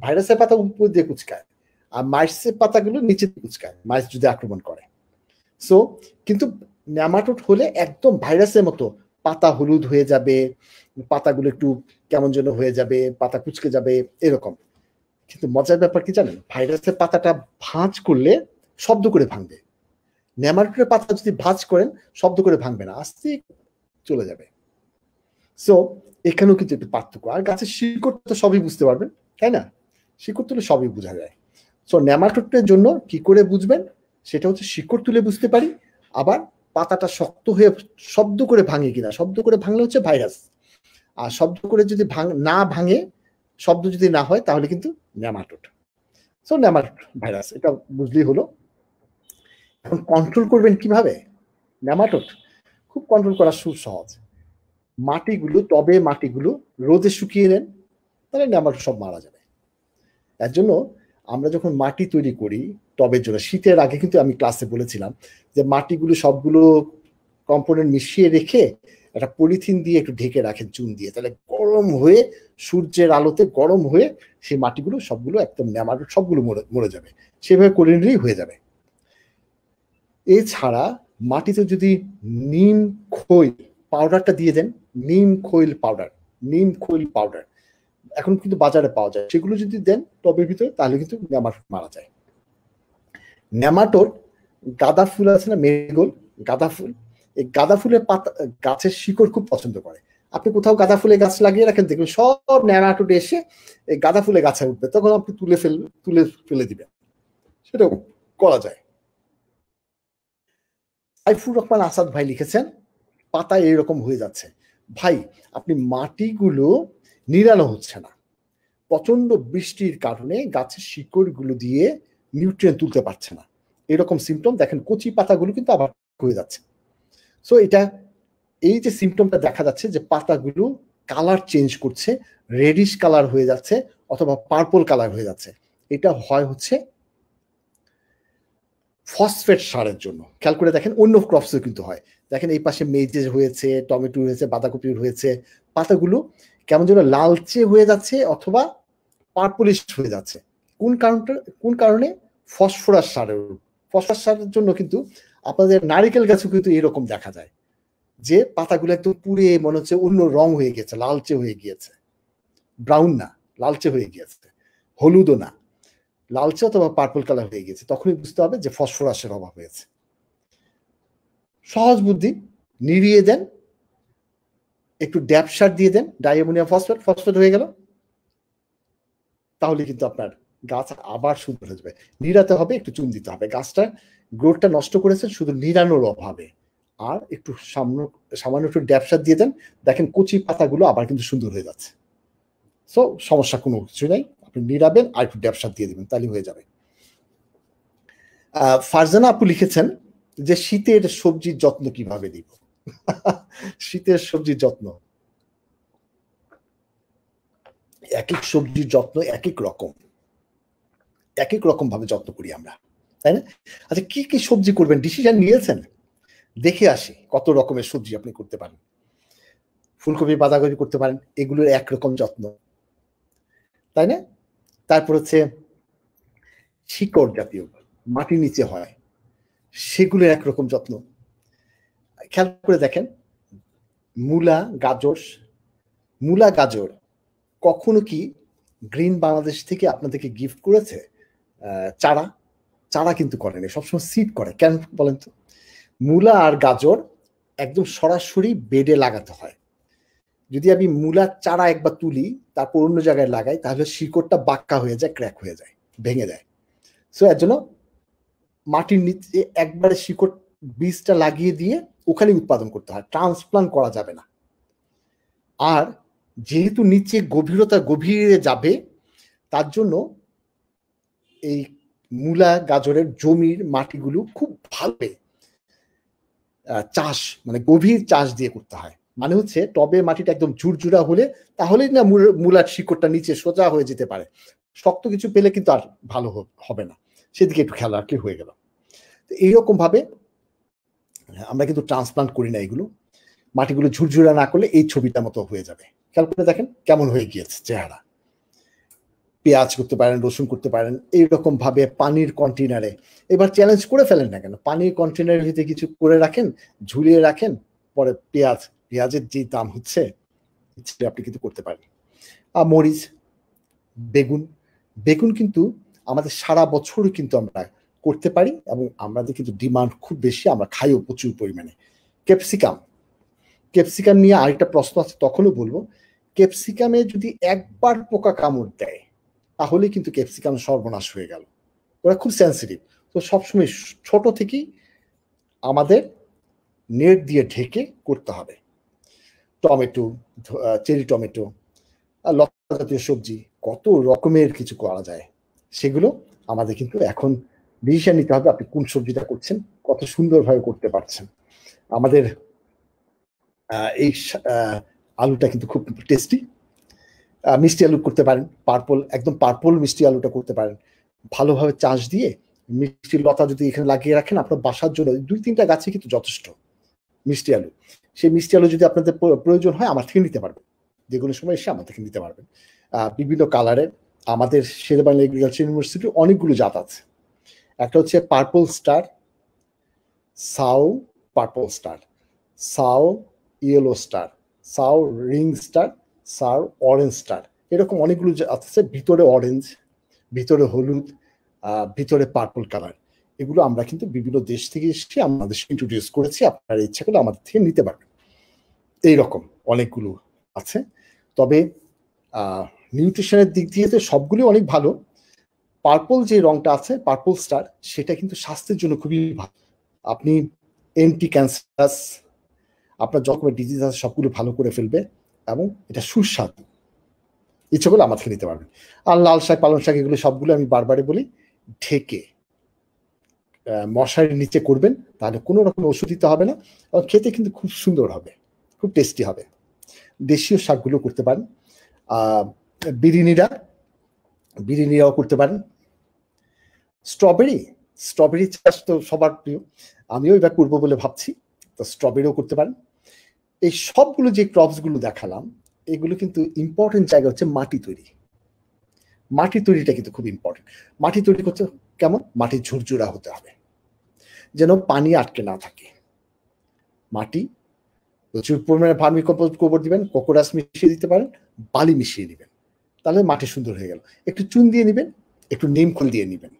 ভাইরাসের পাতা উপরের দিকে কুচকায় আর মাইসের পাতাগুলো নিচে কুচকায় মাইস যদি আক্রমণ করে সো কিন্তু ন্যামাটোড হলে একদম ভাইরাসের মতো পাতা হলুদ হয়ে যাবে পাতাগুলো একটু কেমন যেন হয়ে যাবে পাতা কুচকে যাবে এরকম কিন্তু মজার ব্যাপার কি জানেন ভাইরাসের পাতাটা ভাঁজ করলে শব্দ করে ভাঙবে ন্যামাটোডের পাতা যদি ভাঁজ করেন শব্দ করে ভাঙবে না আস্তে চলে যাবে সো এখানেও কিন্তু একটু পার্থক্য আর গাছের শিকড় তো সবই বুঝতে পারবেন তাই না শিকড় তুলে সবই বোঝা যায় সো ন্যামাটোডের জন্য কি করে বুঝবেন সেটা হচ্ছে শিকড় তুলে বুঝতে পারি আবার পাতাটা শক্ত হয়ে শব্দ করে ভাঙে কিনা শব্দ করে ভাঙলে হচ্ছে ভাইরাস আর শব্দ করে যদি ভাঙ না ভাঙে শব্দ যদি না হয় তাহলে কিন্তু ন্যামাটোড সো ন্যামাটোড ভাইরাস এটা বুঝলেই হলো এখন কন্ট্রোল করবেন কিভাবে ন্যামাটোড খুব কন্ট্রোল করা সহজ মাটিগুলো টবে মাটিগুলো রোদে শুকিয়ে নেন তাহলে ন্যামাটোড সব মারা যাবে এর জন্য আমরা যখন মাটি তৈরি করি টবের জন্য শীতের আগে কিন্তু আমি ক্লাসে বলেছিলাম যে মাটিগুলো সবগুলো কম্পোনেন্ট মিশিয়ে রেখে একটা পলিথিন দিয়ে একটু ঢেকে রাখেন চুন দিয়ে তাহলে গরম হয়ে সূর্যের আলোতে গরম হয়ে সেই মাটিগুলো সবগুলো একদম নেমার সবগুলো মরে মরে যাবে সেভাবে করে নিলেই হয়ে যাবে এছাড়া মাটিতে যদি নিম খৈল পাউডারটা দিয়ে দেন নিম খৈল পাউডার নিম খৈল পাউডার এখন কিন্তু বাজারে পাওয়া যায় সেগুলো যদি দেন টবের ভিতরে তাহলে কিন্তু নেমাটোড মারা যায় নেমাটোড গাঁদা ফুল আছে না মেরিগোল গাঁদা ফুল এই গাঁদা ফুলের পাতা গাছের শিকড় খুব পছন্দ করে আপনি কোথাও গাঁদা ফুলের গাছ লাগিয়ে রাখেন দেখবেন সব ন্যানাটোড এসে এই গাঁদা ফুলের গাছে উঠবে তখন আপনি তুলে ফেল তুলে ফেলে দিবেন সেটাও করা যায় সাইফুর রহমান আসাদ ভাই লিখেছেন পাতা এইরকম হয়ে যাচ্ছে ভাই আপনি মাটিগুলো নিড়ানো হচ্ছে না প্রচন্ড বৃষ্টির কারণে গাছের শিকড়গুলো দিয়ে নিউট্রিয়েন্ট তুলতে পারছে না এরকম সিমটম দেখেন কচি পাতাগুলো কিন্তু আবার হয়ে যাচ্ছে সো এটা এই যে সিমটমটা দেখা যাচ্ছে যে পাতাগুলো কালার চেঞ্জ করছে রেডিশ কালার হয়ে যাচ্ছে অথবা পার্পল কালার হয়ে যাচ্ছে এটা হয় হচ্ছে ফসফেট সারের জন্য খেয়াল করে দেখেন অন্য ক্রপসও কিন্তু হয় দেখেন এই পাশে মেজের হয়েছে টমেটো হয়েছে বাঁধাকপি হয়েছে পাতাগুলো কেমন যেন লালচে হয়ে যাচ্ছে অথবা পার্পলিশ হয়ে যাচ্ছে কোন কারণটা কোন কারণে ফসফরাস সারের ফসফরাস সারের জন্য কিন্তু আপনাদের নারিকেল গাছও কিন্তু এরকম দেখা যায় যে পাতাগুলো একদম পুড়ে মনে হচ্ছে অন্য রং হয়ে গেছে লালচে হয়ে গিয়েছে ব্রাউন না লালচে হয়ে গিয়েছে হলুদও না লালচে অথবা পার্পল কালার হয়ে গেছে তখনই বুঝতে হবে যে ফসফরাসের অভাব হয়েছে সহজ বুদ্ধি নিরিয়ে দেন একটু ড্যাপ সার দিয়ে দেন ডাইঅ্যামোনিয়াম ফসফেট ফসফেট হয়ে গেল তাহলে কিন্তু আপনার গাছ আবার সুন্দর হয়ে যাবে নিড়াতে হবে একটু চুন দিতে হবে গাছটা গ্রোথটা নষ্ট করেছেন শুধু নিড়ানোর অভাবে আর একটু সামনে সামান্য একটু ড্যাপসার দিয়ে দেন দেখেন কচি পাতাগুলো আবার কিন্তু সুন্দর হয়ে যাচ্ছে সো সমস্যা কোনো কিছু নাই আপনি নিড়াবেন আর একটু ড্যাপসার দিয়ে দেবেন তাহলে হয়ে যাবে ফারজানা আপু লিখেছেন যে শীতের সবজির যত্ন কিভাবে দিব শীতের সবজির যত্ন এক এক সবজির যত্ন এক এক রকম এক এক রকম ভাবে যত্ন করি আমরা তাই না আচ্ছা কি কি সবজি করবেন ডিসিশন নিয়েছেন দেখে আসি কত রকমের সবজি আপনি করতে পারেন ফুলকপি বাঁধাকপি করতে পারেন এগুলোর একরকম যত্ন তাই না তারপর হচ্ছে শিকড় জাতীয় মাটির নিচে হয় সেগুলোর একরকম যত্ন খেয়াল করে দেখেন মূলা গাজর মূলা গাজর কখনো কি গ্রিন বাংলাদেশ থেকে আপনাদেরকে গিফট করেছে চারা চারা কিন্তু করেনি সবসময় সিড করে কেন বলেন তো মূলা আর গাজর একদম সরাসরি বেডে লাগাতে হয় যদি আমি মূলার চারা একবার তুলি তারপর অন্য জায়গায় লাগাই তাহলে শিকড়টা বাক্কা হয়ে যায় ক্র্যাক হয়ে যায় ভেঙে যায় সো এর জন্য মাটির নিচে একবারে শিকড় বীজটা লাগিয়ে দিয়ে ওখানে উৎপাদন করতে হয় ট্রান্সপ্লান্ট করা যাবে না আর যেহেতু নিচে গভীরতা গভীরে যাবে তার জন্য এই মূলা গাজরের জমির মাটিগুলো খুব ভালো চাষ মানে গভীর চাষ দিয়ে করতে হয় মানে হচ্ছে টবে মাটিটা একদম ঝুরঝুরা হলে তাহলেই না মূলার শিকড়টা নিচে সোজা হয়ে যেতে পারে শক্ত কিছু পেলে কিন্তু আর ভালো হবে না সেদিকে একটু খেয়াল রাখলে হয়ে গেল এইরকম ভাবে আমরা কিন্তু ট্রান্সপ্লান্ট করি না এগুলো মাটিগুলো ঝুরঝুরা না করলে এই ছবিটা মতো হয়ে যাবে খেয়াল করে দেখেন কেমন হয়ে গিয়েছে চেহারা পেঁয়াজ করতে পারেন রসুন করতে পারেন এইরকমভাবে পানির কন্টেনারে এবার চ্যালেঞ্জ করে ফেলেন না কেন পানির কন্টেনারের ভিতরে কিছু করে রাখেন ঝুলিয়ে রাখেন পরে পেঁয়াজ পেঁয়াজের যে দাম হচ্ছে সেটা আপনি কিন্তু করতে পারেন আর মরিচ বেগুন বেগুন কিন্তু আমাদের সারা বছর কিন্তু আমরা করতে পারি এবং আমাদের কিন্তু ডিমান্ড খুব বেশি আমরা খাইও প্রচুর পরিমাণে ক্যাপসিকাম ক্যাপসিকাম নিয়ে আরেকটা প্রশ্ন আছে তখনও বলবো ক্যাপসিকামে যদি একবার পোকা কামড় দেয় তাহলে কিন্তু ক্যাপসিকাম সর্বনাশ হয়ে গেল ওরা খুব সেন্সিটিভ তো সবসময় ছোট থেকেই আমাদের নেট দিয়ে ঢেকে করতে হবে টমেটো চেরি টমেটো লতা জাতীয় সবজি কত রকমের কিছু করা যায় সেগুলো আমাদের কিন্তু এখন ডিসিশন নিতে হবে আপনি কোন সবজিটা করছেন কত সুন্দরভাবে করতে পারছেন আমাদের এই আলুটা কিন্তু খুব টেস্টি মিষ্টি আলু করতে পারেন পার্পল একদম পার্পল মিষ্টি আলুটা করতে পারেন ভালোভাবে চাষ দিয়ে মিষ্টি লতা যদি এখানে লাগিয়ে রাখেন আপনার বাসার জন্য দুই তিনটা গাছে কিন্তু যথেষ্ট মিষ্টি আলু সেই মিষ্টি আলু যদি আপনাদের প্রয়োজন হয় আমার থেকে নিতে পারবেন যে কোনো সময় এসে আমার থেকে নিতে পারবেন বিভিন্ন কালারের আমাদের শেরবাংলা এগ্রিকালচার ইউনিভার্সিটির অনেকগুলো জাত আছে একটা হচ্ছে পার্পল স্টার সাউ পার্পল স্টার সাউ ইয়েলো স্টার সাউ রিং স্টার সাউ অরেঞ্জ স্টার এরকম অনেকগুলো আছে ভিতরে অরেঞ্জ ভিতরে হলুদ ভিতরে পার্পল কালার এগুলো আমরা কিন্তু বিভিন্ন দেশ থেকে এসে আমাদের ইন্ট্রোডিউস করেছি আপনারা ইচ্ছা করলে আমাদের থেকে নিতে পারবেন এইরকম অনেকগুলো আছে তবে নিউট্রিশনের দিক দিয়ে তো সবগুলি অনেক ভালো পার্পল যে রংটা আছে পার্পল স্টার সেটা কিন্তু স্বাস্থ্যের জন্য খুবই ভালো আপনি এন্টি ক্যান্সারাস আপনার যখন ডিজিজ আছে সবগুলো ভালো করে ফেলবে এবং এটা সুস্বাদু ইচ্ছে করলে আমার থেকে নিতে পারবেন আর লাল শাক পালং শাক এগুলো সবগুলো আমি বারবারই বলি ঢেকে মশারির নিচে করবেন তাহলে কোনো রকম ওষুধ দিতে হবে না এবং খেতে কিন্তু খুব সুন্দর হবে খুব টেস্টি হবে দেশীয় শাকগুলো করতে পারেন বিরিয়ানিরা বিরিয়ানিরাও করতে পারেন স্ট্রবেরি স্ট্রবেরি চাষ তো সবার প্রিয় আমিও এবার করবো বলে ভাবছি তো স্ট্রবেরিও করতে পারেন এই সবগুলো যে ক্রপসগুলো দেখালাম এগুলো কিন্তু ইম্পর্টেন্ট জায়গা হচ্ছে মাটি তৈরি মাটি তৈরিটা কিন্তু খুব ইম্পর্টেন্ট মাটি তৈরি করতে কেমন মাটি ঝুরঝুরা হতে হবে যেন পানি আটকে না থাকে মাটি প্রচুর পরিমাণে ফার্মি গোবর দিবেন কোকোরাস মিশিয়ে দিতে পারেন বালি মিশিয়ে দিবেন তাহলে মাটি সুন্দর হয়ে গেল একটু চুন দিয়ে নেবেন একটু খোল দিয়ে নেবেন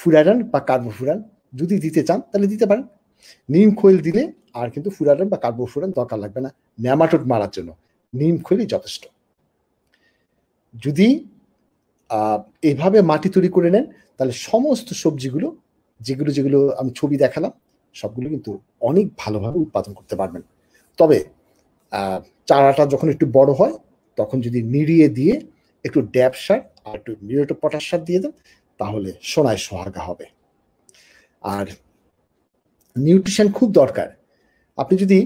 ফুরাডান বা কার্বোফুরান যদি দিতে চান তাহলে দিতে পারেন নিম খৈল দিলে আর কিন্তু ফুরাডান বা কার্বোফুরান দরকার লাগবে না ন্যামাটোড মারার জন্য নিম খৈলই যথেষ্ট যদি এভাবে মাটি তৈরি করে নেন তাহলে সমস্ত সবজিগুলো যেগুলো যেগুলো আমি ছবি দেখালাম সবগুলো কিন্তু অনেক ভালোভাবে উৎপাদন করতে পারবেন তবে চারাটা যখন একটু বড় হয় তখন যদি নিড়িয়ে দিয়ে একটু ড্যাব সার আর একটু নিরটো পটাশ সার দিয়ে দেন তাহলে সোনায় সোহাগা হবে আর নিউট্রিশন খুব দরকার আপনি যদি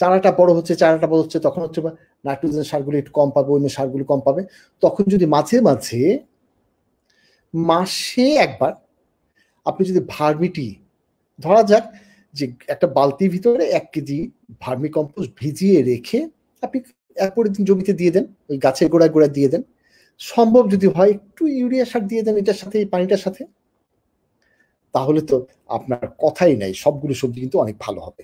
চারাটা বড় হচ্ছে চারাটা বড় হচ্ছে তখন হচ্ছে নাইট্রোজেন সারগুলি একটু কম পাবে অন্য সারগুলি কম পাবে তখন যদি মাঝে মাঝে মাসে একবার আপনি যদি ভার্মিটি ধরা যাক যে একটা বালতির ভিতরে এক কেজি ভার্মি কম্পোস্ট ভিজিয়ে রেখে আপনি এক পরের দিন জমিতে দিয়ে দেন ওই গাছের গোড়ায় গোড়ায় দিয়ে দেন সম্ভব যদি হয় একটু ইউরিয়া সার দিয়ে দেন এটার সাথে এই পানিটার সাথে তাহলে তো আপনার কথাই নাই সবগুলো সবজি কিন্তু অনেক ভালো হবে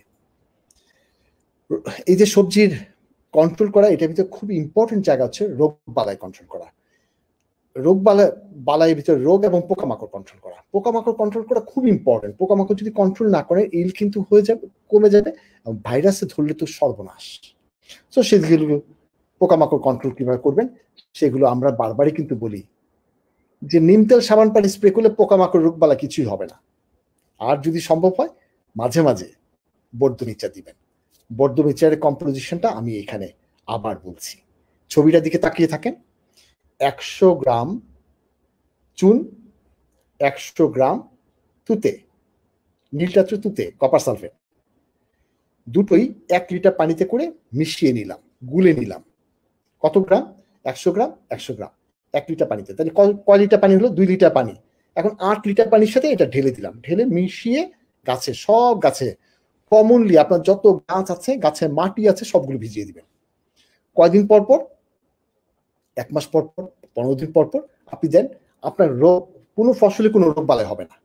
এই যে সবজির কন্ট্রোল করা এটার ভিতরে খুব ইম্পর্টেন্ট জায়গা হচ্ছে রোগ বালাই কন্ট্রোল করা রোগ বালাই বালাইয়ের ভিতরে রোগ এবং পোকামাকড় কন্ট্রোল করা পোকামাকড় কন্ট্রোল করা খুব ইম্পর্টেন্ট পোকামাকড় যদি কন্ট্রোল না করে ইল কিন্তু হয়ে যাবে কমে যাবে এবং ভাইরাসে ধরলে তো সর্বনাশ তো সেগুলো পোকামাকড় কন্ট্রোল কীভাবে করবেন সেগুলো আমরা বারবারই কিন্তু বলি যে নিম তেল সাবান পানি স্প্রে করলে পোকামাকড় রোগবালা কিছুই হবে না আর যদি সম্ভব হয় মাঝে মাঝে বর্ধ মিচার দিবেন বর্ধ মিচারের কম্পোজিশনটা আমি এখানে আবার বলছি ছবিটার দিকে তাকিয়ে থাকেন একশো গ্রাম চুন একশো গ্রাম তুতে নীলটাত্র তুতে কপার সালফেট দুটোই এক লিটার পানিতে করে মিশিয়ে নিলাম গুলে নিলাম কত গ্রাম একশো গ্রাম একশো গ্রাম এক লিটার পানিতে তাহলে কয় লিটার পানি হলো দুই লিটার পানি এখন আট লিটার পানির সাথে এটা ঢেলে দিলাম ঢেলে মিশিয়ে গাছে সব গাছে কমনলি আপনার যত গাছ আছে গাছে মাটি আছে সবগুলো ভিজিয়ে দিবেন কয়দিন পর পর এক মাস পর পর পনেরো দিন পর পর আপনি দেন আপনার রোগ কোনো ফসলে কোনো রোগ বালাই হবে না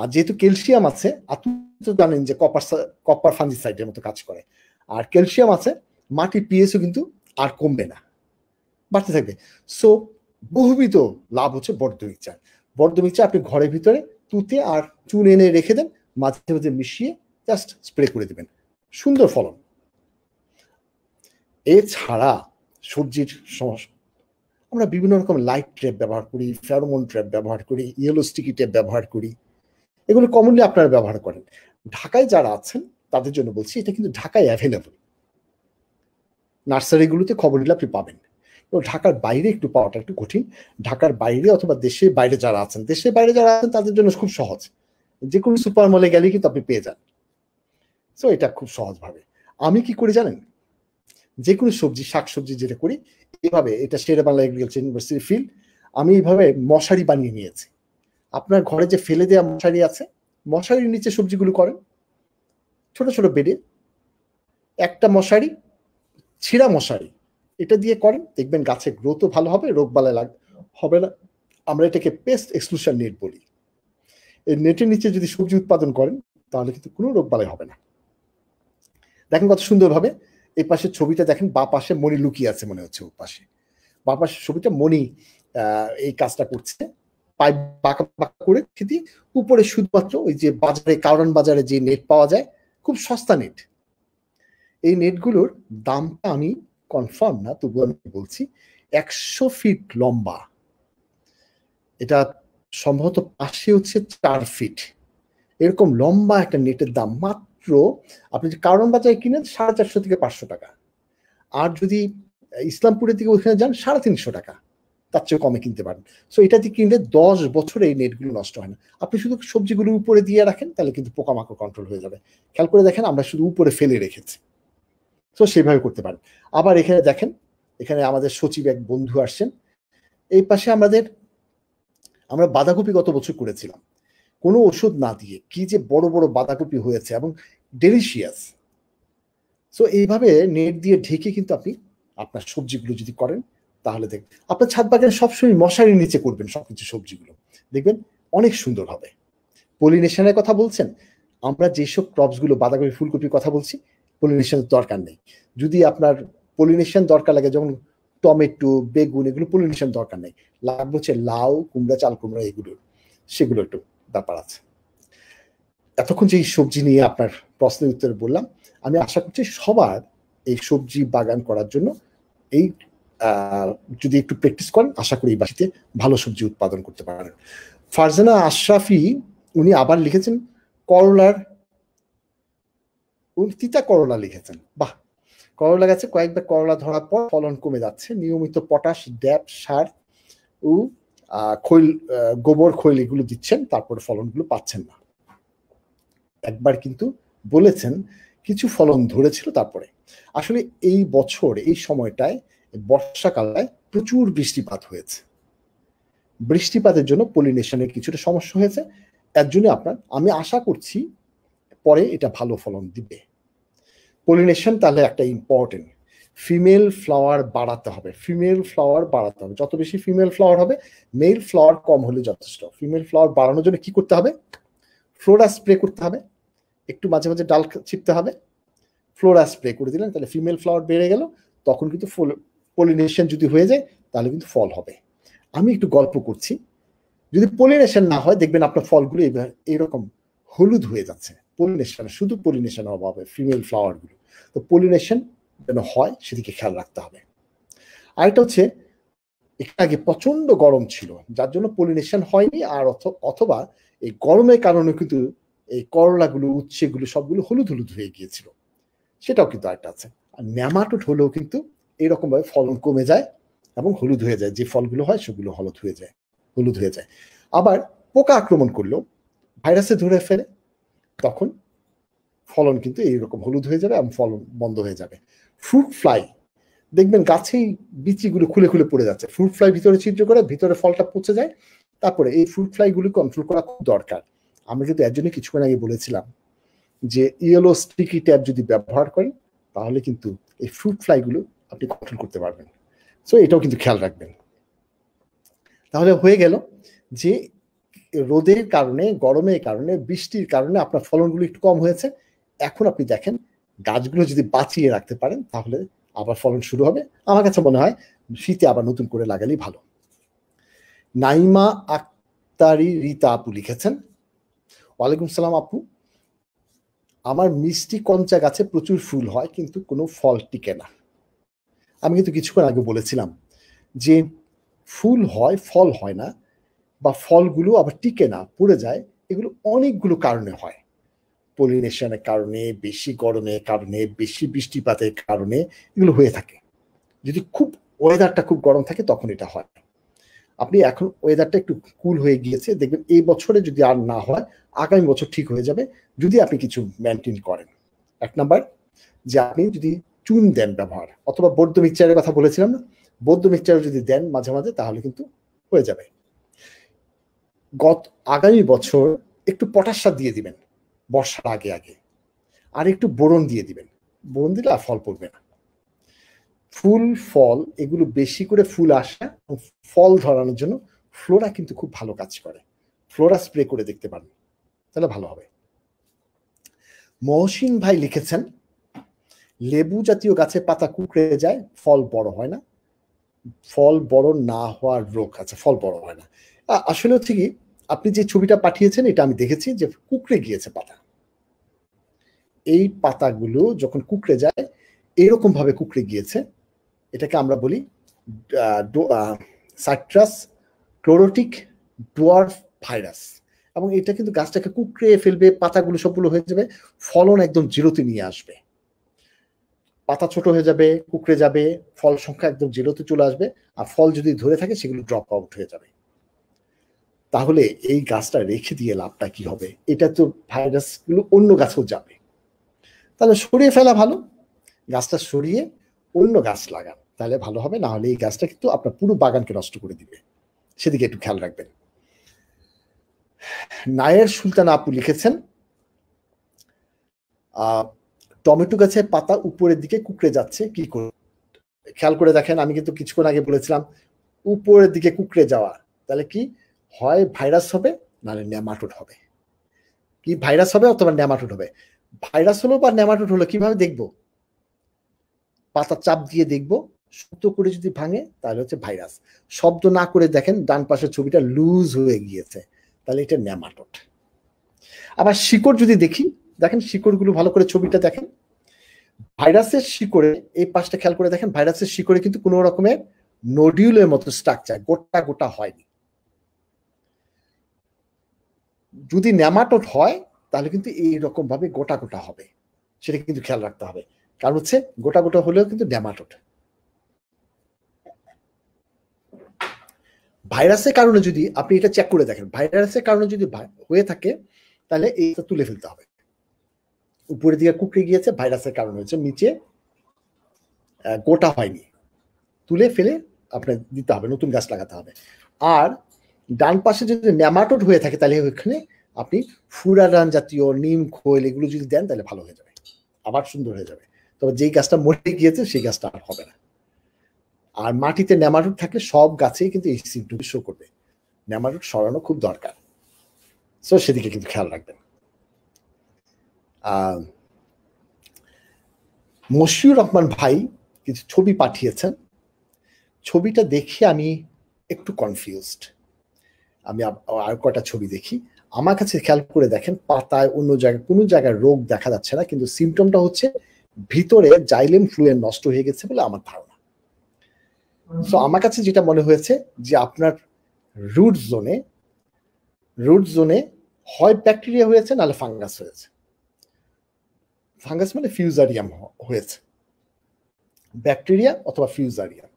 আর যেহেতু ক্যালসিয়াম আছে আপনি তো জানেন যে কপার কপার ফান্ডিসাইডের মতো কাজ করে আর ক্যালসিয়াম আছে মাটির পিএসও কিন্তু আর কমবে না বাড়তে থাকবে সো বহুবিধ লাভ হচ্ছে বড্ড মিক্সচার বড্ড মিক্সচার আপনি ঘরের ভিতরে তুতে আর চুন এনে রেখে দেন মাঝে মাঝে মিশিয়ে জাস্ট স্প্রে করে দেবেন সুন্দর ফলন এছাড়া সবজির সমস্যা আমরা বিভিন্ন রকম লাইট ট্র্যাপ ব্যবহার করি ফেরোমন ট্র্যাপ ব্যবহার করি ইয়েলো স্টিকি ট্র্যাপ ব্যবহার করি এগুলো কমনলি আপনারা ব্যবহার করেন ঢাকায় যারা আছেন তাদের জন্য বলছি এটা কিন্তু ঢাকায় অ্যাভেলেবল নার্সারিগুলোতে খবরগুলো আপনি পাবেন তো ঢাকার বাইরে একটু পাওয়াটা একটু কঠিন ঢাকার বাইরে অথবা দেশের বাইরে যারা আছেন দেশের বাইরে যারা আছেন তাদের জন্য খুব সহজ যে কোনো সুপার মলে গেলে কিন্তু আপনি পেয়ে যান সো এটা খুব সহজভাবে আমি কি করি জানেন যে কোনো সবজি শাক সবজি যেটা করি এভাবে এটা Shere Bangla agriculture university field আমি এইভাবে মশারি বানিয়ে নিয়েছি আপনার ঘরে যে ফেলে দেওয়া মশারি আছে মশারির নিচে সবজিগুলো করেন ছোট ছোট বেডে একটা মশারি ছিঁড়া মশারি এটা দিয়ে করেন দেখবেন গাছে গ্রোথও ভালো হবে রোগ বালা লাগ হবে না আমরা এটাকে পেস্ট এক্সক্লুশন নেট বলি এই নেটের নিচে যদি সবজি উৎপাদন করেন তাহলে কিন্তু কোনো রোগ বালাই হবে না দেখেন কত সুন্দরভাবে এই পাশে ছবিটা দেখেন বা পাশে মণি লুকিয়ে আছে মনে হচ্ছে ওর পাশে বা পাশে ছবিটা মণি এই কাজটা করছে পাইপ বাঁকা বাঁকা করে খেতে উপরে শুধুমাত্র ওই যে বাজারে কারণ বাজারে যে নেট পাওয়া যায় খুব সস্তা নেট এই নেটগুলোর দামটা আমি কনফার্ম না তবু আমি বলছি একশো ফিট লম্বা এটা সম্ভবত পাশে হচ্ছে চার ফিট এরকম লম্বা একটা নেটের দাম মাত্র আপনি যে কারণ বাজারে কিনেন সাড়ে চারশো থেকে পাঁচশো টাকা আর যদি ইসলামপুরের দিকে ওইখানে যান সাড়ে তিনশো টাকা তার চেয়ে কমে কিনতে পারেন সো এটা দিয়ে কিনলে দশ বছরে এই নেটগুলো নষ্ট হয় না আপনি শুধু সবজিগুলো উপরে দিয়ে রাখেন তাহলে কিন্তু পোকামাকড় কন্ট্রোল হয়ে যাবে খেয়াল করে দেখেন আমরা শুধু উপরে ফেলে রেখেছি তো সেভাবে করতে পারেন আবার এখানে দেখেন এখানে আমাদের সচিব এক বন্ধু আসছেন এই পাশে আমাদের আমরা বাঁধাকপি গত বছর করেছিলাম কোনো ওষুধ না দিয়ে কি যে বড় বড় বাঁধাকপি হয়েছে এবং ডেলিশিয়াস সো এইভাবে নেট দিয়ে ঢেকে কিন্তু আপনি আপনার সবজিগুলো যদি করেন তাহলে দেখবেন আপনার ছাদ বাগানে সবসময় মশারির নিচে করবেন সবকিছু সবজিগুলো দেখবেন অনেক সুন্দর হবে পলিনেশনের কথা বলছেন আমরা যেসব ক্রপসগুলো বাঁধাকপি ফুলকপির কথা বলছি পলিনেশন দরকার নেই যদি আপনার পলিনেশন দরকার লাগে যেমন টমেটো বেগুন এগুলো পলিনেশন দরকার নেই লাগবে হচ্ছে লাউ কুমড়া চাল কুমড়া এগুলোর সেগুলো একটু ব্যাপার আছে এতক্ষণ যে সবজি নিয়ে আপনার প্রশ্নের উত্তরে বললাম আমি আশা করছি সবার এই সবজি বাগান করার জন্য এই যদি একটু প্র্যাকটিস করেন আশা করি এই বাসিতে ভালো সবজি উৎপাদন করতে পারেন ফারজানা আশরাফি উনি আবার লিখেছেন করলার উনি তিতা করলা লিখেছেন বাহ করলা গাছে কয়েকবার করলা ধরার পর ফলন কমে যাচ্ছে নিয়মিত পটাশ ড্যাপ সার ও খৈল গোবর খৈল এগুলো দিচ্ছেন তারপরে ফলনগুলো পাচ্ছেন না একবার কিন্তু বলেছেন কিছু ফলন ধরেছিল তারপরে আসলে এই বছর এই সময়টায় বর্ষাকালে প্রচুর বৃষ্টিপাত হয়েছে বৃষ্টিপাতের জন্য পলিনেশনের কিছুটা সমস্যা হয়েছে এর জন্য আপনার আমি আশা করছি পরে এটা ভালো ফলন দিবে পলিনেশন তাহলে একটা ইম্পর্টেন্ট ফিমেল ফ্লাওয়ার বাড়াতে হবে ফিমেল ফ্লাওয়ার বাড়াতে হবে যত বেশি ফিমেল ফ্লাওয়ার হবে মেল ফ্লাওয়ার কম হলে যথেষ্ট ফিমেল ফ্লাওয়ার বাড়ানোর জন্য কি করতে হবে ফ্লোরা স্প্রে করতে হবে একটু মাঝে মাঝে ডাল ছিটতে হবে ফ্লোরা স্প্রে করে দিলেন তাহলে ফিমেল ফ্লাওয়ার বেড়ে গেল তখন কিন্তু পলিনেশন যদি হয়ে যায় তাহলে কিন্তু ফল হবে আমি একটু গল্প করছি যদি পলিনেশন না হয় দেখবেন আপনার ফলগুলো এইবার এইরকম হলুদ হয়ে যাচ্ছে পলিনেশন শুধু পলিনেশন অভাবে ফিমেল ফ্লাওয়ারগুলো তো পলিনেশন যেন হয় সেদিকে খেয়াল রাখতে হবে আরেকটা হচ্ছে একটু আগে প্রচন্ড গরম ছিল যার জন্য পলিনেশন হয়নি আর অথবা এই গরমের কারণে কিন্তু এই করলাগুলো উচ্ছেগুলো সবগুলো হলুদ হলুদ হয়ে গিয়েছিল সেটাও কিন্তু একটা আছে আর ন্যামাটোড হলেও কিন্তু এইরকমভাবে ফলন কমে যায় এবং হলুদ হয়ে যায় যে ফলগুলো হয় সেগুলো হলুদ হয়ে যায় হলুদ হয়ে যায় আবার পোকা আক্রমণ করলেও ভাইরাসে ধরে ফেলে তখন ফলন কিন্তু এইরকম হলুদ হয়ে যাবে এবং ফলন বন্ধ হয়ে যাবে ফ্রুট ফ্লাই দেখবেন গাছেই বিচিগুলো খুলে খুলে পড়ে যাচ্ছে ফ্রুট ফ্লাই ভিতরে ছিদ্র করে ভিতরে ফলটা পচে যায় তারপরে এই ফ্রুট ফ্লাইগুলো কন্ট্রোল করা খুব দরকার আমি কিন্তু এর জন্য কিছুক্ষণ আগে বলেছিলাম যে ইয়েলো স্টিকি ট্যাব যদি ব্যবহার করেন তাহলে কিন্তু এই ফ্রুট ফ্লাইগুলো আপনি কন্ট্রোল করতে পারবেন সো এটাও কিন্তু খেয়াল রাখবেন তাহলে হয়ে গেল যে রোদের কারণে গরমের কারণে বৃষ্টির কারণে আপনার ফলনগুলো একটু কম হয়েছে এখন আপনি দেখেন গাছগুলো যদি বাঁচিয়ে রাখতে পারেন তাহলে আবার ফলন শুরু হবে আমার কাছে মনে হয় শীতে আবার নতুন করে লাগালেই ভালো নাইমা আক্তারি রীতা আপু লিখেছেন ওয়ালাইকুম সালাম আপু আমার মিষ্টি কঞ্চা গাছে প্রচুর ফুল হয় কিন্তু কোনো ফল টিকে না আমি কিন্তু কিছুক্ষণ আগে বলেছিলাম যে ফুল হয় ফল হয় না বা ফলগুলো আবার টিকে না পড়ে যায় এগুলো অনেকগুলো কারণে হয় পলিনেশনের কারণে বেশি গরমের কারণে বেশি বৃষ্টিপাতের কারণে এগুলো হয়ে থাকে যদি খুব ওয়েদারটা খুব গরম থাকে তখন এটা হয় আপনি এখন ওয়েদারটা একটু কুল হয়ে গিয়েছে দেখবেন এই বছরে যদি আর না হয় আগামী বছর ঠিক হয়ে যাবে যদি আপনি কিছু মেনটেন করেন এক নাম্বার যে আপনি যদি চুন দেন ব্যবহার অথবা বৌদ্ধ মিক্সচারের কথা বলেছিলাম না বৌদ্ধ মিক্সচার যদি দেন মাঝে মাঝে তাহলে কিন্তু হয়ে যাবে গত আগামী বছর একটু পটাশ সার দিয়ে দিবেন বর্ষার আগে আগে আর একটু বোরন দিয়ে দিবেন বোরন দিলে আর ফল পড়বে না ফুল ফল এগুলো বেশি করে ফুল আসা ফল ধরানোর জন্য ফ্লোরা কিন্তু খুব ভালো কাজ করে ফ্লোরা স্প্রে করে দেখতে পারেন তাহলে ভালো হবে মহসিন ভাই লিখেছেন লেবু জাতীয় গাছে পাতা কুকড়ে যায় ফল বড় হয় না ফল বড় না হওয়ার রোগ আছে ফল বড় হয় না আসলে হচ্ছে কি আপনি যে ছবিটা পাঠিয়েছেন এটা আমি দেখেছি যে কুকড়ে গিয়েছে পাতা এই পাতাগুলো যখন কুকড়ে যায় এরকম ভাবে কুকড়ে গিয়েছে এটাকে আমরা বলি সাইট্রাস ক্লোরোটিক ডোয়ার ভাইরাস এবং এটা কিন্তু গাছটাকে কুকড়ে ফেলবে পাতাগুলো সবগুলো হয়ে যাবে ফলন একদম জিরোতে নিয়ে আসবে পাতা ছোট হয়ে যাবে কুকড়ে যাবে ফল সংখ্যা একদম জিরোতে চলে আসবে আর ফল যদি ধরে থাকে সেগুলো ড্রপ আউট হয়ে যাবে তাহলে এই গাছটা রেখে দিয়ে লাভটা কি হবে এটা তো ভাইরাসগুলো অন্য গাছেও যাবে তাহলে সরিয়ে ফেলা ভালো গাছটা সরিয়ে অন্য গাছ লাগান তাহলে ভালো হবে না হলে এই গাছটা কিন্তু আপনার পুরো বাগানকে নষ্ট করে দিবে সেদিকে একটু খেয়াল রাখবেন নায়ের সুলতান আপু লিখেছেন টমেটো গাছের পাতা উপরের দিকে কুকড়ে যাচ্ছে কি করে খেয়াল করে দেখেন আমি কিন্তু কিছুক্ষণ আগে বলেছিলাম উপরের দিকে কুকড়ে যাওয়া তাহলে কি হয় ভাইরাস হবে নাহলে ন্যামাটুড হবে কি ভাইরাস হবে অথবা ন্যামাটোড হবে ভাইরাস হলো বা ন্যামাটুড হলো কিভাবে দেখব পাতা চাপ দিয়ে দেখব শব্দ করে যদি ভাঙে তাহলে হচ্ছে ভাইরাস শব্দ না করে দেখেন ডান পাশের ছবিটা লুজ হয়ে গিয়েছে তাহলে এটা ন্যামাটোড আবার শিকড় যদি দেখি দেখেন শিকড়গুলো ভালো করে ছবিটা দেখেন ভাইরাসের শিকড়ে এই পাশটা খেয়াল করে দেখেন ভাইরাসের শিকড়ে কিন্তু কোনো রকমের নডিউলের মতো স্ট্রাকচার গোটা গোটা হয়নি যদি নেমাটোট হয় তাহলে কিন্তু ভাবে গোটা গোটা হবে সেটা কিন্তু খেয়াল রাখতে হবে কারণ হচ্ছে গোটা গোটা হলেও কিন্তু নেমাটোট ভাইরাসের কারণে যদি আপনি এটা চেক করে দেখেন ভাইরাসের কারণে যদি হয়ে থাকে তাহলে এইটা তুলে ফেলতে হবে উপরের দিকে কুকড়ে গিয়েছে ভাইরাসের কারণে হয়েছে নিচে গোটা হয়নি তুলে ফেলে আপনার দিতে হবে নতুন গাছ লাগাতে হবে আর ডান পাশে যদি ন্যামাটোড হয়ে থাকে তাহলে ওইখানে আপনি ফুরাডান জাতীয় নিম খোল এগুলো যদি দেন তাহলে ভালো হয়ে যাবে আবার সুন্দর হয়ে যাবে তবে যেই গাছটা মরে গিয়েছে সেই গাছটা আর হবে না আর মাটিতে ন্যামারুট থাকলে সব গাছেই কিন্তু এই সিমটমটি শো করবে নেমাটোড সরানো খুব দরকার সো সেদিকে কিন্তু খেয়াল রাখবেন মশিউর রহমান ভাই কিছু ছবি পাঠিয়েছেন ছবিটা দেখে আমি একটু কনফিউজড আমি আর কটা ছবি দেখি আমার কাছে খেয়াল করে দেখেন পাতায় অন্য জায়গায় কোনো জায়গায় রোগ দেখা যাচ্ছে না কিন্তু সিমটমটা হচ্ছে ভিতরে জাইলেম ফ্লুয়ের নষ্ট হয়ে গেছে বলে আমার ধারণা তো আমার কাছে যেটা মনে হয়েছে যে আপনার রুট জোনে রুট জোনে হয় ব্যাকটেরিয়া হয়েছে নাহলে ফাঙ্গাস হয়েছে ফাঙ্গাস মানে ফিউজারিয়াম হয়েছে ব্যাকটেরিয়া অথবা ফিউজারিয়াম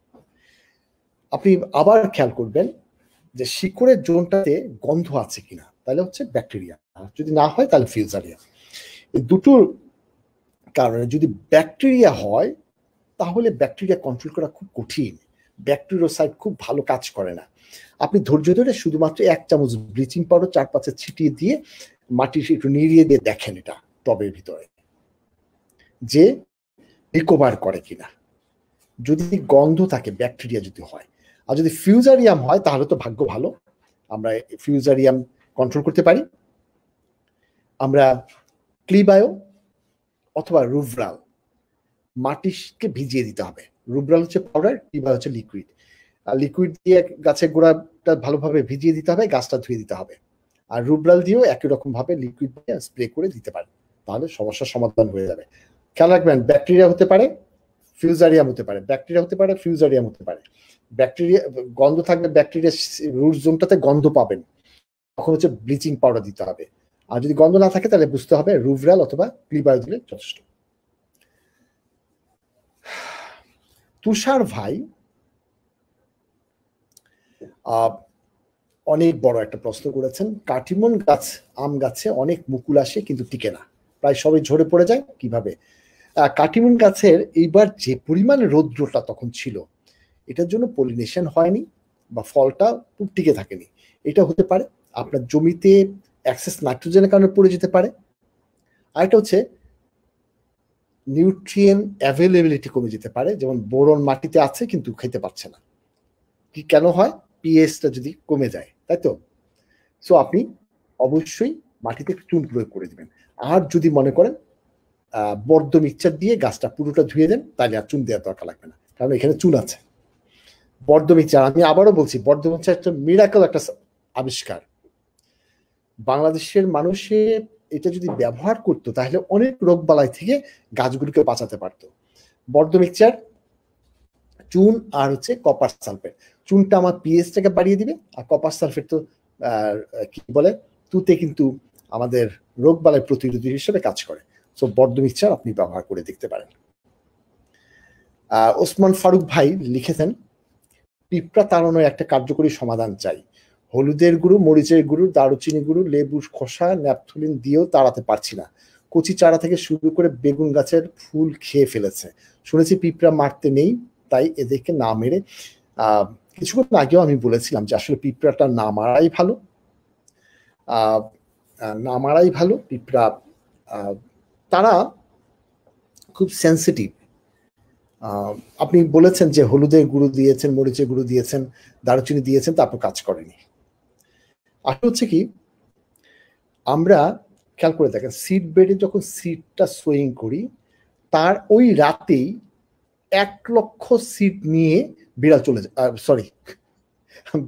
আপনি আবার খেয়াল করবেন যে শিকড়ের জোনটাতে গন্ধ আছে কিনা তাহলে হচ্ছে ব্যাকটেরিয়া যদি না হয় তাহলে ফিউজারিয়া দুটোর কারণে যদি ব্যাকটেরিয়া হয় তাহলে ব্যাকটেরিয়া কন্ট্রোল করা খুব কঠিন ব্যাকটেরিয়াসাইড খুব ভালো কাজ করে না আপনি ধৈর্য ধরে শুধুমাত্র এক চামচ ব্লিচিং পাউডার চারপাশে ছিটিয়ে দিয়ে মাটি একটু নিড়িয়ে দিয়ে দেখেন এটা টবের ভিতরে যে রিকভার করে কিনা যদি গন্ধ থাকে ব্যাকটেরিয়া যদি হয় আর যদি ফিউজারিয়াম হয় তাহলে তো ভাগ্য ভালো আমরা ফিউজারিয়াম কন্ট্রোল করতে পারি আমরা ক্লিবায়ো অথবা রুভরাল মাটিকে ভিজিয়ে দিতে হবে রুবরাল হচ্ছে পাউডার ক্লিবায়ো হচ্ছে লিকুইড আর লিকুইড দিয়ে গাছের গোড়াটা ভালোভাবে ভিজিয়ে দিতে হবে গাছটা ধুয়ে দিতে হবে আর রুবরাল দিয়েও একই রকমভাবে লিকুইড দিয়ে স্প্রে করে দিতে পারে তাহলে সমস্যার সমাধান হয়ে যাবে খেয়াল রাখবেন ব্যাকটেরিয়া হতে পারে ফিউজারিয়াম হতে পারে ব্যাকটেরিয়া হতে পারে ফিউজারিয়াম হতে পারে ব্যাকটেরিয়া গন্ধ থাকবে ব্যাকটেরিয়া রুট জোনটাতে গন্ধ পাবেন তখন হচ্ছে ব্লিচিং পাউডার দিতে হবে আর যদি গন্ধ না থাকে তাহলে বুঝতে হবে রুভরাল অথবা ক্লিপার দিলে যথেষ্ট তুষার ভাই অনেক বড় একটা প্রশ্ন করেছেন কাটিমন গাছ আম গাছে অনেক মুকুল আসে কিন্তু টিকে না প্রায় সবই ঝরে পড়ে যায় কিভাবে কাটিমন গাছের এইবার যে পরিমাণ রৌদ্রটা তখন ছিল এটার জন্য পলিনেশন হয়নি বা ফলটা খুব টিকে থাকেনি এটা হতে পারে আপনার জমিতে অ্যাক্সেস নাইট্রোজেনের কারণে পড়ে যেতে পারে আরেকটা হচ্ছে নিউট্রিয়েন অ্যাভেলেবিলিটি কমে যেতে পারে যেমন বোরন মাটিতে আছে কিন্তু খেতে পারছে না কি কেন হয় পিএসটা যদি কমে যায় তাই তো সো আপনি অবশ্যই মাটিতে চুন প্রয়োগ করে দেবেন আর যদি মনে করেন বর্ধ মিক্সচার দিয়ে গাছটা পুরোটা ধুয়ে দেন তাহলে আর চুন দেওয়ার দরকার লাগবে না কারণ এখানে চুন আছে বর্ধ মিক্সচার আমি আবারও বলছি বর্ধ মিক্সচার একটা মিরাকল একটা আবিষ্কার বাংলাদেশের মানুষে এটা যদি ব্যবহার করতো তাহলে অনেক রোগ বালাই থেকে গাছগুলোকে বাঁচাতে পারত বর্ধ মিক্সচার চুন আর হচ্ছে কপার সালফেট চুনটা আমার পিএইচটাকে বাড়িয়ে দিবে আর কপার সালফেট তো কি বলে তুতে কিন্তু আমাদের রোগ বালাই প্রতিরোধী হিসেবে কাজ করে সো বড্ড মিক্সচার আপনি ব্যবহার করে দেখতে পারেন ওসমান ফারুক ভাই লিখেছেন পিঁপড়া তাড়ানোর একটা কার্যকরী সমাধান চাই হলুদের গুঁড়ো মরিচের গুঁড়ো দারুচিনি গুঁড়ো লেবুর খোসা ন্যাপথুলিন দিয়েও তাড়াতে পারছি না কচি চারা থেকে শুরু করে বেগুন গাছের ফুল খেয়ে ফেলেছে শুনেছি পিঁপড়া মারতে নেই তাই এদেরকে না মেরে কিছুক্ষণ আগেও আমি বলেছিলাম যে আসলে পিঁপড়াটা না মারাই ভালো না মারাই ভালো পিঁপড়া তারা খুব সেন্সিটিভ আপনি বলেছেন যে হলুদের গুঁড়ো দিয়েছেন মরিচের গুঁড়ো দিয়েছেন দারুচিনি দিয়েছেন তারপর কাজ করেনি আসলে হচ্ছে কি আমরা খেয়াল করে দেখেন সিট বেডে যখন সিটটা সোয়িং করি তার ওই রাতেই এক লক্ষ সিট নিয়ে বিড়াল চলে যায় সরি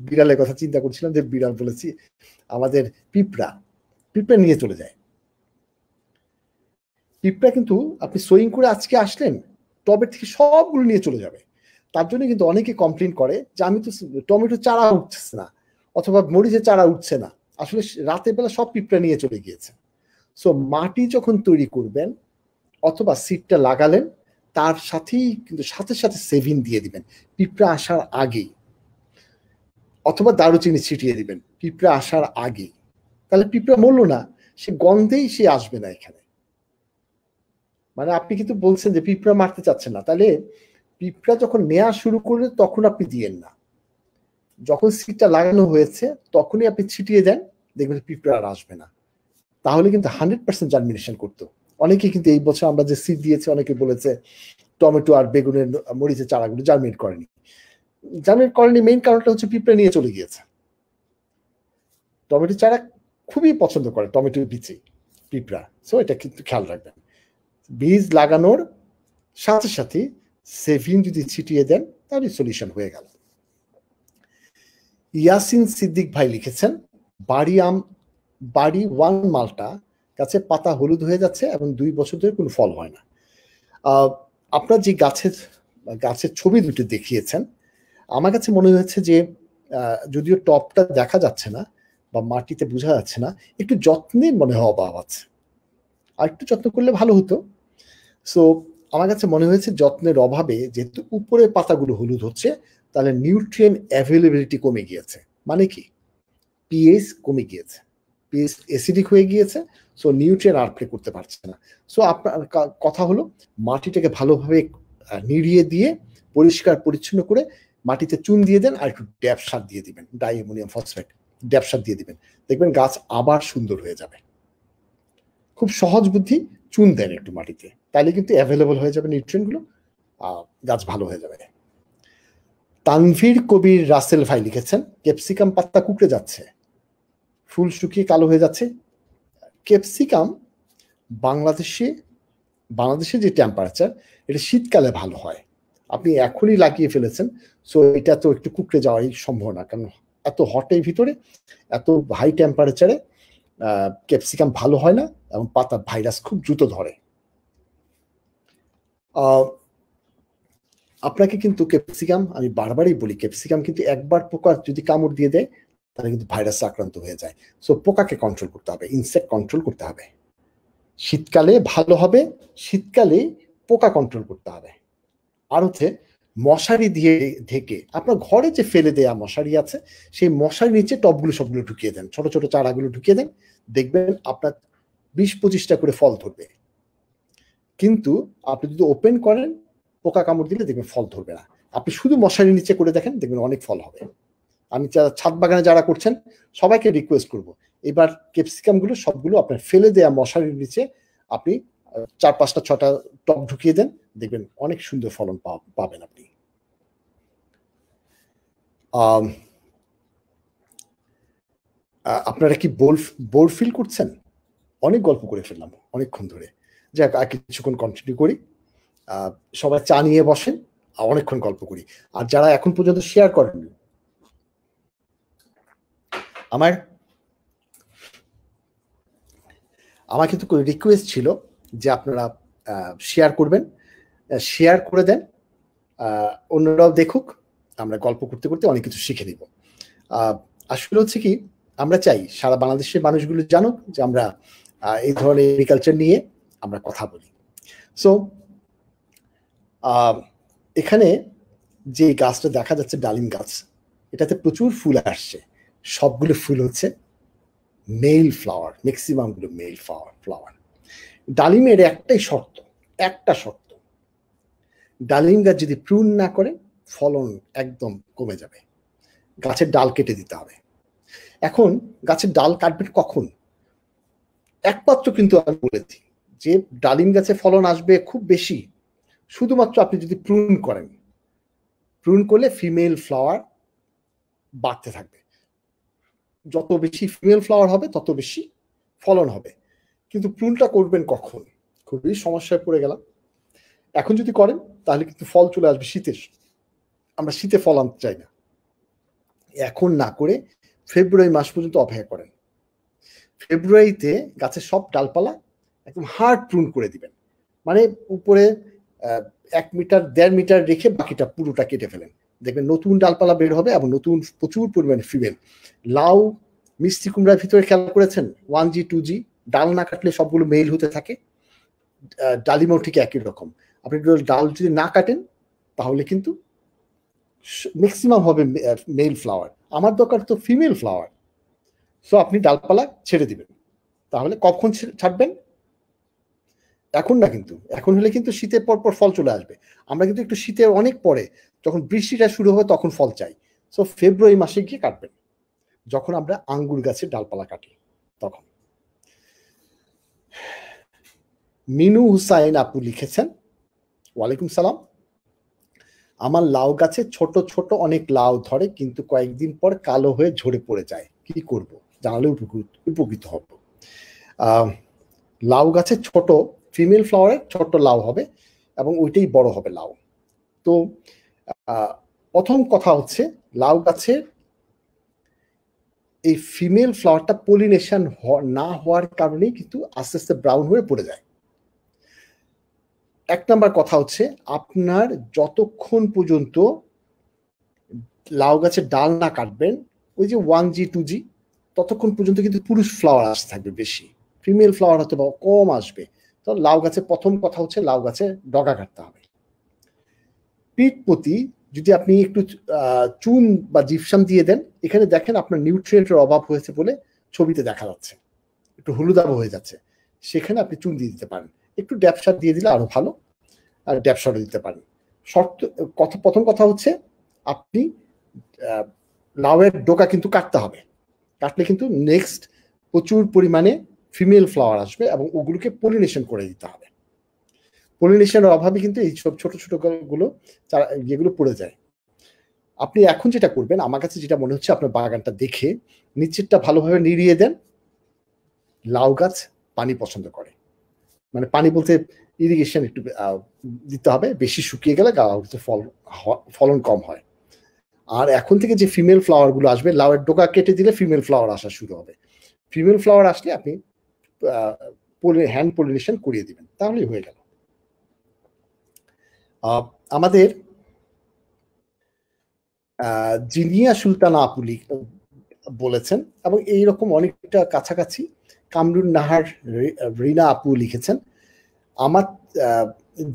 বিড়ালের কথা চিন্তা করছিলাম যে বিড়াল বলেছি আমাদের পিঁপড়া পিঁপড়া নিয়ে চলে যায় পিঁপড়া কিন্তু আপনি সোয়িং করে আজকে আসলেন টবের থেকে সবগুলো নিয়ে চলে যাবে তার জন্য কিন্তু অনেকে কমপ্লেন করে যে আমি তো টমেটো চারা উঠছে না অথবা মরিচের চারা উঠছে না আসলে রাতের বেলা সব পিঁপড়া নিয়ে চলে গিয়েছে সো মাটি যখন তৈরি করবেন অথবা সিটটা লাগালেন তার সাথেই কিন্তু সাথে সাথে সেভিন দিয়ে দিবেন পিঁপড়া আসার আগেই অথবা দারুচিনি ছিটিয়ে দিবেন পিঁপড়া আসার আগে তাহলে পিঁপড়া মরলো না সে গন্ধেই সে আসবে না এখানে মানে আপনি কিন্তু বলছেন যে পিঁপড়া মারতে চাচ্ছেন না তাহলে পিঁপড়া যখন নেওয়া শুরু করলে তখন আপনি দিয়েন না যখন সিটটা লাগানো হয়েছে তখনই আপনি ছিটিয়ে দেন দেখবেন পিঁপড়া আর আসবে না তাহলে কিন্তু হান্ড্রেড পার্সেন্ট জার্মিনেশন করতো অনেকে কিন্তু এই বছর আমরা যে সিট দিয়েছি অনেকে বলেছে টমেটো আর বেগুনের মরিচের চারাগুলো জার্মিনেট করেনি জার্মিনেট করেনি মেইন কারণটা হচ্ছে পিঁপড়া নিয়ে চলে গিয়েছে টমেটো চারা খুবই পছন্দ করে টমেটো বিচে পিঁপড়া সো এটা কিন্তু খেয়াল রাখবেন বীজ লাগানোর সাথে সাথে সেভিন যদি ছিটিয়ে দেন তাহলে সলিউশন হয়ে গেল ইয়াসিন সিদ্দিক ভাই লিখেছেন বাড়ি আম বাড়ি ওয়ান মালটা গাছে পাতা হলুদ হয়ে যাচ্ছে এবং দুই বছর ধরে কোনো ফল হয় না আপনার যে গাছের গাছের ছবি দুটি দেখিয়েছেন আমার কাছে মনে হয়েছে যে যদিও টপটা দেখা যাচ্ছে না বা মাটিতে বোঝা যাচ্ছে না একটু যত্নে মনে হওয়া অভাব আছে আর একটু যত্ন করলে ভালো হতো সো আমার কাছে মনে হয়েছে যত্নের অভাবে যেহেতু উপরের পাতাগুলো হলুদ হচ্ছে তাহলে নিউট্রিয়েন অ্যাভেলেবিলিটি কমে গিয়েছে মানে কি পিএইচ কমে গিয়েছে পিএইচ অ্যাসিডিক হয়ে গিয়েছে সো নিউট্রিয়েন আর প্লে করতে পারছে না সো আপনার কথা হলো মাটিটাকে ভালোভাবে নিড়িয়ে দিয়ে পরিষ্কার পরিচ্ছন্ন করে মাটিতে চুন দিয়ে দেন আর একটু ড্যাব সার দিয়ে দিবেন ডাইমোনিয়াম ফসফেট ড্যাপ সার দিয়ে দিবেন দেখবেন গাছ আবার সুন্দর হয়ে যাবে খুব সহজ বুদ্ধি চুন দেন একটু মাটিতে তাহলে কিন্তু অ্যাভেলেবল হয়ে যাবে নিউট্রিয়েন্টগুলো গাছ ভালো হয়ে যাবে তানভীর কবির রাসেল ভাই লিখেছেন ক্যাপসিকাম পাত্তা কুকড়ে যাচ্ছে ফুল শুকিয়ে কালো হয়ে যাচ্ছে ক্যাপসিকাম বাংলাদেশে বাংলাদেশে যে টেম্পারেচার এটা শীতকালে ভালো হয় আপনি এখনই লাগিয়ে ফেলেছেন সো এটা তো একটু কুকড়ে যাওয়াই সম্ভব না কারণ এত হটের ভিতরে এত হাই টেম্পারেচারে ক্যাপসিকাম ভালো হয় না এবং পাতা ভাইরাস খুব দ্রুত ধরে আপনাকে কিন্তু ক্যাপসিকাম আমি বারবারই বলি ক্যাপসিকাম কিন্তু একবার পোকা যদি কামড় দিয়ে দেয় তাহলে কিন্তু ভাইরাসে আক্রান্ত হয়ে যায় সো পোকাকে কন্ট্রোল করতে হবে ইনসেক্ট কন্ট্রোল করতে হবে শীতকালে ভালো হবে শীতকালে পোকা কন্ট্রোল করতে হবে আর হচ্ছে মশারি দিয়ে ঢেকে আপনার ঘরে যে ফেলে দেয়া মশারি আছে সেই মশারি নিচে টপগুলো সবগুলো ঢুকিয়ে দেন ছোট ছোট চারাগুলো ঢুকিয়ে দেন দেখবেন আপনার বিশ পঁচিশটা করে ফল ধরবে কিন্তু আপনি যদি ওপেন করেন পোকা কামড় দিলে দেখবেন ফল ধরবে না আপনি শুধু মশারি নিচে করে দেখেন দেখবেন অনেক ফল হবে আমি যারা ছাদ বাগানে যারা করছেন সবাইকে রিকোয়েস্ট করব এবার ক্যাপসিকামগুলো সবগুলো আপনার ফেলে দেয়া মশারির নিচে আপনি চার পাঁচটা ছটা টপ ঢুকিয়ে দেন দেখবেন অনেক সুন্দর ফলন পাবেন আপনি আপনারা কি বোল বোর ফিল করছেন অনেক গল্প করে ফেললাম অনেকক্ষণ ধরে যাক আর কিছুক্ষণ কন্টিনিউ করি সবাই চা নিয়ে বসেন আর অনেকক্ষণ গল্প করি আর যারা এখন পর্যন্ত শেয়ার করেননি আমার আমার কিন্তু রিকোয়েস্ট ছিল যে আপনারা শেয়ার করবেন শেয়ার করে দেন অন্যরাও দেখুক আমরা গল্প করতে করতে অনেক কিছু শিখে নিব আসলে হচ্ছে কি আমরা চাই সারা বাংলাদেশের মানুষগুলো জানুক যে আমরা এই ধরনের এগ্রিকালচার নিয়ে আমরা কথা বলি সো এখানে যে গাছটা দেখা যাচ্ছে ডালিম গাছ এটাতে প্রচুর ফুল আসছে সবগুলো ফুল হচ্ছে মেল ফ্লাওয়ার ম্যাক্সিমামগুলো মেল ফ্লাওয়ার ফ্লাওয়ার ডালিমের একটাই শর্ত একটা শর্ত ডালিম গাছ যদি প্রুন না করে ফলন একদম কমে যাবে গাছের ডাল কেটে দিতে হবে এখন গাছের ডাল কাটবেন কখন একমাত্র কিন্তু আমি বলেছি যে ডালিম গাছে ফলন আসবে খুব বেশি শুধুমাত্র আপনি যদি প্রুন করেন প্রুন করলে ফিমেল ফ্লাওয়ার বাড়তে থাকবে যত বেশি ফিমেল ফ্লাওয়ার হবে তত বেশি ফলন হবে কিন্তু প্রুনটা করবেন কখন খুবই সমস্যায় পড়ে গেলাম এখন যদি করেন তাহলে কিন্তু ফল চলে আসবে শীতের আমরা শীতে ফল আনতে চাই না এখন না করে ফেব্রুয়ারি মাস পর্যন্ত অপেক্ষা করেন ফেব্রুয়ারিতে গাছের সব ডালপালা একদম হার্ড প্রুন করে দিবেন মানে উপরে এক মিটার দেড় মিটার রেখে বাকিটা পুরোটা কেটে ফেলেন দেখবেন নতুন ডালপালা বের হবে এবং নতুন প্রচুর পরিমাণে ফিবেন লাউ মিষ্টি কুমড়ার ভিতরে খেয়াল করেছেন ওয়ান জি টু জি ডাল না কাটলে সবগুলো মেইল হতে থাকে ডালিমাও ঠিক একই রকম আপনি ডাল যদি না কাটেন তাহলে কিন্তু ম্যাক্সিমাম হবে মেল ফ্লাওয়ার আমার দরকার তো ফিমেল ফ্লাওয়ার সো আপনি ডালপালা ছেড়ে দিবেন তাহলে কখন ছাড়বেন এখন না কিন্তু এখন হলে কিন্তু শীতের পর পর ফল চলে আসবে আমরা কিন্তু একটু শীতের অনেক পরে যখন বৃষ্টিটা শুরু হবে তখন ফল চাই সো ফেব্রুয়ারি মাসে গিয়ে কাটবেন যখন আমরা আঙ্গুর গাছের ডালপালা কাটি তখন মিনু হুসাইন আপু লিখেছেন ওয়ালাইকুম সালাম আমার লাউ গাছে ছোট ছোট অনেক লাউ ধরে কিন্তু কয়েকদিন পর কালো হয়ে ঝরে পড়ে যায় কি করব জানালে উপকৃত উপকৃত হব লাউ গাছে ছোট ফিমেল ফ্লাওয়ারে ছোট্ট লাউ হবে এবং ওইটাই বড় হবে লাউ তো প্রথম কথা হচ্ছে লাউ গাছের এই ফিমেল ফ্লাওয়ারটা পলিনেশন না হওয়ার কারণেই কিন্তু আস্তে আস্তে ব্রাউন হয়ে পড়ে যায় এক নাম্বার কথা হচ্ছে আপনার যতক্ষণ পর্যন্ত লাউ গাছের ডাল না কাটবেন ওই যে ওয়ান জি টু জি ততক্ষণ পর্যন্ত কিন্তু পুরুষ ফ্লাওয়ার আসতে থাকবে বেশি ফিমেল ফ্লাওয়ার হয়তো বা কম আসবে তো লাউ গাছে প্রথম কথা হচ্ছে লাউ গাছে ডগা কাটতে হবে পিঠ প্রতি যদি আপনি একটু চুন বা জিপসাম দিয়ে দেন এখানে দেখেন আপনার নিউট্রিয়েন্টের অভাব হয়েছে বলে ছবিতে দেখা যাচ্ছে একটু হলুদাব হয়ে যাচ্ছে সেখানে আপনি চুন দিয়ে দিতে পারেন একটু ড্যাপসার দিয়ে দিলে আরো ভালো আর ড্যাপসারও দিতে পারেন শর্ত কথা প্রথম কথা হচ্ছে আপনি লাউয়ের ডোকা কিন্তু কাটতে হবে কাটলে কিন্তু নেক্সট প্রচুর পরিমাণে ফিমেল ফ্লাওয়ার আসবে এবং ওগুলোকে পলিনেশন করে দিতে হবে পলিনেশনের অভাবে কিন্তু এই সব ছোট ছোট গুলো তারা যেগুলো পড়ে যায় আপনি এখন যেটা করবেন আমার কাছে যেটা মনে হচ্ছে আপনার বাগানটা দেখে নিচেরটা ভালোভাবে নিড়িয়ে দেন লাউ গাছ পানি পছন্দ করে মানে পানি বলতে ইরিগেশন একটু দিতে হবে বেশি শুকিয়ে গেলে লাউ গাছে ফল ফলন কম হয় আর এখন থেকে যে ফিমেল ফ্লাওয়ারগুলো আসবে লাউয়ের ডোকা কেটে দিলে ফিমেল ফ্লাওয়ার আসা শুরু হবে ফিমেল ফ্লাওয়ার আসলে আপনি হ্যান্ড পলিনেশন করিয়ে দিবেন তাহলেই হয়ে গেল আমাদের জিনিয়া সুলতানা আপুলি বলেছেন এবং এইরকম অনেকটা কাছাকাছি কামরুন নাহার রিনা আপু লিখেছেন আমার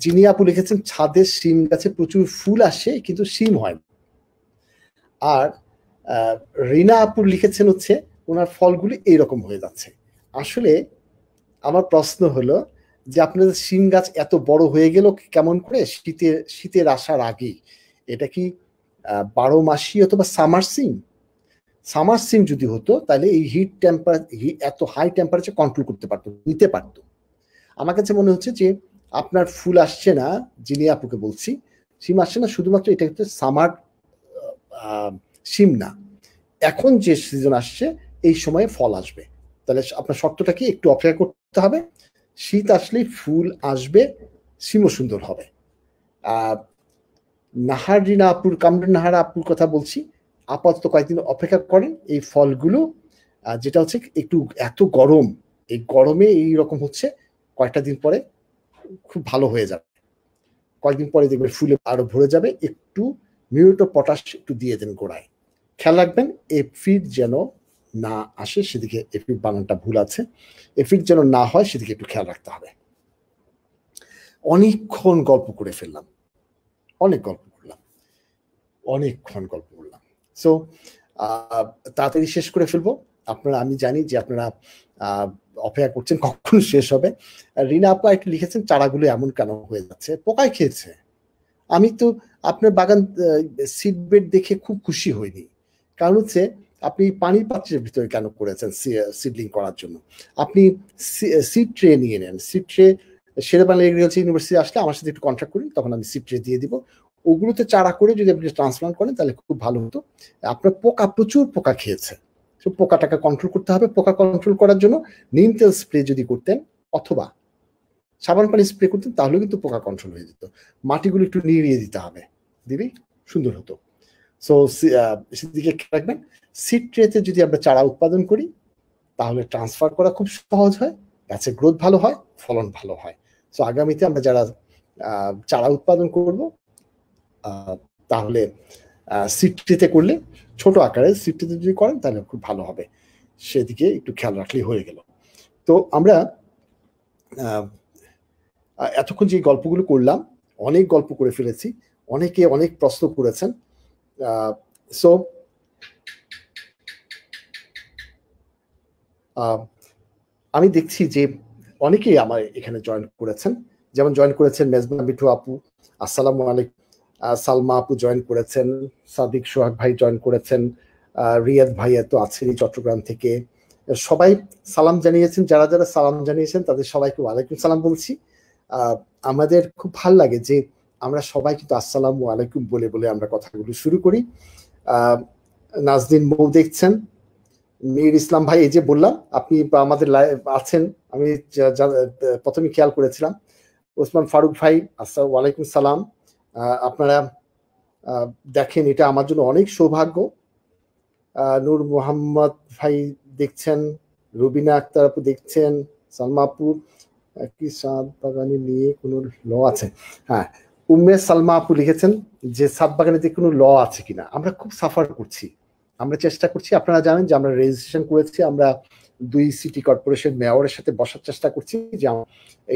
জিনিয়া আপু লিখেছেন ছাদের সিম গাছে প্রচুর ফুল আসে কিন্তু সিম হয় না আর রিনা আপু লিখেছেন হচ্ছে ওনার ফলগুলি এইরকম হয়ে যাচ্ছে আসলে আমার প্রশ্ন হলো যে আপনাদের শিম গাছ এত বড় হয়ে গেল কেমন করে শীতে শীতের আসার আগে এটা কি বারো মাসি অথবা সামার সিম সামার সিম যদি হতো তাহলে এই হিট টেম্পার এত হাই টেম্পারেচার কন্ট্রোল করতে পারতো নিতে পারতো আমার কাছে মনে হচ্ছে যে আপনার ফুল আসছে না যিনি আপুকে বলছি সিম আসছে না শুধুমাত্র এটা হচ্ছে সামার সিম না এখন যে সিজন আসছে এই সময়ে ফল আসবে তাহলে আপনার শর্তটা কি একটু অপেক্ষা করতে হবে শীত আসলেই ফুল আসবে সিমো সুন্দর হবে নাহারিনা আপুর কামরুন নাহারা আপুর কথা বলছি আপাতত কয়েকদিন অপেক্ষা করেন এই ফলগুলো যেটা হচ্ছে একটু এত গরম এই গরমে এই রকম হচ্ছে কয়েকটা দিন পরে খুব ভালো হয়ে যাবে কয়েকদিন পরে দেখবেন ফুলে আরো ভরে যাবে একটু মিউটো পটাশ একটু দিয়ে দেন গোড়ায় খেয়াল রাখবেন এ ফিড যেন না আসে সেদিকে এফিড বানানটা ভুল আছে এফিড যেন না হয় সেদিকে একটু খেয়াল রাখতে হবে অনেকক্ষণ গল্প করে ফেললাম অনেক গল্প করলাম অনেকক্ষণ গল্প করলাম সো তাড়াতাড়ি শেষ করে ফেলবো আপনারা আমি জানি যে আপনারা অপেক্ষা করছেন কখন শেষ হবে রিনা আপু একটু লিখেছেন চারাগুলো এমন কেন হয়ে যাচ্ছে পোকায় খেয়েছে আমি তো আপনার বাগান সিডবেড দেখে খুব খুশি হইনি কারণ হচ্ছে আপনি পানির পাত্রের ভিতরে কেন করেছেন সিডলিং করার জন্য আপনি সিড ট্রে নিয়ে নেন সিড ট্রে সেরে বাংলা এগ্রিকালচার ইউনিভার্সিটি আসলে আমার সাথে একটু কন্ট্যাক্ট করি তখন আমি সিড ট্রে দিয়ে দিব ওগুলোতে চারা করে যদি আপনি ট্রান্সপ্লান্ট করেন তাহলে খুব ভালো হতো আপনার পোকা প্রচুর পোকা খেয়েছে সে পোকাটাকে কন্ট্রোল করতে হবে পোকা কন্ট্রোল করার জন্য নিম তেল স্প্রে যদি করতেন অথবা সাবান পানি স্প্রে করতেন তাহলেও কিন্তু পোকা কন্ট্রোল হয়ে যেত মাটিগুলো একটু নিড়িয়ে দিতে হবে দিবি সুন্দর হতো সো সেদিকে রাখবেন সিড ট্রেতে যদি আমরা চারা উৎপাদন করি তাহলে ট্রান্সফার করা খুব সহজ হয় গাছের গ্রোথ ভালো হয় ফলন ভালো হয় সো আগামীতে আমরা যারা চারা উৎপাদন করব তাহলে সিড ট্রেতে করলে ছোট আকারে সিটটিতে যদি করেন তাহলে খুব ভালো হবে সেদিকে একটু খেয়াল রাখলেই হয়ে গেল তো আমরা এতক্ষণ যে গল্পগুলো করলাম অনেক গল্প করে ফেলেছি অনেকে অনেক প্রশ্ন করেছেন Uh, so um, আমি দেখছি যে অনেকেই আমার এখানে জয়েন করেছেন যেমন জয়েন করেছেন মেজবা মিঠু আপু আসসালাম আলিক সালমা আপু জয়েন করেছেন সাদিক সোহাগ ভাই জয়েন করেছেন রিয়াদ ভাই এত আছেনই চট্টগ্রাম থেকে সবাই সালাম জানিয়েছেন যারা যারা সালাম জানিয়েছেন তাদের সবাইকে ওয়ালাইকুম সালাম বলছি আমাদের খুব ভাল লাগে যে আমরা সবাই কিন্তু আসসালাম আলাইকুম বলে বলে আমরা কথাগুলো শুরু করি নাজদিন মৌ দেখছেন মীর ইসলাম ভাই এই যে বললাম আপনি আমাদের আছেন আমি প্রথমে খেয়াল করেছিলাম ওসমান ফারুক ভাই আসসালাম আলাইকুম সালাম আপনারা দেখেন এটা আমার জন্য অনেক সৌভাগ্য নূর মোহাম্মদ ভাই দেখছেন রুবিনা আক্তার আপু দেখছেন সালমা আপু একই সাত নিয়ে কোনো ল আছে হ্যাঁ উম্মে সালমা আপু লিখেছেন যে সাতবাগানে যে কোনো ল আছে কিনা আমরা খুব সাফার করছি আমরা চেষ্টা করছি আপনারা জানেন যে আমরা রেজিস্ট্রেশন করেছি আমরা দুই সিটি কর্পোরেশন মেয়রের সাথে বসার চেষ্টা করছি যে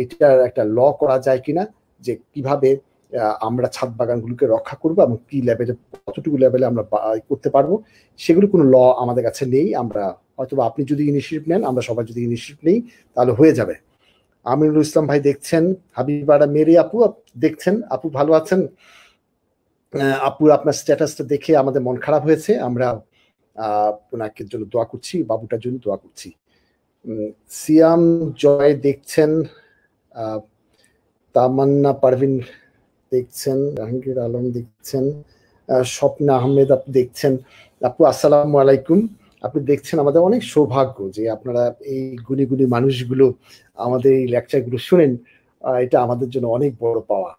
এইটার একটা ল করা যায় কিনা যে কিভাবে আমরা ছাদ বাগানগুলোকে রক্ষা করবো এবং কি লেভেলে কতটুকু লেভেলে আমরা করতে পারবো সেগুলো কোনো ল আমাদের কাছে নেই আমরা অথবা আপনি যদি ইনিশিয়েটিভ নেন আমরা সবাই যদি ইনিশিয়েটিভ নেই তাহলে হয়ে যাবে আমিনুল ইসলাম ভাই দেখছেন হাবিবারা মেরি আপু দেখছেন আপু ভালো আছেন আপু আপনার স্ট্যাটাসটা দেখে আমাদের মন খারাপ হয়েছে আমরা ওনাকে জন্য দোয়া করছি বাবুটার জন্য দোয়া করছি সিয়াম জয় দেখছেন তামান্না পারভিন দেখছেন জাহাঙ্গীর আলম দেখছেন স্বপ্না আহমেদ আপু দেখছেন আপু আসসালামু আলাইকুম আপনি দেখছেন আমাদের অনেক সৌভাগ্য যে আপনারা এই গুণী গুণী মানুষগুলো আমাদের এই লেকচারগুলো শুনেন এটা আমাদের জন্য অনেক বড় পাওয়া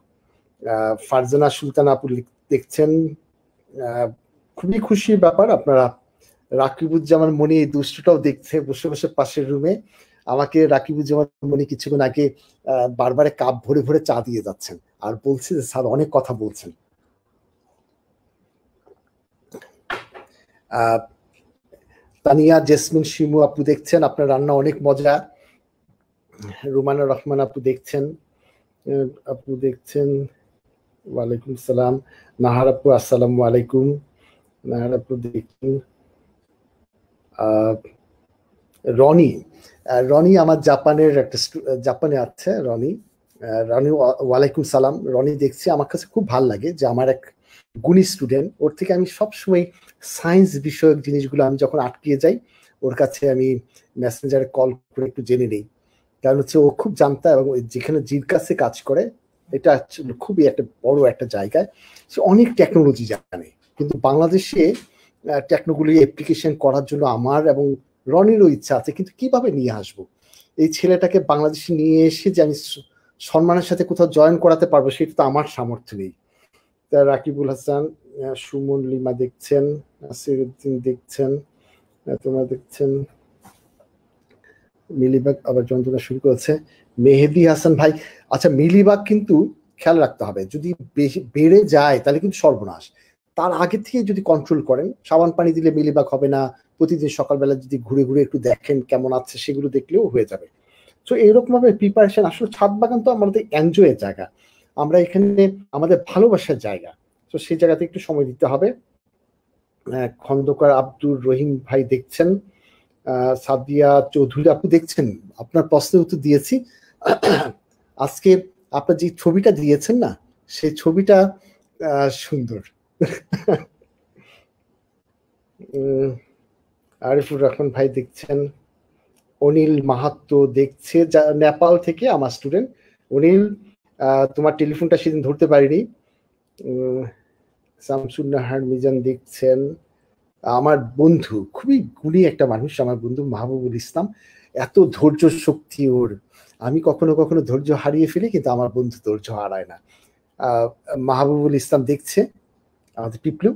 ফারজানা সুলতান আপু দেখছেন খুবই খুশির ব্যাপার আপনারা রাকিবুজ্জামান মনি এই দুষ্টটাও দেখছে বসে বসে পাশের রুমে আমাকে রাকিবুজ্জামান মনি কিছুক্ষণ আগে বারবারে কাপ ভরে ভরে চা দিয়ে যাচ্ছেন আর বলছে যে স্যার অনেক কথা বলছেন আহ তানিয়া জেসমিন শিমু আপু দেখছেন আপনার রান্না অনেক মজা রুমানা রহমান আপু দেখছেন আপু দেখছেন ওয়ালাইকুম সালাম নাহার আপু আসসালাম আলাইকুম নাহার আপু দেখছেন রনি রনি আমার জাপানের একটা জাপানে আছে রনি রনি ওয়ালাইকুম সালাম রনি দেখছি আমার কাছে খুব ভাল লাগে যে আমার এক গুণী স্টুডেন্ট ওর থেকে আমি সবসময় সায়েন্স বিষয়ক জিনিসগুলো আমি যখন আটকিয়ে যাই ওর কাছে আমি মেসেঞ্জারে কল করে একটু জেনে নিই কারণ হচ্ছে ও খুব জানতা এবং যেখানে জির কাছে কাজ করে এটা খুবই একটা বড় একটা জায়গায় সে অনেক টেকনোলজি জানে কিন্তু বাংলাদেশে টেকনোগুলি অ্যাপ্লিকেশন করার জন্য আমার এবং রনিরও ইচ্ছা আছে কিন্তু কিভাবে নিয়ে আসবো এই ছেলেটাকে বাংলাদেশে নিয়ে এসে যে আমি সম্মানের সাথে কোথাও জয়েন করাতে পারবো সেটা তো আমার সামর্থ্য নেই তা রাকিবুল হাসান সুমন লিমা দেখছেন নাসিরুদ্দিন দেখছেন তোমরা দেখছেন মিলিবাগ আবার যন্ত্রণা শুরু করেছে মেহেদি হাসান ভাই আচ্ছা মিলিবাগ কিন্তু খেয়াল রাখতে হবে যদি বেড়ে যায় তাহলে কিন্তু সর্বনাশ তার আগে থেকে যদি কন্ট্রোল করেন সাবান পানি দিলে মিলিবাগ হবে না প্রতিদিন সকালবেলা যদি ঘুরে ঘুরে একটু দেখেন কেমন আছে সেগুলো দেখলেও হয়ে যাবে তো এইরকমভাবে প্রিপারেশন আসলে ছাদ বাগান তো আমাদের এনজয়ের জায়গা আমরা এখানে আমাদের ভালোবাসার জায়গা তো সেই জায়গাতে একটু সময় দিতে হবে খন্দকার আব্দুর রহিম ভাই দেখছেন সাদিয়া চৌধুরী আপনি দেখছেন আপনার প্রশ্নের উত্তর দিয়েছি আজকে আপনার যে ছবিটা দিয়েছেন না সেই ছবিটা সুন্দর আরিফুর রহমান ভাই দেখছেন অনিল মাহাত্ম দেখছে যা নেপাল থেকে আমার স্টুডেন্ট অনিল তোমার টেলিফোনটা সেদিন ধরতে পারিনি শামসুন্নাহার মিজান দেখছেন আমার বন্ধু খুবই গুণী একটা মানুষ আমার বন্ধু মাহবুবুল ইসলাম এত ধৈর্য শক্তি ওর আমি কখনো কখনো ধৈর্য হারিয়ে ফেলি কিন্তু আমার বন্ধু ধৈর্য হারায় না মাহবুবুল ইসলাম দেখছে আমাদের পিপলু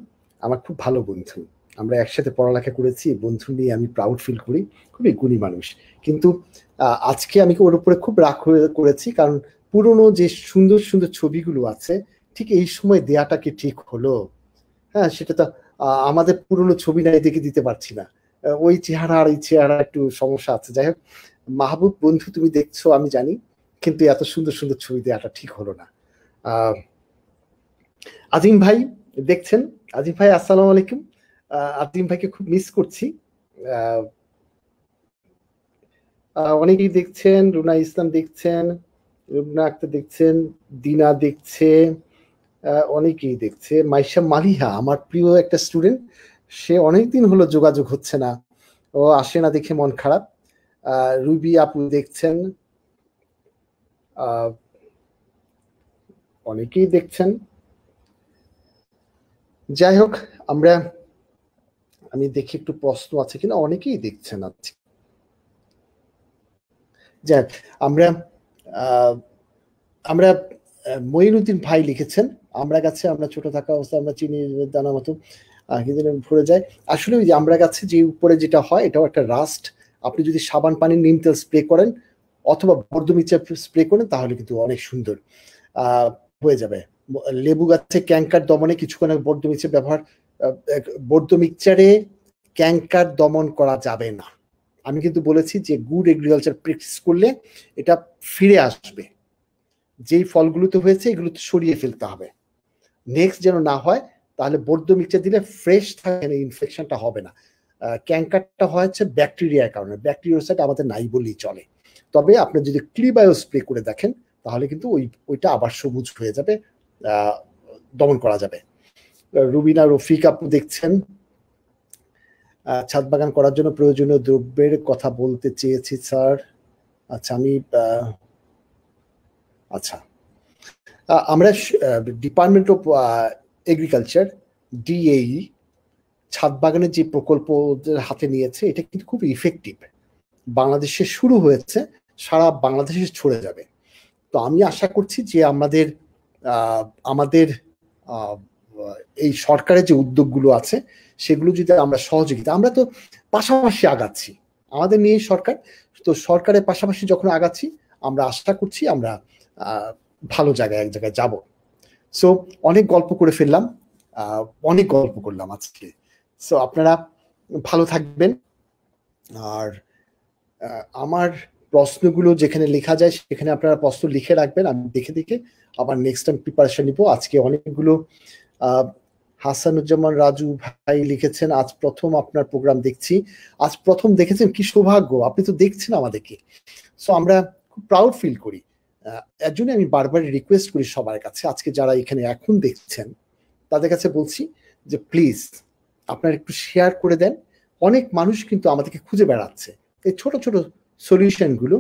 আমার খুব ভালো বন্ধু আমরা একসাথে পড়ালেখা করেছি বন্ধু নিয়ে আমি প্রাউড ফিল করি খুবই গুণী মানুষ কিন্তু আজকে আমি ওর উপরে খুব রাগ করেছি কারণ পুরনো যে সুন্দর সুন্দর ছবিগুলো আছে ঠিক এই সময় দেয়াটা কি ঠিক হলো হ্যাঁ সেটা তো আমাদের পুরনো ছবি নাই দেখে দিতে পারছি না ওই চেহারা আর এই চেহারা একটু সমস্যা আছে যাই হোক মাহবুব বন্ধু তুমি দেখছো আমি জানি কিন্তু এত সুন্দর সুন্দর ছবি দেওয়াটা ঠিক হলো না আজিম ভাই দেখছেন আজিম ভাই আসসালাম আলাইকুম আজিম ভাইকে খুব মিস করছি অনেকেই দেখছেন রুনা ইসলাম দেখছেন রুবনা আক্তার দেখছেন দিনা দেখছে অনেকেই দেখছে মাইশা মালিহা আমার প্রিয় একটা স্টুডেন্ট সে অনেকদিন হলো যোগাযোগ হচ্ছে না ও আসে না দেখে মন খারাপ রুবি আপু দেখছেন অনেকেই দেখছেন যাই হোক আমরা আমি দেখি একটু প্রশ্ন আছে কিনা অনেকেই দেখছেন আজকে যাক আমরা আমরা মঈনুদ্দিন ভাই লিখেছেন আমরা গাছে আমরা ছোট থাকা অবস্থায় আমরা চিনি দানা মতো কিছুদিন ভরে যায় আসলে ওই যে আমরা গাছে যে উপরে যেটা হয় এটাও একটা রাস্ট আপনি যদি সাবান পানি নিম তেল স্প্রে করেন অথবা বর্ধমিচা স্প্রে করেন তাহলে কিন্তু অনেক সুন্দর হয়ে যাবে লেবু গাছে ক্যাঙ্কার দমনে কিছুক্ষণ বর্ধমিচা ব্যবহার বর্ধ ক্যাঙ্কার দমন করা যাবে না আমি কিন্তু বলেছি যে গুড এগ্রিকালচার প্র্যাকটিস করলে এটা ফিরে আসবে যেই ফলগুলোতে হয়েছে এগুলো সরিয়ে ফেলতে হবে নেক্সট যেন না হয় তাহলে বর্জ্য মিক্সচার দিলে ফ্রেশ থাকে না ইনফেকশনটা হবে না ক্যাঙ্কারটা হচ্ছে ব্যাকটেরিয়ার কারণে ব্যাকটেরিওসাইড আমাদের নাই বললেই চলে তবে আপনি যদি ক্লিবায়ো স্প্রে করে দেখেন তাহলে কিন্তু ওই ওইটা আবার সবুজ হয়ে যাবে দমন করা যাবে রুবিনা রফিক আপনি দেখছেন ছাদ বাগান করার জন্য প্রয়োজনীয় দ্রব্যের কথা বলতে চেয়েছি স্যার আচ্ছা আমি আচ্ছা আমরা ডিপার্টমেন্ট অফ এগ্রিকালচার ডিএই ছাদ বাগানের যে প্রকল্প হাতে নিয়েছে এটা কিন্তু খুব ইফেক্টিভ বাংলাদেশে শুরু হয়েছে সারা বাংলাদেশে ছড়ে যাবে তো আমি আশা করছি যে আমাদের আমাদের এই সরকারের যে উদ্যোগগুলো আছে সেগুলো যদি আমরা সহযোগিতা আমরা তো পাশাপাশি আগাচ্ছি আমাদের নিয়ে সরকার তো সরকারের পাশাপাশি যখন আগাচ্ছি আমরা আশা করছি আমরা ভালো জায়গায় এক জায়গায় যাব সো অনেক গল্প করে ফেললাম অনেক গল্প করলাম আজকে সো আপনারা ভালো থাকবেন আর আমার প্রশ্নগুলো যেখানে লেখা যায় সেখানে আপনারা প্রশ্ন লিখে রাখবেন আমি দেখে দেখে আবার নেক্সট টাইম প্রিপারেশন নিব আজকে অনেকগুলো হাসানুজ্জামান রাজু ভাই লিখেছেন আজ প্রথম আপনার প্রোগ্রাম দেখছি আজ প্রথম দেখেছেন কি সৌভাগ্য আপনি তো দেখছেন আমাদেরকে সো আমরা খুব প্রাউড ফিল করি এর জন্য আমি বারবার রিকোয়েস্ট করি সবার কাছে আজকে যারা এখানে এখন দেখছেন তাদের কাছে বলছি যে প্লিজ আপনারা একটু শেয়ার করে দেন অনেক মানুষ কিন্তু আমাদেরকে খুঁজে বেড়াচ্ছে এই ছোট ছোট সলিউশনগুলো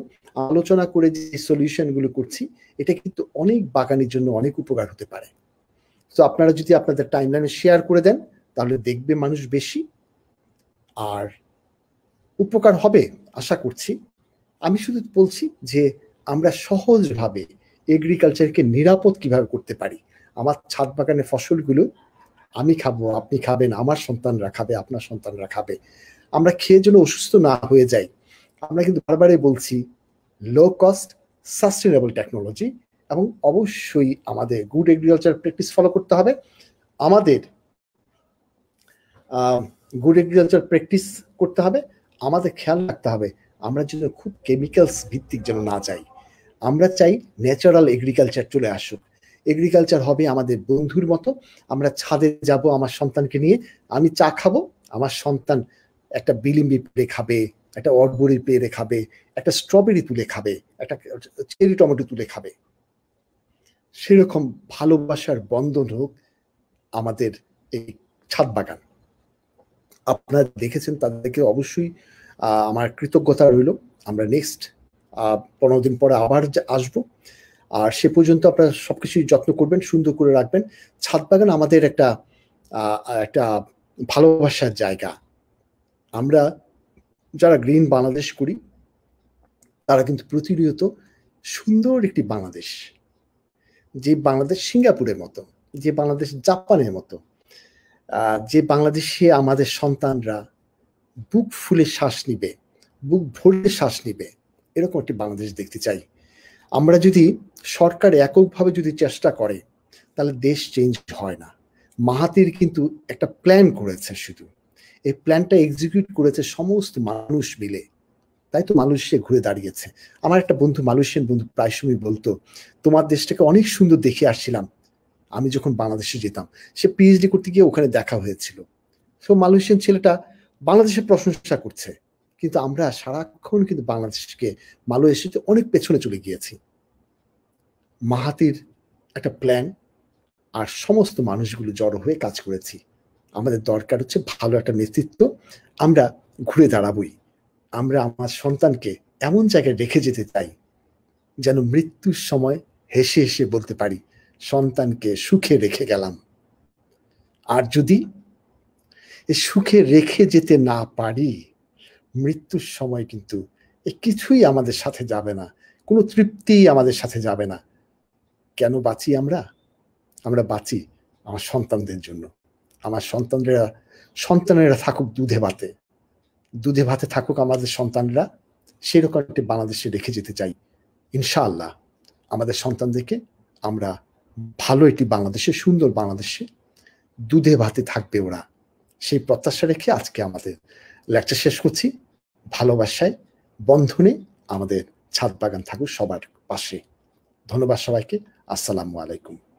আলোচনা করে যে সলিউশনগুলো করছি এটা কিন্তু অনেক বাগানের জন্য অনেক উপকার হতে পারে তো আপনারা যদি আপনাদের টাইমলাইনে শেয়ার করে দেন তাহলে দেখবে মানুষ বেশি আর উপকার হবে আশা করছি আমি শুধু বলছি যে আমরা সহজভাবে এগ্রিকালচারকে নিরাপদ কিভাবে করতে পারি আমার ছাদ বাগানের ফসলগুলো আমি খাবো আপনি খাবেন আমার সন্তানরা খাবে আপনার সন্তানরা খাবে আমরা খেয়ে যেন অসুস্থ না হয়ে যাই আমরা কিন্তু বারবারই বলছি লো কস্ট সাস্টেনেবল টেকনোলজি এবং অবশ্যই আমাদের গুড এগ্রিকালচার প্র্যাকটিস ফলো করতে হবে আমাদের গুড এগ্রিকালচার প্র্যাকটিস করতে হবে আমাদের খেয়াল রাখতে হবে আমরা যেন খুব কেমিক্যালস ভিত্তিক যেন না যাই আমরা চাই ন্যাচারাল এগ্রিকালচার চলে আসুক এগ্রিকালচার হবে আমাদের বন্ধুর মতো আমরা ছাদে যাব আমার সন্তানকে নিয়ে আমি চা খাবো আমার সন্তান একটা বিলিম্বি পেড়ে খাবে একটা অটবরি পেড়ে খাবে একটা স্ট্রবেরি তুলে খাবে একটা চেরি টমেটো তুলে খাবে সেরকম ভালোবাসার বন্ধন হোক আমাদের এই ছাদ বাগান আপনারা দেখেছেন তাদেরকে অবশ্যই আমার কৃতজ্ঞতা রইল আমরা নেক্সট পনেরো দিন পরে আবার আসব আর সে পর্যন্ত আপনারা সব কিছুই যত্ন করবেন সুন্দর করে রাখবেন ছাদ বাগান আমাদের একটা একটা ভালোবাসার জায়গা আমরা যারা গ্রিন বাংলাদেশ করি তারা কিন্তু প্রতিনিয়ত সুন্দর একটি বাংলাদেশ যে বাংলাদেশ সিঙ্গাপুরের মতো যে বাংলাদেশ জাপানের মতো যে বাংলাদেশে আমাদের সন্তানরা বুক ফুলে শ্বাস নিবে বুক ভরে শ্বাস নিবে এরকম একটি বাংলাদেশ দেখতে চাই আমরা যদি সরকার এককভাবে যদি চেষ্টা করে তাহলে দেশ চেঞ্জ হয় না মাহাতির কিন্তু একটা প্ল্যান করেছে শুধু এই প্ল্যানটা এক্সিকিউট করেছে সমস্ত মানুষ মিলে তাই তো মালয়েশিয়া ঘুরে দাঁড়িয়েছে আমার একটা বন্ধু মালয়েশিয়ান বন্ধু প্রায় সময় বলতো তোমার দেশটাকে অনেক সুন্দর দেখে আসছিলাম আমি যখন বাংলাদেশে যেতাম সে পিএইচডি করতে গিয়ে ওখানে দেখা হয়েছিল সো মালয়েশিয়ান ছেলেটা বাংলাদেশের প্রশংসা করছে কিন্তু আমরা সারাক্ষণ কিন্তু বাংলাদেশকে মালয়েশিয়াতে অনেক পেছনে চলে গিয়েছি মাহাতির একটা প্ল্যান আর সমস্ত মানুষগুলো জড়ো হয়ে কাজ করেছি আমাদের দরকার হচ্ছে ভালো একটা নেতৃত্ব আমরা ঘুরে দাঁড়াবই আমরা আমার সন্তানকে এমন জায়গায় রেখে যেতে চাই যেন মৃত্যুর সময় হেসে হেসে বলতে পারি সন্তানকে সুখে রেখে গেলাম আর যদি সুখে রেখে যেতে না পারি মৃত্যুর সময় কিন্তু এ কিছুই আমাদের সাথে যাবে না কোনো তৃপ্তি আমাদের সাথে যাবে না কেন বাঁচি আমরা আমরা বাঁচি আমার সন্তানদের জন্য আমার সন্তানরা সন্তানেরা থাকুক দুধে ভাতে দুধে ভাতে থাকুক আমাদের সন্তানরা সেরকম একটি বাংলাদেশে রেখে যেতে চাই ইনশাআল্লাহ আমাদের সন্তানদেরকে আমরা ভালো একটি বাংলাদেশে সুন্দর বাংলাদেশে দুধে ভাতে থাকবে ওরা সেই প্রত্যাশা রেখে আজকে আমাদের লেকচার শেষ করছি ভালোবাসায় বন্ধনে আমাদের ছাদ বাগান থাকুক সবার পাশে ধন্যবাদ সবাইকে আসসালামু আলাইকুম